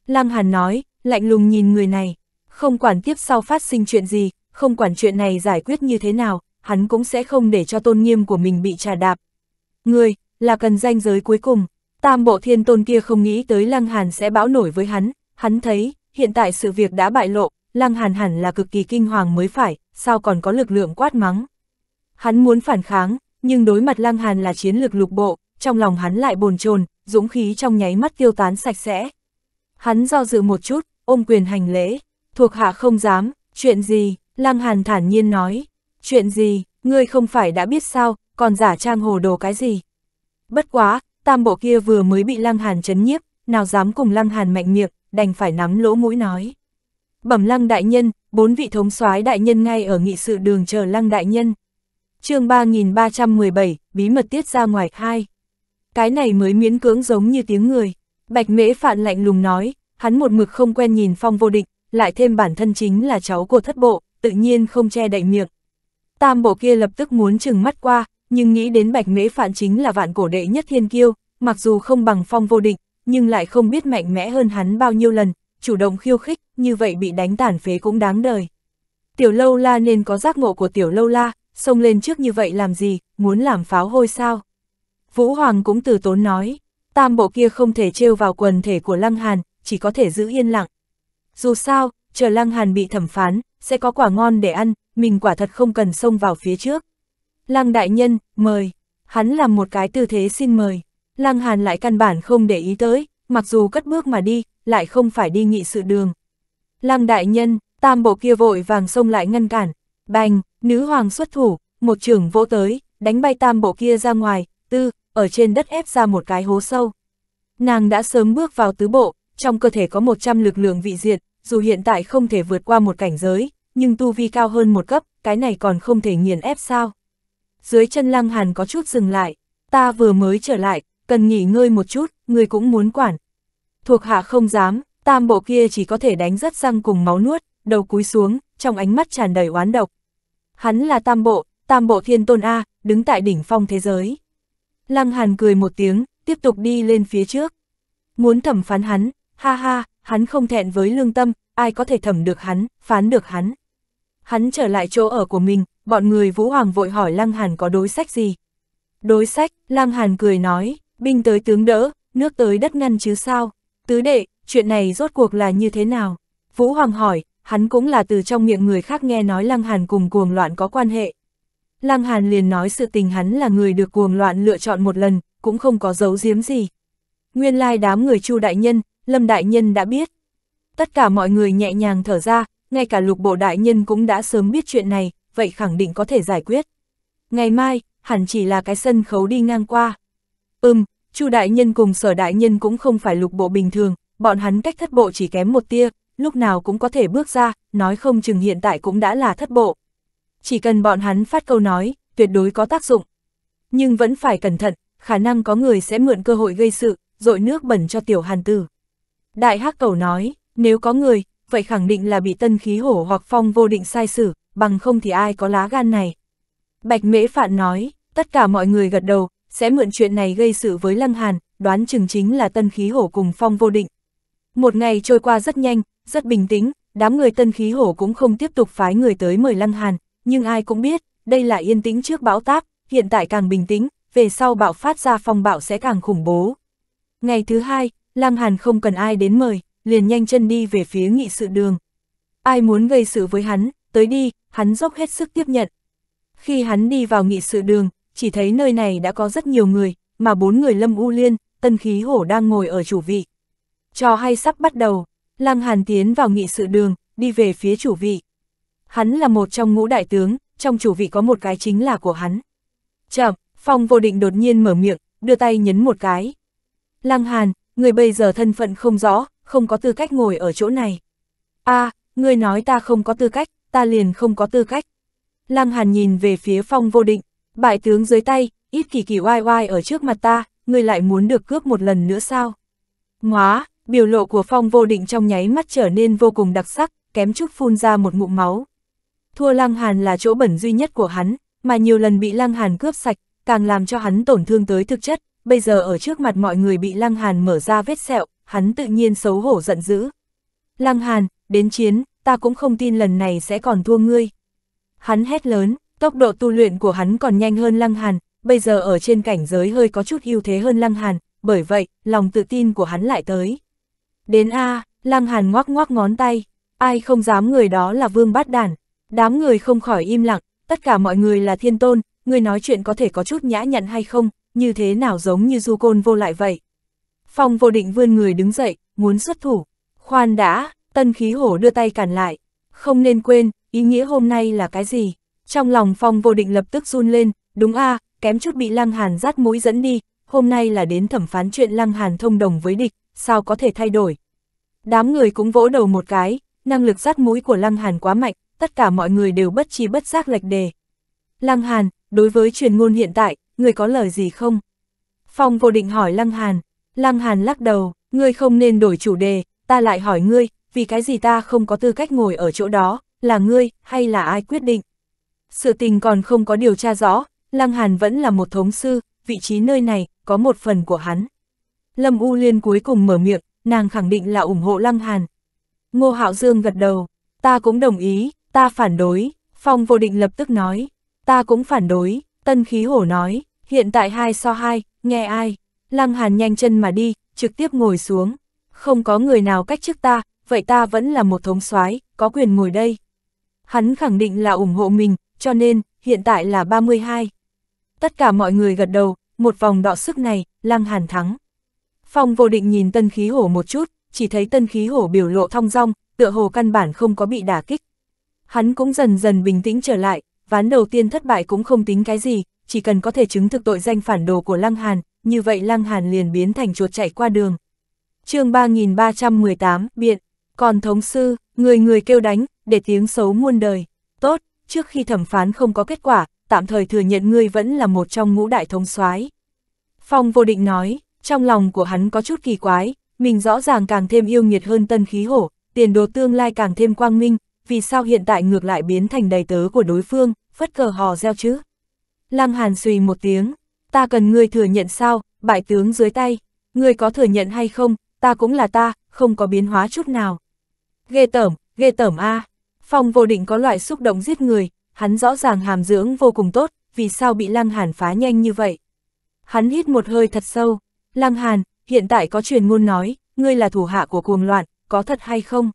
Lăng Hàn nói, lạnh lùng nhìn người này, không quản tiếp sau phát sinh chuyện gì, không quản chuyện này giải quyết như thế nào, hắn cũng sẽ không để cho tôn nghiêm của mình bị trà đạp. Ngươi, là cần danh giới cuối cùng, tam bộ thiên tôn kia không nghĩ tới Lăng Hàn sẽ bão nổi với hắn, hắn thấy, hiện tại sự việc đã bại lộ, Lăng Hàn hẳn là cực kỳ kinh hoàng mới phải, sao còn có lực lượng quát mắng. Hắn muốn phản kháng, nhưng đối mặt Lăng Hàn là chiến lược lục bộ, trong lòng hắn lại bồn chồn dũng khí trong nháy mắt tiêu tán sạch sẽ. Hắn do dự một chút, ôm quyền hành lễ, thuộc hạ không dám, chuyện gì, Lăng Hàn thản nhiên nói, chuyện gì, ngươi không phải đã biết sao, còn giả trang hồ đồ cái gì. Bất quá, tam bộ kia vừa mới bị Lăng Hàn chấn nhiếp, nào dám cùng Lăng Hàn mạnh miệng, đành phải nắm lỗ mũi nói. Bẩm Lăng Đại Nhân, bốn vị thống soái đại nhân ngay ở nghị sự đường chờ Lăng Đại Nhân. chương 3317, bí mật tiết ra ngoài khai cái này mới miễn cưỡng giống như tiếng người. Bạch mễ phạn lạnh lùng nói, hắn một mực không quen nhìn phong vô địch, lại thêm bản thân chính là cháu của thất bộ, tự nhiên không che đậy miệng. Tam bộ kia lập tức muốn trừng mắt qua, nhưng nghĩ đến bạch mễ phạn chính là vạn cổ đệ nhất thiên kiêu, mặc dù không bằng phong vô địch, nhưng lại không biết mạnh mẽ hơn hắn bao nhiêu lần, chủ động khiêu khích, như vậy bị đánh tàn phế cũng đáng đời. Tiểu lâu la nên có giác ngộ của tiểu lâu la, xông lên trước như vậy làm gì, muốn làm pháo hôi sao? Vũ Hoàng cũng từ tốn nói, tam bộ kia không thể trêu vào quần thể của Lăng Hàn, chỉ có thể giữ yên lặng. Dù sao, chờ Lăng Hàn bị thẩm phán, sẽ có quả ngon để ăn, mình quả thật không cần xông vào phía trước. Lăng Đại Nhân, mời. Hắn làm một cái tư thế xin mời. Lăng Hàn lại căn bản không để ý tới, mặc dù cất bước mà đi, lại không phải đi nghị sự đường. Lăng Đại Nhân, tam bộ kia vội vàng xông lại ngăn cản. Bành, nữ hoàng xuất thủ, một trưởng vỗ tới, đánh bay tam bộ kia ra ngoài, tư, ở trên đất ép ra một cái hố sâu. Nàng đã sớm bước vào tứ bộ, trong cơ thể có 100 lực lượng vị diệt, dù hiện tại không thể vượt qua một cảnh giới, nhưng tu vi cao hơn một cấp, cái này còn không thể nghiền ép sao. Dưới chân lăng hàn có chút dừng lại, ta vừa mới trở lại, cần nghỉ ngơi một chút, người cũng muốn quản. Thuộc hạ không dám, tam bộ kia chỉ có thể đánh rất răng cùng máu nuốt, đầu cúi xuống, trong ánh mắt tràn đầy oán độc. Hắn là tam bộ, tam bộ thiên tôn A, đứng tại đỉnh phong thế giới. Lăng Hàn cười một tiếng, tiếp tục đi lên phía trước. Muốn thẩm phán hắn, ha ha, hắn không thẹn với lương tâm, ai có thể thẩm được hắn, phán được hắn. Hắn trở lại chỗ ở của mình, bọn người Vũ Hoàng vội hỏi Lăng Hàn có đối sách gì. Đối sách, Lăng Hàn cười nói, binh tới tướng đỡ, nước tới đất ngăn chứ sao. Tứ đệ, chuyện này rốt cuộc là như thế nào? Vũ Hoàng hỏi, hắn cũng là từ trong miệng người khác nghe nói Lăng Hàn cùng cuồng loạn có quan hệ. Lam Hàn liền nói sự tình hắn là người được cuồng loạn lựa chọn một lần, cũng không có giấu giếm gì. Nguyên lai đám người Chu Đại Nhân, Lâm Đại Nhân đã biết. Tất cả mọi người nhẹ nhàng thở ra, ngay cả lục bộ đại nhân cũng đã sớm biết chuyện này, vậy khẳng định có thể giải quyết. Ngày mai, hẳn chỉ là cái sân khấu đi ngang qua. Ừm, Chu đại nhân cùng sở đại nhân cũng không phải lục bộ bình thường, bọn hắn cách thất bộ chỉ kém một tia, lúc nào cũng có thể bước ra, nói không chừng hiện tại cũng đã là thất bộ chỉ cần bọn hắn phát câu nói, tuyệt đối có tác dụng. Nhưng vẫn phải cẩn thận, khả năng có người sẽ mượn cơ hội gây sự, dội nước bẩn cho tiểu hàn tử. Đại hắc cầu nói, nếu có người, vậy khẳng định là bị tân khí hổ hoặc phong vô định sai xử, bằng không thì ai có lá gan này. Bạch mễ phạn nói, tất cả mọi người gật đầu, sẽ mượn chuyện này gây sự với Lăng Hàn, đoán chừng chính là tân khí hổ cùng phong vô định. Một ngày trôi qua rất nhanh, rất bình tĩnh, đám người tân khí hổ cũng không tiếp tục phái người tới mời Lăng Hàn, nhưng ai cũng biết, đây là yên tĩnh trước bão táp, hiện tại càng bình tĩnh, về sau bão phát ra phong bão sẽ càng khủng bố. Ngày thứ hai, Lăng Hàn không cần ai đến mời, liền nhanh chân đi về phía nghị sự đường. Ai muốn gây sự với hắn, tới đi, hắn dốc hết sức tiếp nhận. Khi hắn đi vào nghị sự đường, chỉ thấy nơi này đã có rất nhiều người, mà bốn người lâm u liên, tân khí hổ đang ngồi ở chủ vị. Trò hay sắp bắt đầu, Lăng Hàn tiến vào nghị sự đường, đi về phía chủ vị hắn là một trong ngũ đại tướng, trong chủ vị có một cái chính là của hắn. Chậm, Phong vô định đột nhiên mở miệng, đưa tay nhấn một cái. Lăng Hàn, người bây giờ thân phận không rõ, không có tư cách ngồi ở chỗ này. a à, người nói ta không có tư cách, ta liền không có tư cách. Lăng Hàn nhìn về phía Phong vô định, bại tướng dưới tay, ít kỳ kỳ oai oai ở trước mặt ta, người lại muốn được cướp một lần nữa sao? Ngóa, biểu lộ của Phong vô định trong nháy mắt trở nên vô cùng đặc sắc, kém chút phun ra một ngụm máu. Thua Lăng Hàn là chỗ bẩn duy nhất của hắn, mà nhiều lần bị Lăng Hàn cướp sạch, càng làm cho hắn tổn thương tới thực chất, bây giờ ở trước mặt mọi người bị Lăng Hàn mở ra vết sẹo, hắn tự nhiên xấu hổ giận dữ. Lăng Hàn, đến chiến, ta cũng không tin lần này sẽ còn thua ngươi. Hắn hét lớn, tốc độ tu luyện của hắn còn nhanh hơn Lăng Hàn, bây giờ ở trên cảnh giới hơi có chút ưu thế hơn Lăng Hàn, bởi vậy, lòng tự tin của hắn lại tới. Đến A, à, Lăng Hàn ngoác ngoác ngón tay, ai không dám người đó là vương bát đản, Đám người không khỏi im lặng, tất cả mọi người là thiên tôn, người nói chuyện có thể có chút nhã nhặn hay không, như thế nào giống như du côn vô lại vậy. Phong vô định vươn người đứng dậy, muốn xuất thủ. Khoan đã, tân khí hổ đưa tay cản lại. Không nên quên, ý nghĩa hôm nay là cái gì? Trong lòng phong vô định lập tức run lên, đúng a à, kém chút bị lăng hàn rát mũi dẫn đi, hôm nay là đến thẩm phán chuyện lăng hàn thông đồng với địch, sao có thể thay đổi. Đám người cũng vỗ đầu một cái, năng lực rát mũi của lăng hàn quá mạnh, tất cả mọi người đều bất chi bất giác lệch đề. Lăng Hàn, đối với truyền ngôn hiện tại, người có lời gì không? Phong vô định hỏi Lăng Hàn, Lăng Hàn lắc đầu, ngươi không nên đổi chủ đề, ta lại hỏi ngươi, vì cái gì ta không có tư cách ngồi ở chỗ đó, là ngươi, hay là ai quyết định? Sự tình còn không có điều tra rõ, Lăng Hàn vẫn là một thống sư, vị trí nơi này, có một phần của hắn. Lâm U Liên cuối cùng mở miệng, nàng khẳng định là ủng hộ Lăng Hàn. Ngô Hạo Dương gật đầu, ta cũng đồng ý, Ta phản đối, Phong vô định lập tức nói, ta cũng phản đối, tân khí hổ nói, hiện tại hai so hai, nghe ai, lăng hàn nhanh chân mà đi, trực tiếp ngồi xuống, không có người nào cách trước ta, vậy ta vẫn là một thống soái có quyền ngồi đây. Hắn khẳng định là ủng hộ mình, cho nên, hiện tại là 32. Tất cả mọi người gật đầu, một vòng đọ sức này, lăng hàn thắng. Phong vô định nhìn tân khí hổ một chút, chỉ thấy tân khí hổ biểu lộ thong dong, tựa hồ căn bản không có bị đả kích. Hắn cũng dần dần bình tĩnh trở lại, ván đầu tiên thất bại cũng không tính cái gì, chỉ cần có thể chứng thực tội danh phản đồ của Lăng Hàn, như vậy Lăng Hàn liền biến thành chuột chạy qua đường. chương 3318, Biện, còn thống sư, người người kêu đánh, để tiếng xấu muôn đời. Tốt, trước khi thẩm phán không có kết quả, tạm thời thừa nhận ngươi vẫn là một trong ngũ đại thống soái. Phong vô định nói, trong lòng của hắn có chút kỳ quái, mình rõ ràng càng thêm yêu nghiệt hơn tân khí hổ, tiền đồ tương lai càng thêm quang minh, vì sao hiện tại ngược lại biến thành đầy tớ của đối phương, phất cờ hò reo chứ? Lăng Hàn suy một tiếng, ta cần ngươi thừa nhận sao, bại tướng dưới tay, ngươi có thừa nhận hay không, ta cũng là ta, không có biến hóa chút nào. Ghê tởm, ghê tởm A, phong vô định có loại xúc động giết người, hắn rõ ràng hàm dưỡng vô cùng tốt, vì sao bị Lăng Hàn phá nhanh như vậy? Hắn hít một hơi thật sâu, Lăng Hàn, hiện tại có truyền ngôn nói, ngươi là thủ hạ của cuồng loạn, có thật hay không?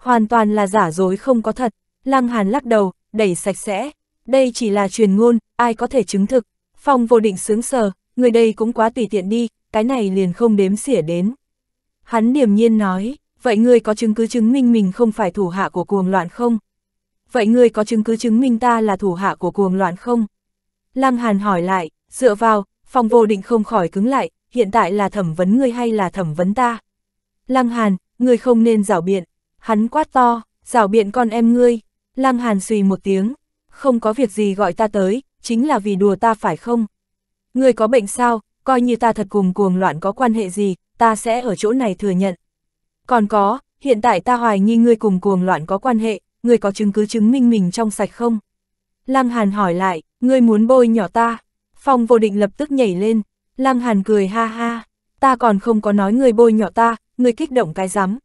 hoàn toàn là giả dối không có thật, Lăng Hàn lắc đầu, đẩy sạch sẽ, đây chỉ là truyền ngôn, ai có thể chứng thực, phong vô định sướng sờ, người đây cũng quá tùy tiện đi, cái này liền không đếm xỉa đến. Hắn điềm nhiên nói, vậy ngươi có chứng cứ chứng minh mình không phải thủ hạ của cuồng loạn không? Vậy ngươi có chứng cứ chứng minh ta là thủ hạ của cuồng loạn không? Lăng Hàn hỏi lại, dựa vào, phong vô định không khỏi cứng lại, hiện tại là thẩm vấn ngươi hay là thẩm vấn ta? Lăng Hàn, ngươi không nên rảo biện, Hắn quát to, rảo biện con em ngươi, Lăng Hàn xùy một tiếng, không có việc gì gọi ta tới, chính là vì đùa ta phải không? Ngươi có bệnh sao, coi như ta thật cùng cuồng loạn có quan hệ gì, ta sẽ ở chỗ này thừa nhận. Còn có, hiện tại ta hoài nghi ngươi cùng cuồng loạn có quan hệ, ngươi có chứng cứ chứng minh mình trong sạch không? Lăng Hàn hỏi lại, ngươi muốn bôi nhỏ ta? Phong vô định lập tức nhảy lên, Lăng Hàn cười ha ha, ta còn không có nói ngươi bôi nhỏ ta, ngươi kích động cái rắm.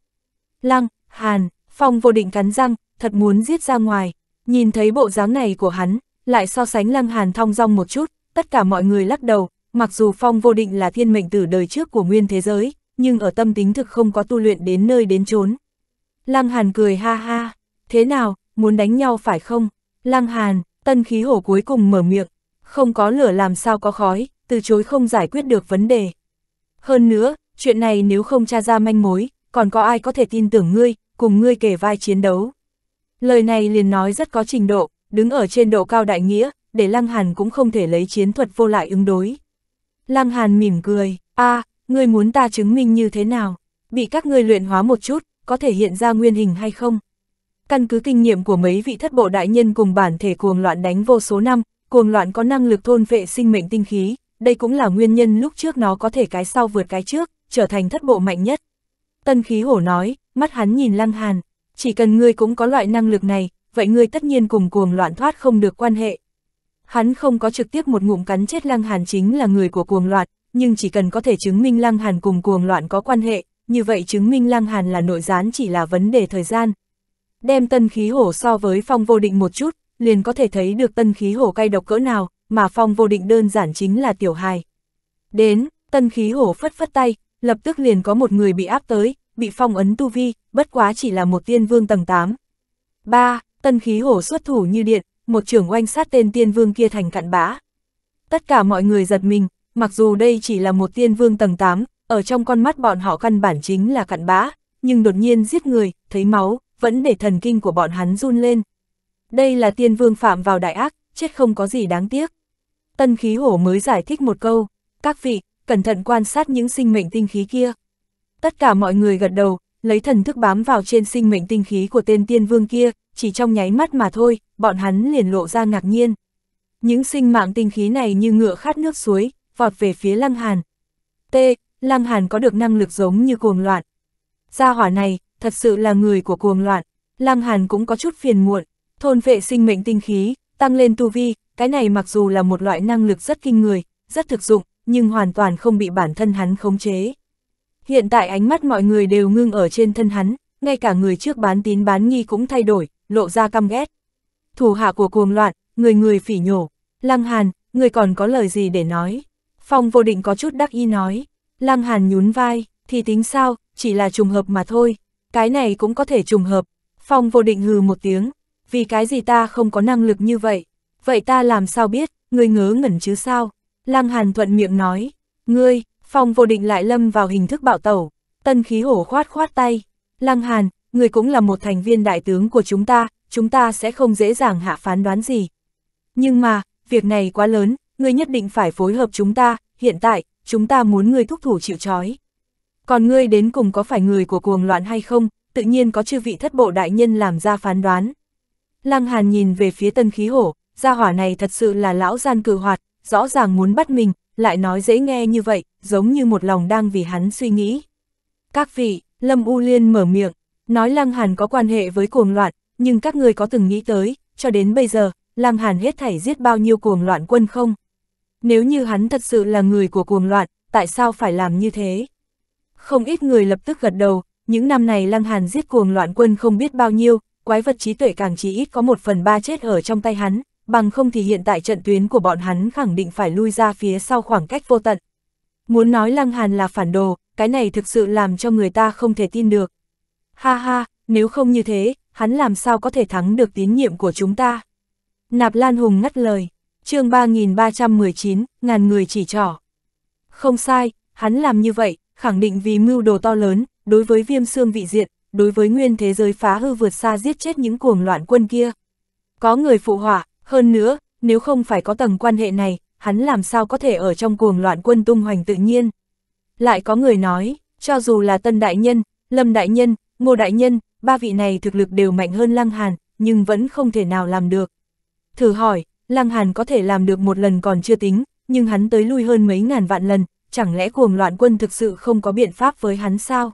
Lăng, Hàn, Phong vô định cắn răng, thật muốn giết ra ngoài. Nhìn thấy bộ dáng này của hắn, lại so sánh Lăng Hàn thong dong một chút, tất cả mọi người lắc đầu, mặc dù Phong vô định là thiên mệnh tử đời trước của nguyên thế giới, nhưng ở tâm tính thực không có tu luyện đến nơi đến chốn. Lăng Hàn cười ha ha, thế nào, muốn đánh nhau phải không? Lăng Hàn, tân khí hổ cuối cùng mở miệng, không có lửa làm sao có khói, từ chối không giải quyết được vấn đề. Hơn nữa, chuyện này nếu không tra ra manh mối, còn có ai có thể tin tưởng ngươi, cùng ngươi kể vai chiến đấu. Lời này liền nói rất có trình độ, đứng ở trên độ cao đại nghĩa, để Lăng Hàn cũng không thể lấy chiến thuật vô lại ứng đối. Lăng Hàn mỉm cười, a ngươi muốn ta chứng minh như thế nào, bị các ngươi luyện hóa một chút, có thể hiện ra nguyên hình hay không? Căn cứ kinh nghiệm của mấy vị thất bộ đại nhân cùng bản thể cuồng loạn đánh vô số năm, cuồng loạn có năng lực thôn vệ sinh mệnh tinh khí, đây cũng là nguyên nhân lúc trước nó có thể cái sau vượt cái trước, trở thành thất bộ mạnh nhất. Tân khí hổ nói, mắt hắn nhìn Lăng Hàn, chỉ cần ngươi cũng có loại năng lực này, vậy ngươi tất nhiên cùng cuồng loạn thoát không được quan hệ. Hắn không có trực tiếp một ngụm cắn chết Lăng Hàn chính là người của cuồng loạn, nhưng chỉ cần có thể chứng minh Lăng Hàn cùng cuồng loạn có quan hệ, như vậy chứng minh Lăng Hàn là nội gián chỉ là vấn đề thời gian. Đem tân khí hổ so với phong vô định một chút, liền có thể thấy được tân khí hổ cay độc cỡ nào, mà phong vô định đơn giản chính là tiểu hài. Đến, tân khí hổ phất phất tay, lập tức liền có một người bị áp tới, bị phong ấn tu vi, bất quá chỉ là một tiên vương tầng 8. 3. Tân khí hổ xuất thủ như điện, một trưởng oanh sát tên tiên vương kia thành cặn bã. Tất cả mọi người giật mình, mặc dù đây chỉ là một tiên vương tầng 8, ở trong con mắt bọn họ căn bản chính là cặn bã, nhưng đột nhiên giết người, thấy máu, vẫn để thần kinh của bọn hắn run lên. Đây là tiên vương phạm vào đại ác, chết không có gì đáng tiếc. Tân khí hổ mới giải thích một câu, các vị, cẩn thận quan sát những sinh mệnh tinh khí kia. Tất cả mọi người gật đầu, lấy thần thức bám vào trên sinh mệnh tinh khí của tên tiên vương kia, chỉ trong nháy mắt mà thôi, bọn hắn liền lộ ra ngạc nhiên. Những sinh mạng tinh khí này như ngựa khát nước suối, vọt về phía Lăng Hàn. T. Lăng Hàn có được năng lực giống như cuồng loạn. Gia hỏa này, thật sự là người của cuồng loạn. Lăng Hàn cũng có chút phiền muộn, thôn vệ sinh mệnh tinh khí, tăng lên tu vi, cái này mặc dù là một loại năng lực rất kinh người, rất thực dụng, nhưng hoàn toàn không bị bản thân hắn khống chế. Hiện tại ánh mắt mọi người đều ngưng ở trên thân hắn, ngay cả người trước bán tín bán nghi cũng thay đổi, lộ ra căm ghét. Thủ hạ của cuồng loạn, người người phỉ nhổ. Lăng Hàn, người còn có lời gì để nói? Phong vô định có chút đắc ý nói. Lăng Hàn nhún vai, thì tính sao, chỉ là trùng hợp mà thôi. Cái này cũng có thể trùng hợp. Phong vô định hừ một tiếng. Vì cái gì ta không có năng lực như vậy? Vậy ta làm sao biết, người ngớ ngẩn chứ sao? Lăng Hàn thuận miệng nói. Ngươi, Phong vô định lại lâm vào hình thức bạo tẩu, tân khí hổ khoát khoát tay. Lăng Hàn, người cũng là một thành viên đại tướng của chúng ta, chúng ta sẽ không dễ dàng hạ phán đoán gì. Nhưng mà, việc này quá lớn, người nhất định phải phối hợp chúng ta, hiện tại, chúng ta muốn người thúc thủ chịu trói. Còn ngươi đến cùng có phải người của cuồng loạn hay không, tự nhiên có chư vị thất bộ đại nhân làm ra phán đoán. Lăng Hàn nhìn về phía tân khí hổ, gia hỏa này thật sự là lão gian cử hoạt, rõ ràng muốn bắt mình, lại nói dễ nghe như vậy, giống như một lòng đang vì hắn suy nghĩ. Các vị, Lâm U Liên mở miệng, nói Lăng Hàn có quan hệ với cuồng loạn, nhưng các người có từng nghĩ tới, cho đến bây giờ, Lăng Hàn hết thảy giết bao nhiêu cuồng loạn quân không? Nếu như hắn thật sự là người của cuồng loạn, tại sao phải làm như thế? Không ít người lập tức gật đầu, những năm này Lăng Hàn giết cuồng loạn quân không biết bao nhiêu, quái vật trí tuệ càng chỉ ít có một phần ba chết ở trong tay hắn, bằng không thì hiện tại trận tuyến của bọn hắn khẳng định phải lui ra phía sau khoảng cách vô tận. Muốn nói Lăng Hàn là phản đồ, cái này thực sự làm cho người ta không thể tin được. Ha ha, nếu không như thế, hắn làm sao có thể thắng được tín nhiệm của chúng ta? Nạp Lan Hùng ngắt lời, chương 3319, ngàn người chỉ trỏ. Không sai, hắn làm như vậy, khẳng định vì mưu đồ to lớn, đối với viêm xương vị diện, đối với nguyên thế giới phá hư vượt xa giết chết những cuồng loạn quân kia. Có người phụ họa, hơn nữa, nếu không phải có tầng quan hệ này, hắn làm sao có thể ở trong cuồng loạn quân tung hoành tự nhiên. Lại có người nói, cho dù là Tân Đại Nhân, Lâm Đại Nhân, Ngô Đại Nhân, ba vị này thực lực đều mạnh hơn Lăng Hàn, nhưng vẫn không thể nào làm được. Thử hỏi, Lăng Hàn có thể làm được một lần còn chưa tính, nhưng hắn tới lui hơn mấy ngàn vạn lần, chẳng lẽ cuồng loạn quân thực sự không có biện pháp với hắn sao?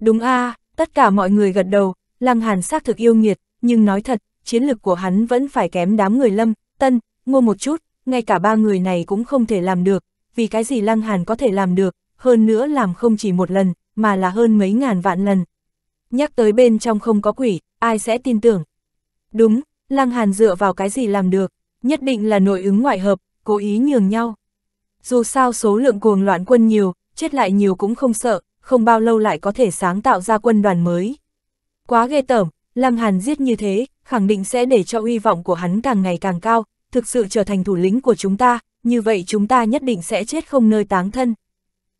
Đúng a à, tất cả mọi người gật đầu, Lăng Hàn xác thực yêu nghiệt, nhưng nói thật, chiến lực của hắn vẫn phải kém đám người lâm, tân, ngô một chút, ngay cả ba người này cũng không thể làm được, vì cái gì Lăng Hàn có thể làm được, hơn nữa làm không chỉ một lần, mà là hơn mấy ngàn vạn lần. Nhắc tới bên trong không có quỷ, ai sẽ tin tưởng. Đúng, Lăng Hàn dựa vào cái gì làm được, nhất định là nội ứng ngoại hợp, cố ý nhường nhau. Dù sao số lượng cuồng loạn quân nhiều, chết lại nhiều cũng không sợ, không bao lâu lại có thể sáng tạo ra quân đoàn mới. Quá ghê tởm, Lăng Hàn giết như thế, khẳng định sẽ để cho uy vọng của hắn càng ngày càng cao, thực sự trở thành thủ lĩnh của chúng ta, như vậy chúng ta nhất định sẽ chết không nơi táng thân.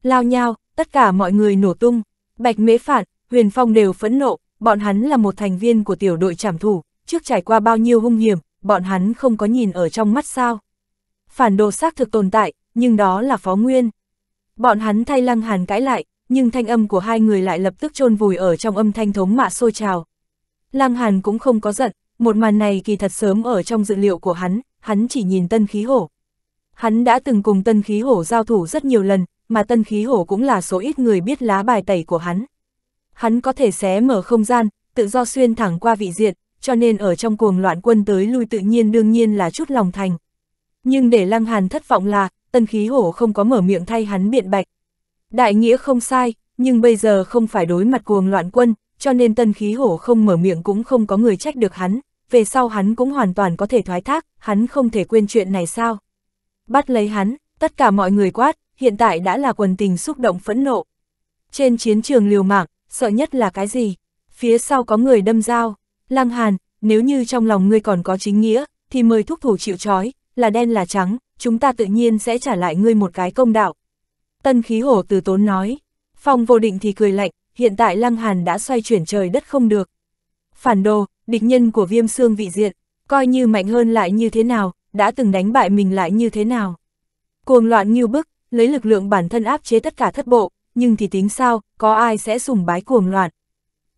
Lao nhau, tất cả mọi người nổ tung, Bạch Mễ Phản, Huyền Phong đều phẫn nộ, bọn hắn là một thành viên của tiểu đội trảm thủ, trước trải qua bao nhiêu hung hiểm, bọn hắn không có nhìn ở trong mắt sao. Phản đồ xác thực tồn tại, nhưng đó là phó nguyên. Bọn hắn thay lăng hàn cãi lại, nhưng thanh âm của hai người lại lập tức chôn vùi ở trong âm thanh thống mạ sôi trào. Lam Hàn cũng không có giận, một màn này kỳ thật sớm ở trong dự liệu của hắn, hắn chỉ nhìn tân khí hổ. Hắn đã từng cùng tân khí hổ giao thủ rất nhiều lần, mà tân khí hổ cũng là số ít người biết lá bài tẩy của hắn. Hắn có thể xé mở không gian, tự do xuyên thẳng qua vị diện, cho nên ở trong cuồng loạn quân tới lui tự nhiên đương nhiên là chút lòng thành. Nhưng để Lăng Hàn thất vọng là, tân khí hổ không có mở miệng thay hắn biện bạch. Đại nghĩa không sai, nhưng bây giờ không phải đối mặt cuồng loạn quân, cho nên tân khí hổ không mở miệng cũng không có người trách được hắn, về sau hắn cũng hoàn toàn có thể thoái thác, hắn không thể quên chuyện này sao. Bắt lấy hắn, tất cả mọi người quát, hiện tại đã là quần tình xúc động phẫn nộ. Trên chiến trường liều mạng, sợ nhất là cái gì? Phía sau có người đâm dao, lăng hàn, nếu như trong lòng ngươi còn có chính nghĩa, thì mời thúc thủ chịu trói, là đen là trắng, chúng ta tự nhiên sẽ trả lại ngươi một cái công đạo. Tân khí hổ từ tốn nói, phong vô định thì cười lạnh, hiện tại Lăng Hàn đã xoay chuyển trời đất không được. Phản đồ, địch nhân của viêm xương vị diện, coi như mạnh hơn lại như thế nào, đã từng đánh bại mình lại như thế nào. Cuồng loạn như bức, lấy lực lượng bản thân áp chế tất cả thất bộ, nhưng thì tính sao, có ai sẽ sùng bái cuồng loạn.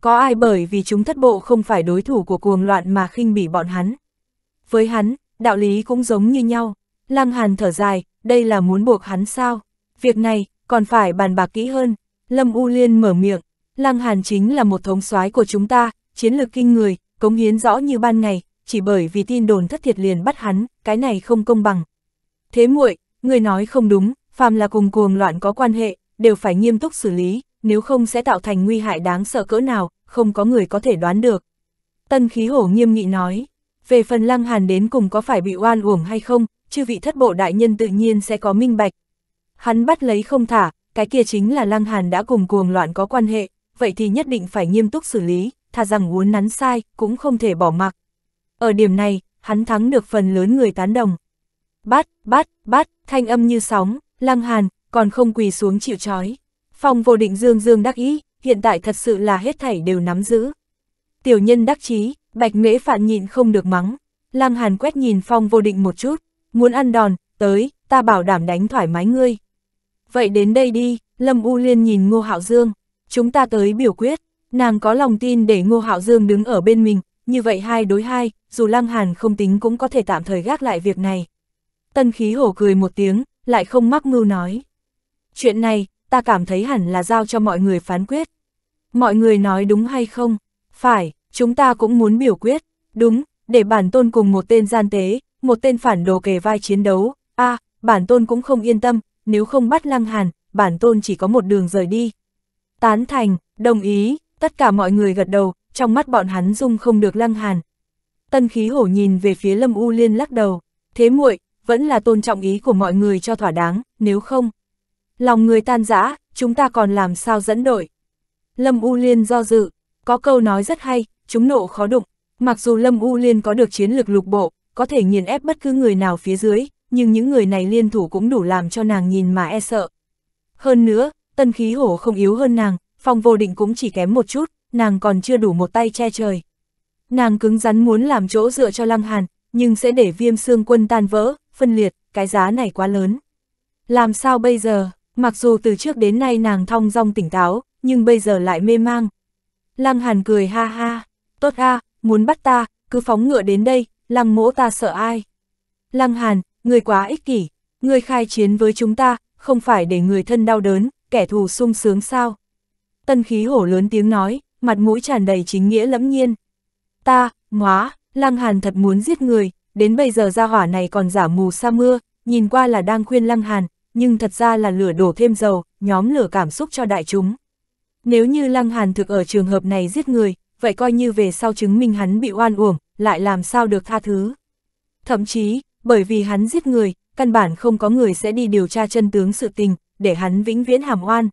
Có ai bởi vì chúng thất bộ không phải đối thủ của cuồng loạn mà khinh bỉ bọn hắn. Với hắn, đạo lý cũng giống như nhau. Lăng Hàn thở dài, đây là muốn buộc hắn sao? Việc này, còn phải bàn bạc kỹ hơn, Lâm U Liên mở miệng, Lăng Hàn chính là một thống soái của chúng ta, chiến lược kinh người, cống hiến rõ như ban ngày, chỉ bởi vì tin đồn thất thiệt liền bắt hắn, cái này không công bằng. Thế muội, người nói không đúng, phàm là cùng cuồng loạn có quan hệ, đều phải nghiêm túc xử lý, nếu không sẽ tạo thành nguy hại đáng sợ cỡ nào, không có người có thể đoán được. Tân khí hổ nghiêm nghị nói, về phần lăng hàn đến cùng có phải bị oan uổng hay không, chư vị thất bộ đại nhân tự nhiên sẽ có minh bạch. Hắn bắt lấy không thả, cái kia chính là Lăng Hàn đã cùng cuồng loạn có quan hệ, vậy thì nhất định phải nghiêm túc xử lý, thà rằng uốn nắn sai, cũng không thể bỏ mặc. Ở điểm này, hắn thắng được phần lớn người tán đồng. Bát, bát, bát, thanh âm như sóng, Lăng Hàn, còn không quỳ xuống chịu trói. Phong vô định dương dương đắc ý, hiện tại thật sự là hết thảy đều nắm giữ. Tiểu nhân đắc chí, bạch mễ phạn nhịn không được mắng. Lăng Hàn quét nhìn Phong vô định một chút, muốn ăn đòn, tới, ta bảo đảm đánh thoải mái ngươi. Vậy đến đây đi, Lâm U Liên nhìn Ngô Hạo Dương, chúng ta tới biểu quyết, nàng có lòng tin để Ngô Hạo Dương đứng ở bên mình, như vậy hai đối hai, dù Lăng Hàn không tính cũng có thể tạm thời gác lại việc này. Tân khí hổ cười một tiếng, lại không mắc mưu nói. Chuyện này, ta cảm thấy hẳn là giao cho mọi người phán quyết. Mọi người nói đúng hay không? Phải, chúng ta cũng muốn biểu quyết. Đúng, để bản tôn cùng một tên gian tế, một tên phản đồ kề vai chiến đấu. a à, bản tôn cũng không yên tâm, nếu không bắt Lăng Hàn, bản tôn chỉ có một đường rời đi. Tán thành, đồng ý, tất cả mọi người gật đầu, trong mắt bọn hắn dung không được Lăng Hàn. Tân khí hổ nhìn về phía Lâm U Liên lắc đầu, thế muội vẫn là tôn trọng ý của mọi người cho thỏa đáng, nếu không. Lòng người tan rã, chúng ta còn làm sao dẫn đội. Lâm U Liên do dự, có câu nói rất hay, chúng nộ khó đụng. Mặc dù Lâm U Liên có được chiến lược lục bộ, có thể nghiền ép bất cứ người nào phía dưới, nhưng những người này liên thủ cũng đủ làm cho nàng nhìn mà e sợ. Hơn nữa, tân khí hổ không yếu hơn nàng, phong vô định cũng chỉ kém một chút, nàng còn chưa đủ một tay che trời. Nàng cứng rắn muốn làm chỗ dựa cho lăng hàn, nhưng sẽ để viêm xương quân tan vỡ, phân liệt, cái giá này quá lớn. Làm sao bây giờ, mặc dù từ trước đến nay nàng thong dong tỉnh táo, nhưng bây giờ lại mê mang. Lăng hàn cười ha ha, tốt ha, muốn bắt ta, cứ phóng ngựa đến đây, lăng mỗ ta sợ ai. Lăng hàn, người quá ích kỷ, người khai chiến với chúng ta, không phải để người thân đau đớn, kẻ thù sung sướng sao. Tân khí hổ lớn tiếng nói, mặt mũi tràn đầy chính nghĩa lẫm nhiên. Ta, ngóa, Lăng Hàn thật muốn giết người, đến bây giờ ra hỏa này còn giả mù sa mưa, nhìn qua là đang khuyên Lăng Hàn, nhưng thật ra là lửa đổ thêm dầu, nhóm lửa cảm xúc cho đại chúng. Nếu như Lăng Hàn thực ở trường hợp này giết người, vậy coi như về sau chứng minh hắn bị oan uổng, lại làm sao được tha thứ. Thậm chí, bởi vì hắn giết người, căn bản không có người sẽ đi điều tra chân tướng sự tình, để hắn vĩnh viễn hàm oan,